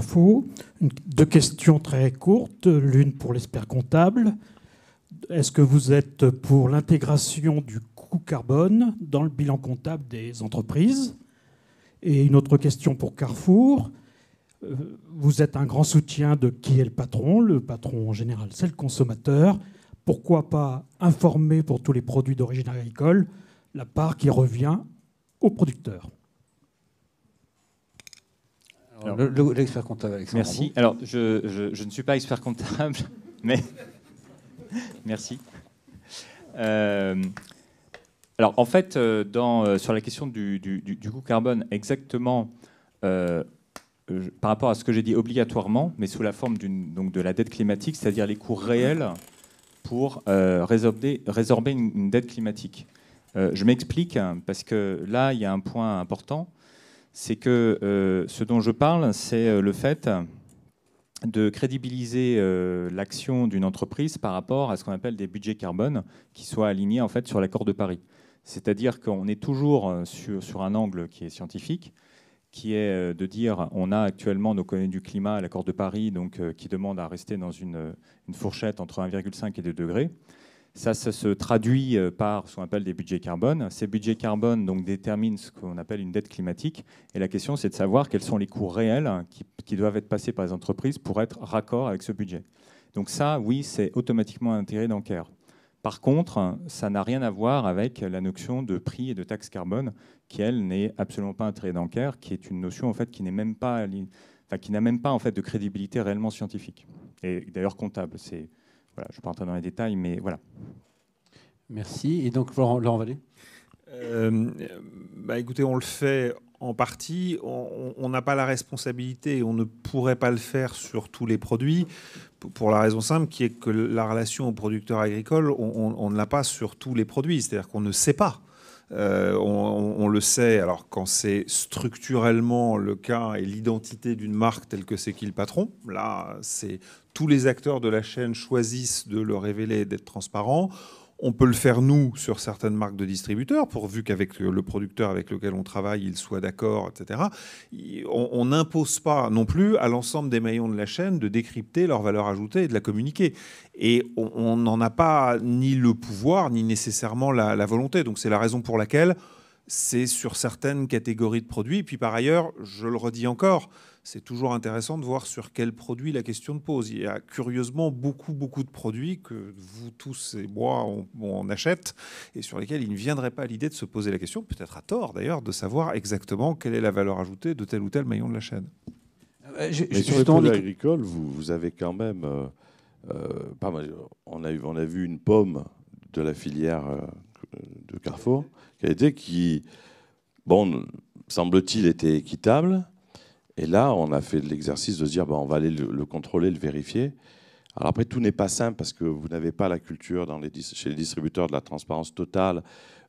Deux questions très courtes, l'une pour l'espère comptable. Est-ce que vous êtes pour l'intégration du coût carbone dans le bilan comptable des entreprises Et une autre question pour Carrefour. Euh, vous êtes un grand soutien de qui est le patron Le patron en général, c'est le consommateur. Pourquoi pas informer pour tous les produits d'origine agricole la part qui revient au producteur L'expert comptable, Merci. Alors, je ne suis pas expert comptable, mais Merci. Euh, alors, en fait, euh, dans, euh, sur la question du, coût carbone, exactement par rapport à ce que j'ai dit obligatoirement, mais sous la forme donc, de la dette climatique, c'est-à-dire les coûts réels pour résorber, résorber une, dette climatique. je m'explique, hein, parce que là, il y a un point important, c'est que ce dont je parle, c'est le fait de crédibiliser euh, l'action d'une entreprise par rapport à ce qu'on appelle des budgets carbone qui soient alignés en fait sur l'accord de Paris. C'est-à-dire qu'on est toujours euh, sur, un angle qui est scientifique, qui est euh, de dire on a actuellement nos connaissons du climat à l'accord de Paris qui demande à rester dans une fourchette entre 1,5 et 2 degrés. Ça, ça, se traduit euh, par ce qu'on appelle des budgets carbone. Ces budgets carbone donc, déterminent ce qu'on appelle une dette climatique. Et la question, c'est de savoir quels sont les coûts réels hein, qui, doivent être passés par les entreprises pour être raccord avec ce budget. Donc ça, oui, c'est automatiquement un intérêt bancaire. Par contre, ça n'a rien à voir avec la notion de prix et de taxe carbone, qui, elle, n'est absolument pas un intérêt bancaire, qui est une notion en fait, qui n'est même pas... qui n'a même pas en fait de crédibilité réellement scientifique et d'ailleurs comptable. C'est je ne vais pas rentrer dans les détails, mais voilà. Merci. Et donc, Laurent, euh, bah, Écoutez, on le fait en partie. On n'a pas la responsabilité et on ne pourrait pas le faire sur tous les produits pour la raison simple qui est que la relation au producteur agricole, on ne l'a pas sur tous les produits. C'est-à-dire qu'on ne sait pas euh, on, le sait, alors quand c'est structurellement le cas et l'identité d'une marque telle que c'est qui le patron, là, c'est tous les acteurs de la chaîne choisissent de le révéler et d'être transparents. On peut le faire, nous, sur certaines marques de distributeurs, pourvu qu'avec le producteur avec lequel on travaille, il soit d'accord, etc. On n'impose pas non plus à l'ensemble des maillons de la chaîne de décrypter leur valeur ajoutée et de la communiquer. Et on n'en a pas ni le pouvoir, ni nécessairement la, volonté. Donc c'est la raison pour laquelle c'est sur certaines catégories de produits. Et puis par ailleurs, je le redis encore, c'est toujours intéressant de voir sur quel produit la question se pose. Il y a curieusement beaucoup, beaucoup de produits que vous tous et moi, on, achète et sur lesquels il ne viendrait pas l'idée de se poser la question, peut-être à tort d'ailleurs, de savoir exactement quelle est la valeur ajoutée de tel ou tel maillon de la chaîne. Euh, sur les produits agricoles, vous, avez quand même... Euh, euh, pas on, a, on a vu une pomme de la filière de Carrefour, qui a été qui, bon, semble-t-il, était équitable, et là, on a fait l'exercice de se dire, ben, on va aller le, contrôler, le vérifier. Alors après, tout n'est pas simple parce que vous n'avez pas la culture dans les, chez les distributeurs de la transparence totale,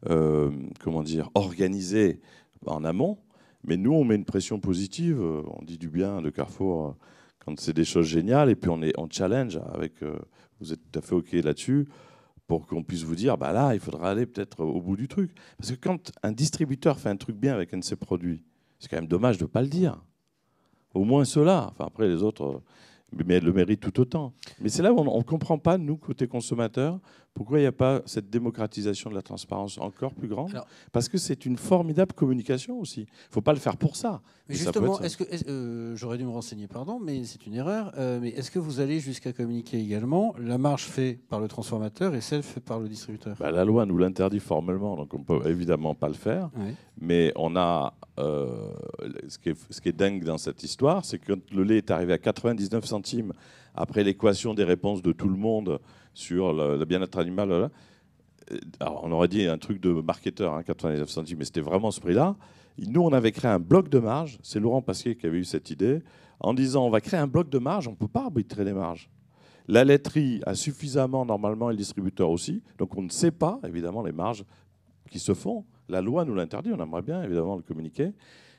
euh, comment dire, organisée en amont. Mais nous, on met une pression positive. On dit du bien de Carrefour euh, quand c'est des choses géniales, et puis on est en challenge avec. Euh, vous êtes tout à fait ok là-dessus pour qu'on puisse vous dire, bah là, il faudra aller peut-être au bout du truc. Parce que quand un distributeur fait un truc bien avec un de ses produits, c'est quand même dommage de ne pas le dire. Au moins cela. Enfin, après, les autres euh, mais le méritent tout autant. Mais c'est là où on ne comprend pas, nous, côté consommateurs, pourquoi il n'y a pas cette démocratisation de la transparence encore plus grande Parce que c'est une formidable communication aussi. Il ne faut pas le faire pour ça. justement, est que euh, j'aurais dû me renseigner, pardon, mais c'est une erreur. Euh, mais est-ce que vous allez jusqu'à communiquer également la marge faite par le transformateur et celle faite par le distributeur bah, La loi nous l'interdit formellement, donc on ne peut évidemment pas le faire. Mais on a euh, ce, qui est, ce qui est dingue dans cette histoire, c'est que le lait est arrivé à 99 centimes après l'équation des réponses de tout le monde sur le, bien-être animal. Euh, on aurait dit un truc de marketeur, 99 hein, centimes, mais c'était vraiment ce prix-là. Nous, on avait créé un bloc de marge. C'est Laurent Pasquier qui avait eu cette idée en disant on va créer un bloc de marge, on ne peut pas arbitrer les marges. La laiterie a suffisamment, normalement, et le distributeur aussi. Donc, on ne sait pas, évidemment, les marges qui se font. La loi nous l'interdit, on aimerait bien, évidemment, le communiquer.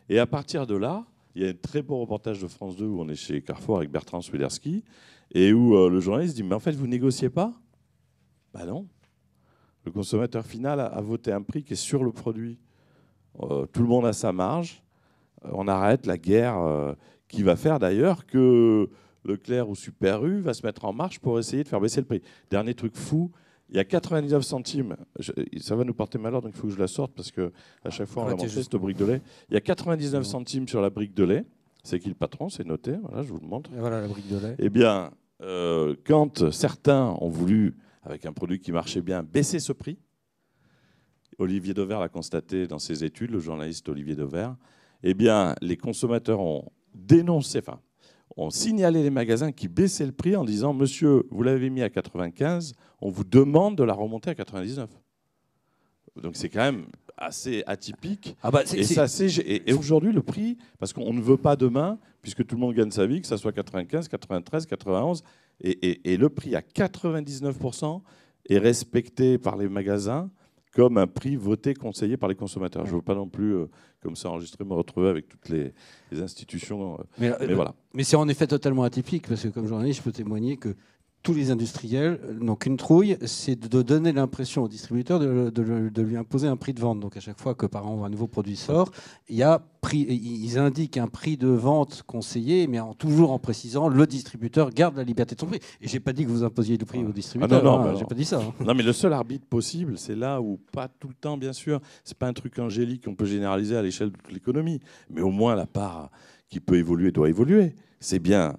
Et à partir de là, il y a un très beau reportage de France 2 où on est chez Carrefour avec Bertrand Swiderski et où euh, le journaliste dit Mais en fait, vous négociez pas Ben non. Le consommateur final a, voté un prix qui est sur le produit. Euh, tout le monde a sa marge. Euh, on arrête la guerre qui va faire d'ailleurs que Leclerc ou Super U va se mettre en marche pour essayer de faire baisser le prix. Dernier truc fou, il y a 99 centimes. ça va nous porter malheur, donc il faut que je la sorte parce que à chaque fois on cette brique de lait. Il y a 99 centimes sur la brique de lait. C'est qui le patron C'est noté. Voilà, je vous le montre. voilà la brique de lait. Eh bien, euh, quand certains ont voulu, avec un produit qui marchait bien, baisser ce prix, Olivier Dever l'a constaté dans ses études, le journaliste Olivier Dever, eh bien, les consommateurs ont dénoncé, enfin, on signalait les magasins qui baissaient le prix en disant Monsieur, vous l'avez mis à 95, on vous demande de la remonter à 99. Donc c'est quand même assez atypique. Ah bah, et, aujourd'hui, le prix, parce qu'on ne veut pas demain, puisque tout le monde gagne sa vie, que ça soit 95, 93, 91, et, et le prix à 99% est respecté par les magasins comme un prix voté, conseillé par les consommateurs. Je ne veux pas non plus, euh, comme ça, enregistrer, me retrouver avec toutes les, institutions. Euh, mais, euh, voilà. Mais c'est en effet totalement atypique, parce que comme journaliste, je peux témoigner que tous les industriels n'ont qu'une trouille, c'est de donner l'impression au distributeur de, lui imposer un prix de vente. Donc à chaque fois que par exemple un nouveau produit sort, il a ils indiquent un prix de vente conseillé, mais en, toujours en précisant le distributeur garde la liberté de son prix. Et j'ai pas dit que vous imposiez le prix au ah. distributeur. Ah non, non, hein, j'ai pas dit ça. Hein. Non, mais le seul arbitre possible, c'est là où pas tout le temps, bien sûr, c'est pas un truc angélique qu'on peut généraliser à l'échelle de toute l'économie, mais au moins la part qui peut évoluer doit évoluer. C'est bien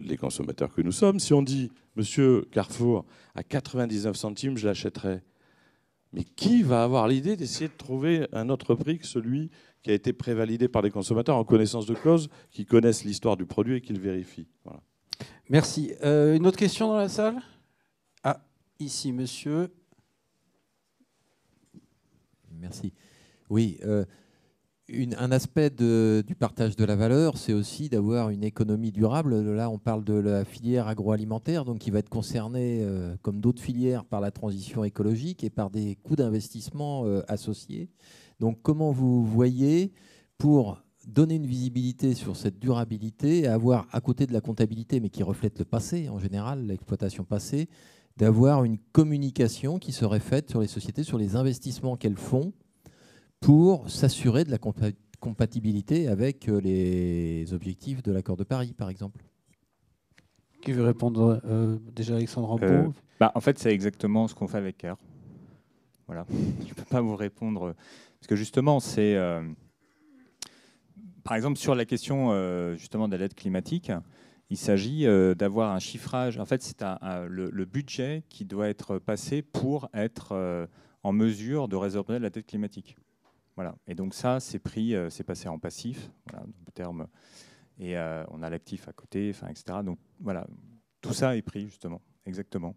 les consommateurs que nous sommes, si on dit Monsieur Carrefour, à 99 centimes, je l'achèterai, mais qui va avoir l'idée d'essayer de trouver un autre prix que celui qui a été prévalidé par les consommateurs en connaissance de cause, qui connaissent l'histoire du produit et qui le vérifient voilà. Merci. Euh, une autre question dans la salle Ah, ici, monsieur. Merci. Oui. Euh, un aspect du partage de la valeur, c'est aussi d'avoir une économie durable. Là, on parle de la filière agroalimentaire, donc qui va être concernée, euh, comme d'autres filières, par la transition écologique et par des coûts d'investissement euh, associés. Donc, comment vous voyez pour donner une visibilité sur cette durabilité, avoir à côté de la comptabilité, mais qui reflète le passé en général, l'exploitation passée, d'avoir une communication qui serait faite sur les sociétés, sur les investissements qu'elles font pour s'assurer de la compatibilité avec euh, les objectifs de l'accord de Paris, par exemple Qui veut répondre euh, Déjà Alexandre euh, bah, En fait, c'est exactement ce qu'on fait avec Cœur. Voilà. Je ne peux pas vous répondre. Parce que justement, c'est... par exemple, sur la question justement de l'aide climatique, il s'agit d'avoir un chiffrage. En fait, c'est le, le, budget qui doit être passé pour être en mesure de résorber la dette climatique. Voilà. Et donc ça, c'est pris, euh, c'est passé en passif, voilà, Et on euh, a l'actif à côté, enfin, etc. Donc voilà, tout ça est pris justement, exactement.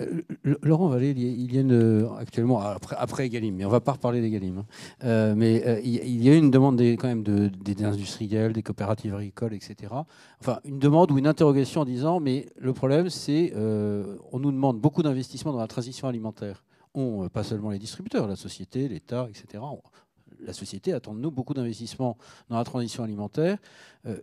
Euh, Laurent Vallée, il y a une, actuellement, ah, après, après Egalim, mais on ne va pas reparler des hein. mais il y a une demande des, quand même des industriels, des coopératives agricoles, etc. Enfin, une demande ou une interrogation en disant, mais le problème, c'est on nous demande beaucoup d'investissements dans la transition alimentaire ont, euh, pas seulement les distributeurs, la société, l'État, etc., la société attend de nous beaucoup d'investissements dans la transition alimentaire euh,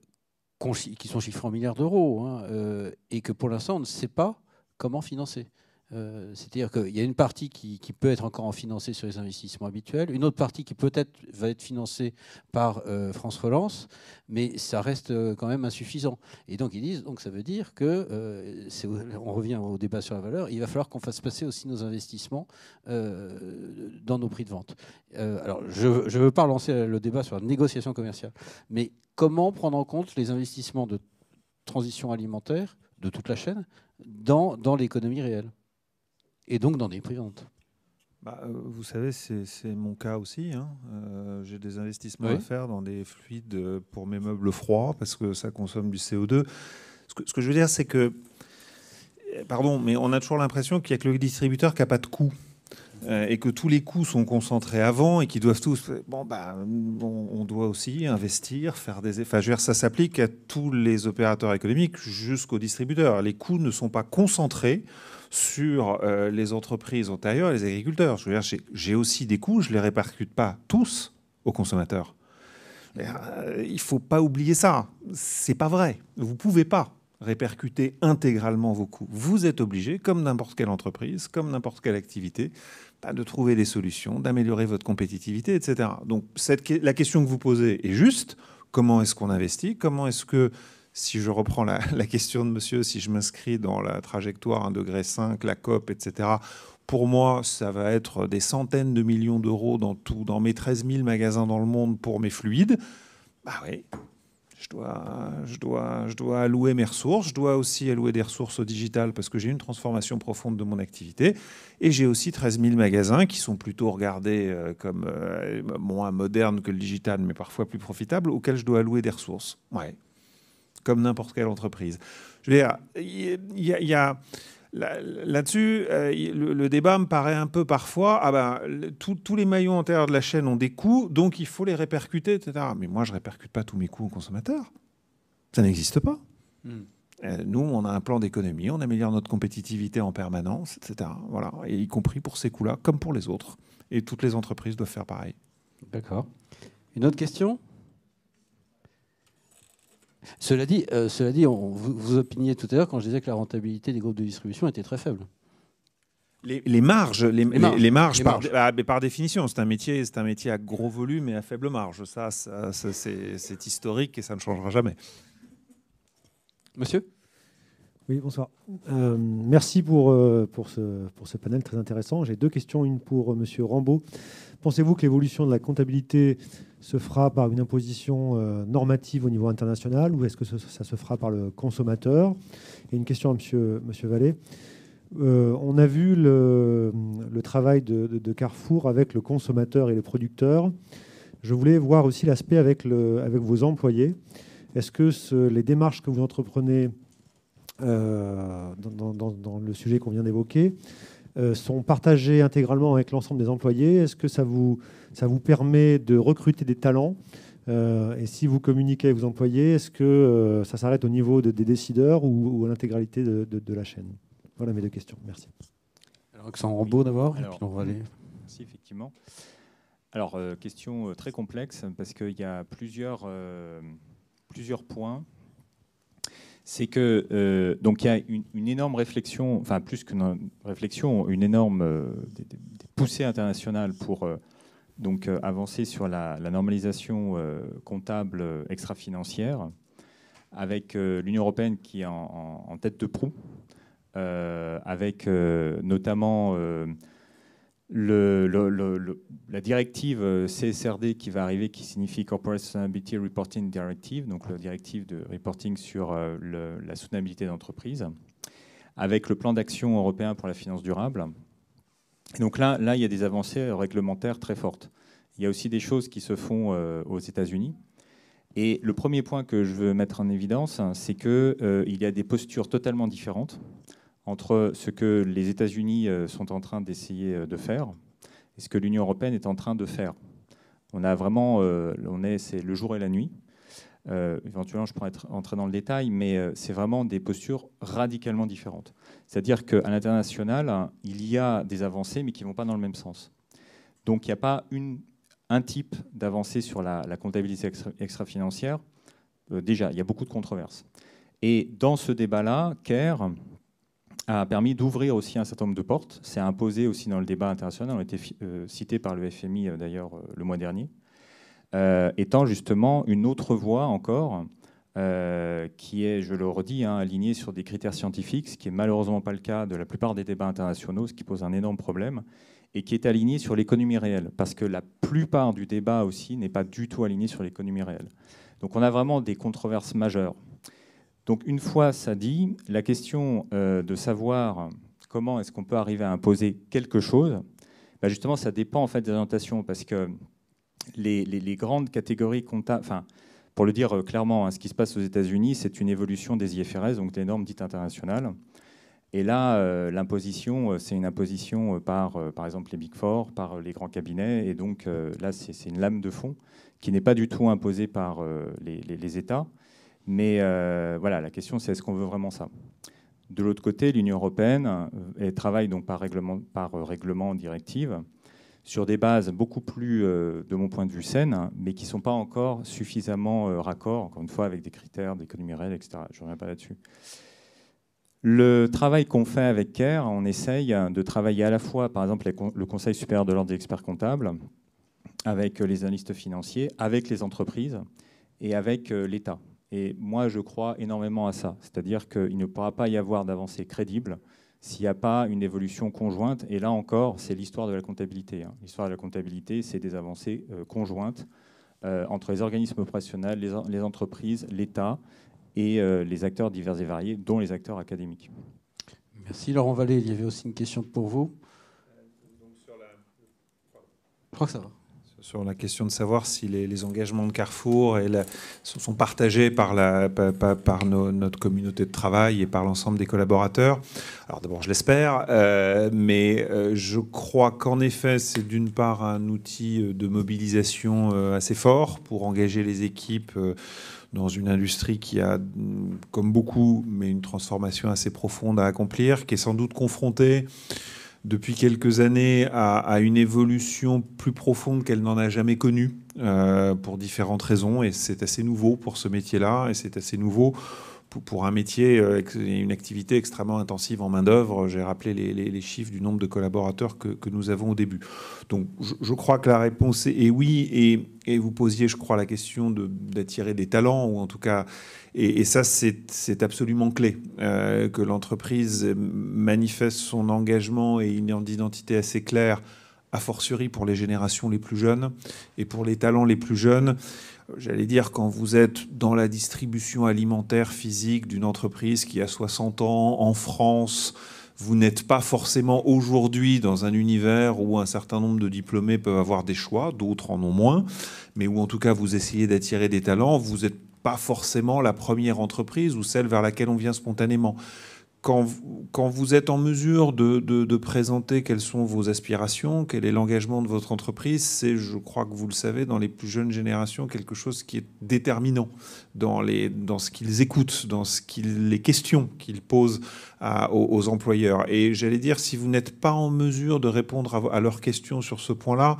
qui sont chiffrés en milliards d'euros hein, euh, et que pour l'instant on ne sait pas comment financer. Euh, c'est-à-dire qu'il y a une partie qui, peut être encore financée sur les investissements habituels, une autre partie qui peut-être va être financée par euh, France Relance, mais ça reste euh, quand même insuffisant. Et donc ils disent, donc ça veut dire que, on revient au débat sur la valeur, il va falloir qu'on fasse passer aussi nos investissements dans nos prix de vente. alors je ne veux pas relancer le débat sur la négociation commerciale, mais comment prendre en compte les investissements de transition alimentaire de toute la chaîne dans l'économie réelle et donc dans ventes. Bah, euh, vous savez, c'est mon cas aussi. Hein. Euh, j'ai des investissements à faire dans des fluides pour mes meubles froids parce que ça consomme du CO2. Ce que, je veux dire, c'est que, pardon, mais on a toujours l'impression qu'il n'y a que le distributeur qui n'a pas de coût euh, et que tous les coûts sont concentrés avant et qu'ils doivent tous. Bon, bah, on, doit aussi investir, faire des. Enfin, je veux dire, ça s'applique à tous les opérateurs économiques jusqu'au distributeur. Les coûts ne sont pas concentrés sur euh, les entreprises antérieures, les agriculteurs. Je veux dire, j'ai aussi des coûts, je ne les répercute pas tous aux consommateurs. Euh, il ne faut pas oublier ça. C'est pas vrai. Vous ne pouvez pas répercuter intégralement vos coûts. Vous êtes obligé, comme n'importe quelle entreprise, comme n'importe quelle activité, bah, de trouver des solutions, d'améliorer votre compétitivité, etc. Donc la question que vous posez est juste. Comment est-ce qu'on investit Comment est-ce que si je reprends la, question de monsieur, si je m'inscris dans la trajectoire 1,5 degré, 5, la COP, etc., pour moi, ça va être des centaines de millions d'euros dans tout, dans mes 13 000 magasins dans le monde pour mes fluides. Bah oui, je dois, je dois, je dois allouer mes ressources. Je dois aussi allouer des ressources au digital parce que j'ai une transformation profonde de mon activité. Et j'ai aussi 13 000 magasins qui sont plutôt regardés euh, comme euh, moins modernes que le digital, mais parfois plus profitables, auxquels je dois allouer des ressources. Ouais comme n'importe quelle entreprise. Je veux dire, il y a, Là-dessus, le, débat me paraît un peu parfois, ah ben, tous les maillons antérieurs de la chaîne ont des coûts, donc il faut les répercuter, etc. Mais moi, je ne répercute pas tous mes coûts aux consommateurs. Ça n'existe pas. Hmm. Euh, nous, on a un plan d'économie, on améliore notre compétitivité en permanence, etc. Voilà. Et y compris pour ces coûts-là, comme pour les autres. Et toutes les entreprises doivent faire pareil. D'accord. Une autre question cela dit, euh, cela dit on, vous, opiniez tout à l'heure quand je disais que la rentabilité des groupes de distribution était très faible. Les, marges, les, marges, ah, par, définition, c'est un métier, c'est un métier à gros volume et à faible marge. ça c'est historique et ça ne changera jamais. Monsieur. Oui, bonsoir. Euh, merci pour, euh, pour, ce, pour ce panel très intéressant. J'ai deux questions, une pour euh, M. Rambaud. Pensez-vous que l'évolution de la comptabilité se fera par une imposition normative au niveau international ou est-ce que ça se fera par le consommateur Et une question à Monsieur, monsieur Vallée. on a vu le, travail de, Carrefour avec le consommateur et le producteur. Je voulais voir aussi l'aspect avec, le, avec vos employés. Est-ce que les démarches que vous entreprenez euh, dans, le sujet qu'on vient d'évoquer euh, sont partagés intégralement avec l'ensemble des employés Est-ce que ça vous, ça vous permet de recruter des talents euh, Et si vous communiquez avec vos employés, est-ce que ça s'arrête au niveau des décideurs ou, à l'intégralité de, la chaîne Voilà mes deux questions. Merci. Alors, on va aller. Mm, effectivement. Alors, question très complexe parce qu'il y a plusieurs, plusieurs points c'est que euh, donc il y a une, énorme réflexion, enfin plus qu'une réflexion, une énorme euh, poussée internationale pour euh, donc avancer sur la, normalisation comptable extra-financière, avec l'Union européenne qui est en tête de proue, avec notamment le, la directive euh, CSRD qui va arriver, qui signifie Corporate Sustainability Reporting Directive, donc la directive de reporting sur euh, la soutenabilité d'entreprise, avec le plan d'action européen pour la finance durable. donc là, là, il y a des avancées réglementaires très fortes. Il y a aussi des choses qui se font euh, aux États-Unis. Et le premier point que je veux mettre en évidence, hein, c'est qu'il y a des postures totalement différentes entre ce que les États-Unis euh, sont en train d'essayer euh, de faire et ce que l'Union européenne est en train de faire. On a vraiment, euh, on est, c'est le jour et la nuit. éventuellement, je pourrais être, entrer dans le détail, mais c'est vraiment des postures radicalement différentes. C'est-à-dire qu'à l'international, hein, il y a des avancées, mais qui ne vont pas dans le même sens. Donc il n'y a pas une, un type d'avancée sur la, comptabilité extra-financière. déjà, il y a beaucoup de controverses. Et dans ce débat-là, CARE, a permis d'ouvrir aussi un certain nombre de portes. C'est imposé aussi dans le débat international. On a été euh, cité par le FMI euh, d'ailleurs euh, le mois dernier, étant justement une autre voie encore qui est, je le redis, hein, alignée sur des critères scientifiques, ce qui est malheureusement pas le cas de la plupart des débats internationaux, ce qui pose un énorme problème, et qui est alignée sur l'économie réelle, parce que la plupart du débat aussi n'est pas du tout aligné sur l'économie réelle. Donc on a vraiment des controverses majeures. Donc une fois ça dit, la question euh, de savoir comment est-ce qu'on peut arriver à imposer quelque chose, bah, justement ça dépend en fait des orientations parce que les, grandes catégories comptables, enfin pour le dire euh, clairement, hein, ce qui se passe aux États-Unis, c'est une évolution des IFRS, donc des normes dites internationales. Et là, euh, l'imposition, c'est une imposition par, par exemple, les Big Four, par les grands cabinets. Et donc, là, c'est une lame de fond qui n'est pas du tout imposée par les, États. Mais euh, voilà, la question c'est est-ce qu'on veut vraiment ça De l'autre côté, l'Union européenne euh, travaille donc par règlement, par euh, directive sur des bases beaucoup plus, de mon point de vue, saines, hein, mais qui ne sont pas encore suffisamment raccord, encore une fois, avec des critères d'économie réelle, etc. Je ne reviens pas là-dessus. Le travail qu'on fait avec CARE, on essaye de travailler à la fois, par exemple, le Conseil supérieur de l'ordre des experts comptables, avec les analystes financiers, avec les entreprises et avec l'État. Et moi, je crois énormément à ça. C'est-à-dire qu'il ne pourra pas y avoir d'avancée crédible s'il n'y a pas une évolution conjointe. Et là encore, c'est l'histoire de la comptabilité. Hein. L'histoire de la comptabilité, c'est des avancées euh, conjointes euh, entre les organismes opérationnels, les, entreprises, l'État et euh, les acteurs divers et variés, dont les acteurs académiques. Merci Laurent Vallée. Il y avait aussi une question pour vous. Je crois que ça va sur la question de savoir si les, engagements de Carrefour et sont partagés par, la, par notre communauté de travail et par l'ensemble des collaborateurs. Alors d'abord, je l'espère, euh, mais euh, je crois qu'en effet, c'est d'une part un outil euh, de mobilisation assez fort pour engager les équipes dans une industrie qui a, comme beaucoup, mais une transformation assez profonde à accomplir, qui est sans doute confrontée depuis quelques années à, une évolution plus profonde qu'elle n'en a jamais connue euh, pour différentes raisons. Et c'est assez nouveau pour ce métier-là. Et c'est assez nouveau pour un métier et euh, une activité extrêmement intensive en main-d'œuvre. J'ai rappelé les, chiffres du nombre de collaborateurs que, nous avons au début. Donc je, crois que la réponse est, oui. Et, vous posiez, je crois, la question d'attirer des talents, ou en tout cas. Et, ça, c'est absolument clé. Euh, que l'entreprise manifeste son engagement et une identité assez claire a fortiori pour les générations les plus jeunes et pour les talents les plus jeunes j'allais dire, quand vous êtes dans la distribution alimentaire physique d'une entreprise qui a 60 ans en France, vous n'êtes pas forcément aujourd'hui dans un univers où un certain nombre de diplômés peuvent avoir des choix, d'autres en ont moins, mais où en tout cas vous essayez d'attirer des talents, vous n'êtes pas forcément la première entreprise ou celle vers laquelle on vient spontanément quand, vous êtes en mesure de, présenter quelles sont vos aspirations, quel est l'engagement de votre entreprise, c'est, je crois que vous le savez, dans les plus jeunes générations, quelque chose qui est déterminant dans, les, dans ce qu'ils écoutent, dans ce qu'ils, les questions qu'ils posent aux, employeurs. Et j'allais dire, si vous n'êtes pas en mesure de répondre à, leurs questions sur ce point-là,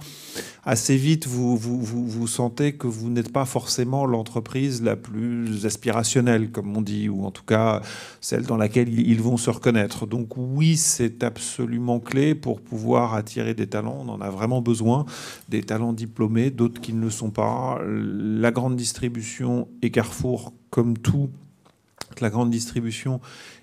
assez vite, vous, vous, vous, vous sentez que vous n'êtes pas forcément l'entreprise la plus aspirationnelle, comme on dit, ou en tout cas celle dans laquelle ils vont se reconnaître. Donc oui, c'est absolument clé pour pouvoir attirer des talents. On en a vraiment besoin, des talents diplômés, d'autres qui ne le sont pas. La grande distribution écarte comme tout la grande distribution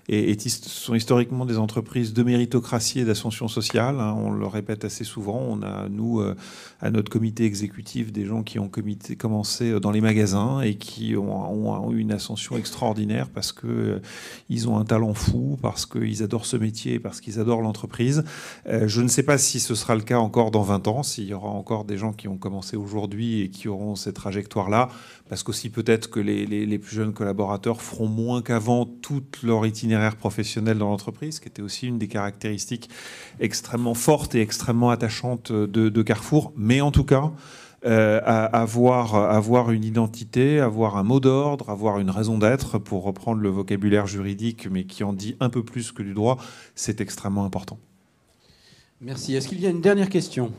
est, sont historiquement des entreprises de méritocratie et d'ascension sociale. Hein. on le répète assez souvent. On a, nous, euh, à notre comité exécutif, des gens qui ont commencé euh, dans les magasins et qui ont, eu une ascension extraordinaire parce qu'ils euh, ils ont un talent fou, parce qu'ils adorent ce métier, parce qu'ils adorent l'entreprise. je ne sais pas si ce sera le cas encore dans 20 ans, s'il y aura encore des gens qui ont commencé aujourd'hui et qui auront cette trajectoire là parce qu'aussi peut-être que les, les, les plus jeunes collaborateurs feront moins avant tout leur itinéraire professionnel dans l'entreprise, qui était aussi une des caractéristiques extrêmement fortes et extrêmement attachantes de, Carrefour. Mais en tout cas, euh, à avoir, avoir une identité, avoir un mot d'ordre, avoir une raison d'être, pour reprendre le vocabulaire juridique, mais qui en dit un peu plus que du droit, c'est extrêmement important. Merci. Est-ce qu'il y a une dernière question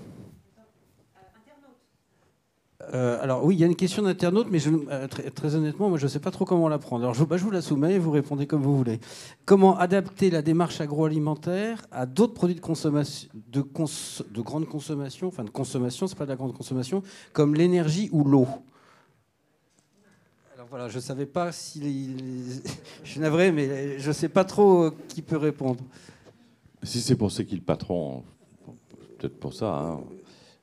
euh, alors oui, il y a une question d'internaute, mais euh, très, honnêtement, moi je ne sais pas trop comment la prendre. Alors bah, je, vous la soumets vous répondez comme vous voulez. Comment adapter la démarche agroalimentaire à d'autres produits de consommation, de, grande consommation, enfin de consommation, c'est pas de la grande consommation, comme l'énergie ou l'eau Alors voilà, je ne savais pas si... je suis navré, mais je ne sais pas trop euh, qui peut répondre. Si c'est pour ce qui le patron, peut-être pour ça. Hein.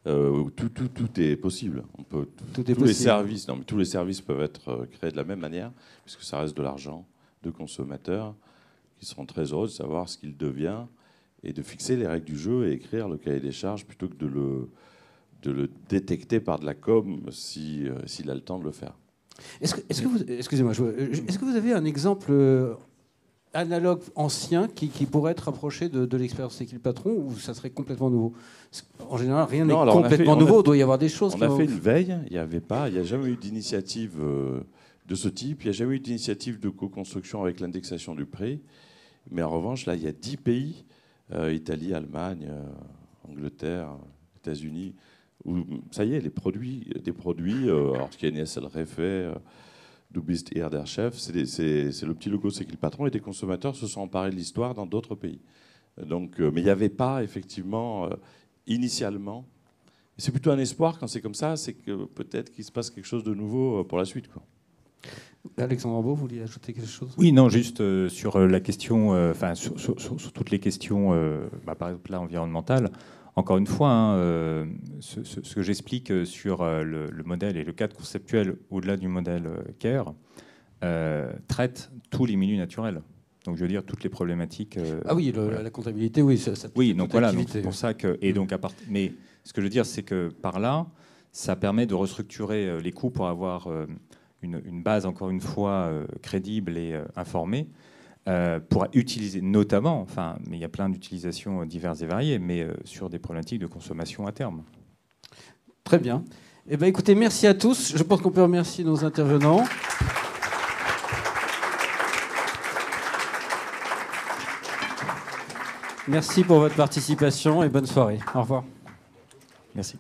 Euh, tout, tout, tout, est possible. On peut, tous Les services, non, tous les services peuvent être euh, créés de la même manière, puisque ça reste de l'argent de consommateurs qui seront très heureux de savoir ce qu'il devient et de fixer les règles du jeu et écrire le cahier des charges plutôt que de le, de le détecter par de la com s'il si, euh, s'il a le temps de le faire. Est-ce que, excusez-moi, est-ce que vous avez un exemple analogue ancien qui, pourrait être rapproché de, l'expérience C'est patron ou ça serait complètement nouveau En général, rien n'est complètement nouveau. il doit y avoir des choses. On a fait une veille. Il n'y avait pas. Il n'y a jamais eu d'initiative euh, de ce type. Il n'y a jamais eu d'initiative de co-construction avec l'indexation du prix. Mais en revanche, là, il y a 10 pays euh, Italie, Allemagne, euh, Angleterre, États-Unis où ça y est, les produits, des produits. alors ce qui est NSL réfère... Du et eher Chef. C'est le petit logo, c'est qu'il le patron. Et des consommateurs se sont emparés de l'histoire dans d'autres pays. Donc, euh, mais il n'y avait pas, effectivement, euh, initialement. C'est plutôt un espoir quand c'est comme ça, c'est que peut-être qu'il se passe quelque chose de nouveau euh, pour la suite. Quoi. Alexandre Beau, vous vouliez ajouter quelque chose Oui, non, juste sur la question, enfin sur, toutes les questions, bah, par exemple là environnementale. Encore une fois, hein, euh, ce, que j'explique euh, sur euh, le, modèle et le cadre conceptuel au-delà du modèle CARE traite tous les milieux naturels. Donc, je veux dire, toutes les problématiques. ah oui, la comptabilité, oui. Ça, ça, oui, donc voilà, c'est pour ça que. mais ce que je veux dire, c'est que par là, ça permet de restructurer les coûts pour avoir une base, encore une fois, crédible et informée. Euh, pour utiliser notamment, enfin, mais il y a plein d'utilisations euh, diverses et variées, mais euh, sur des problématiques de consommation à terme. Très bien. Eh ben, écoutez, merci à tous. Je pense qu'on peut remercier nos intervenants. Merci pour votre participation et bonne soirée. Au revoir. Merci.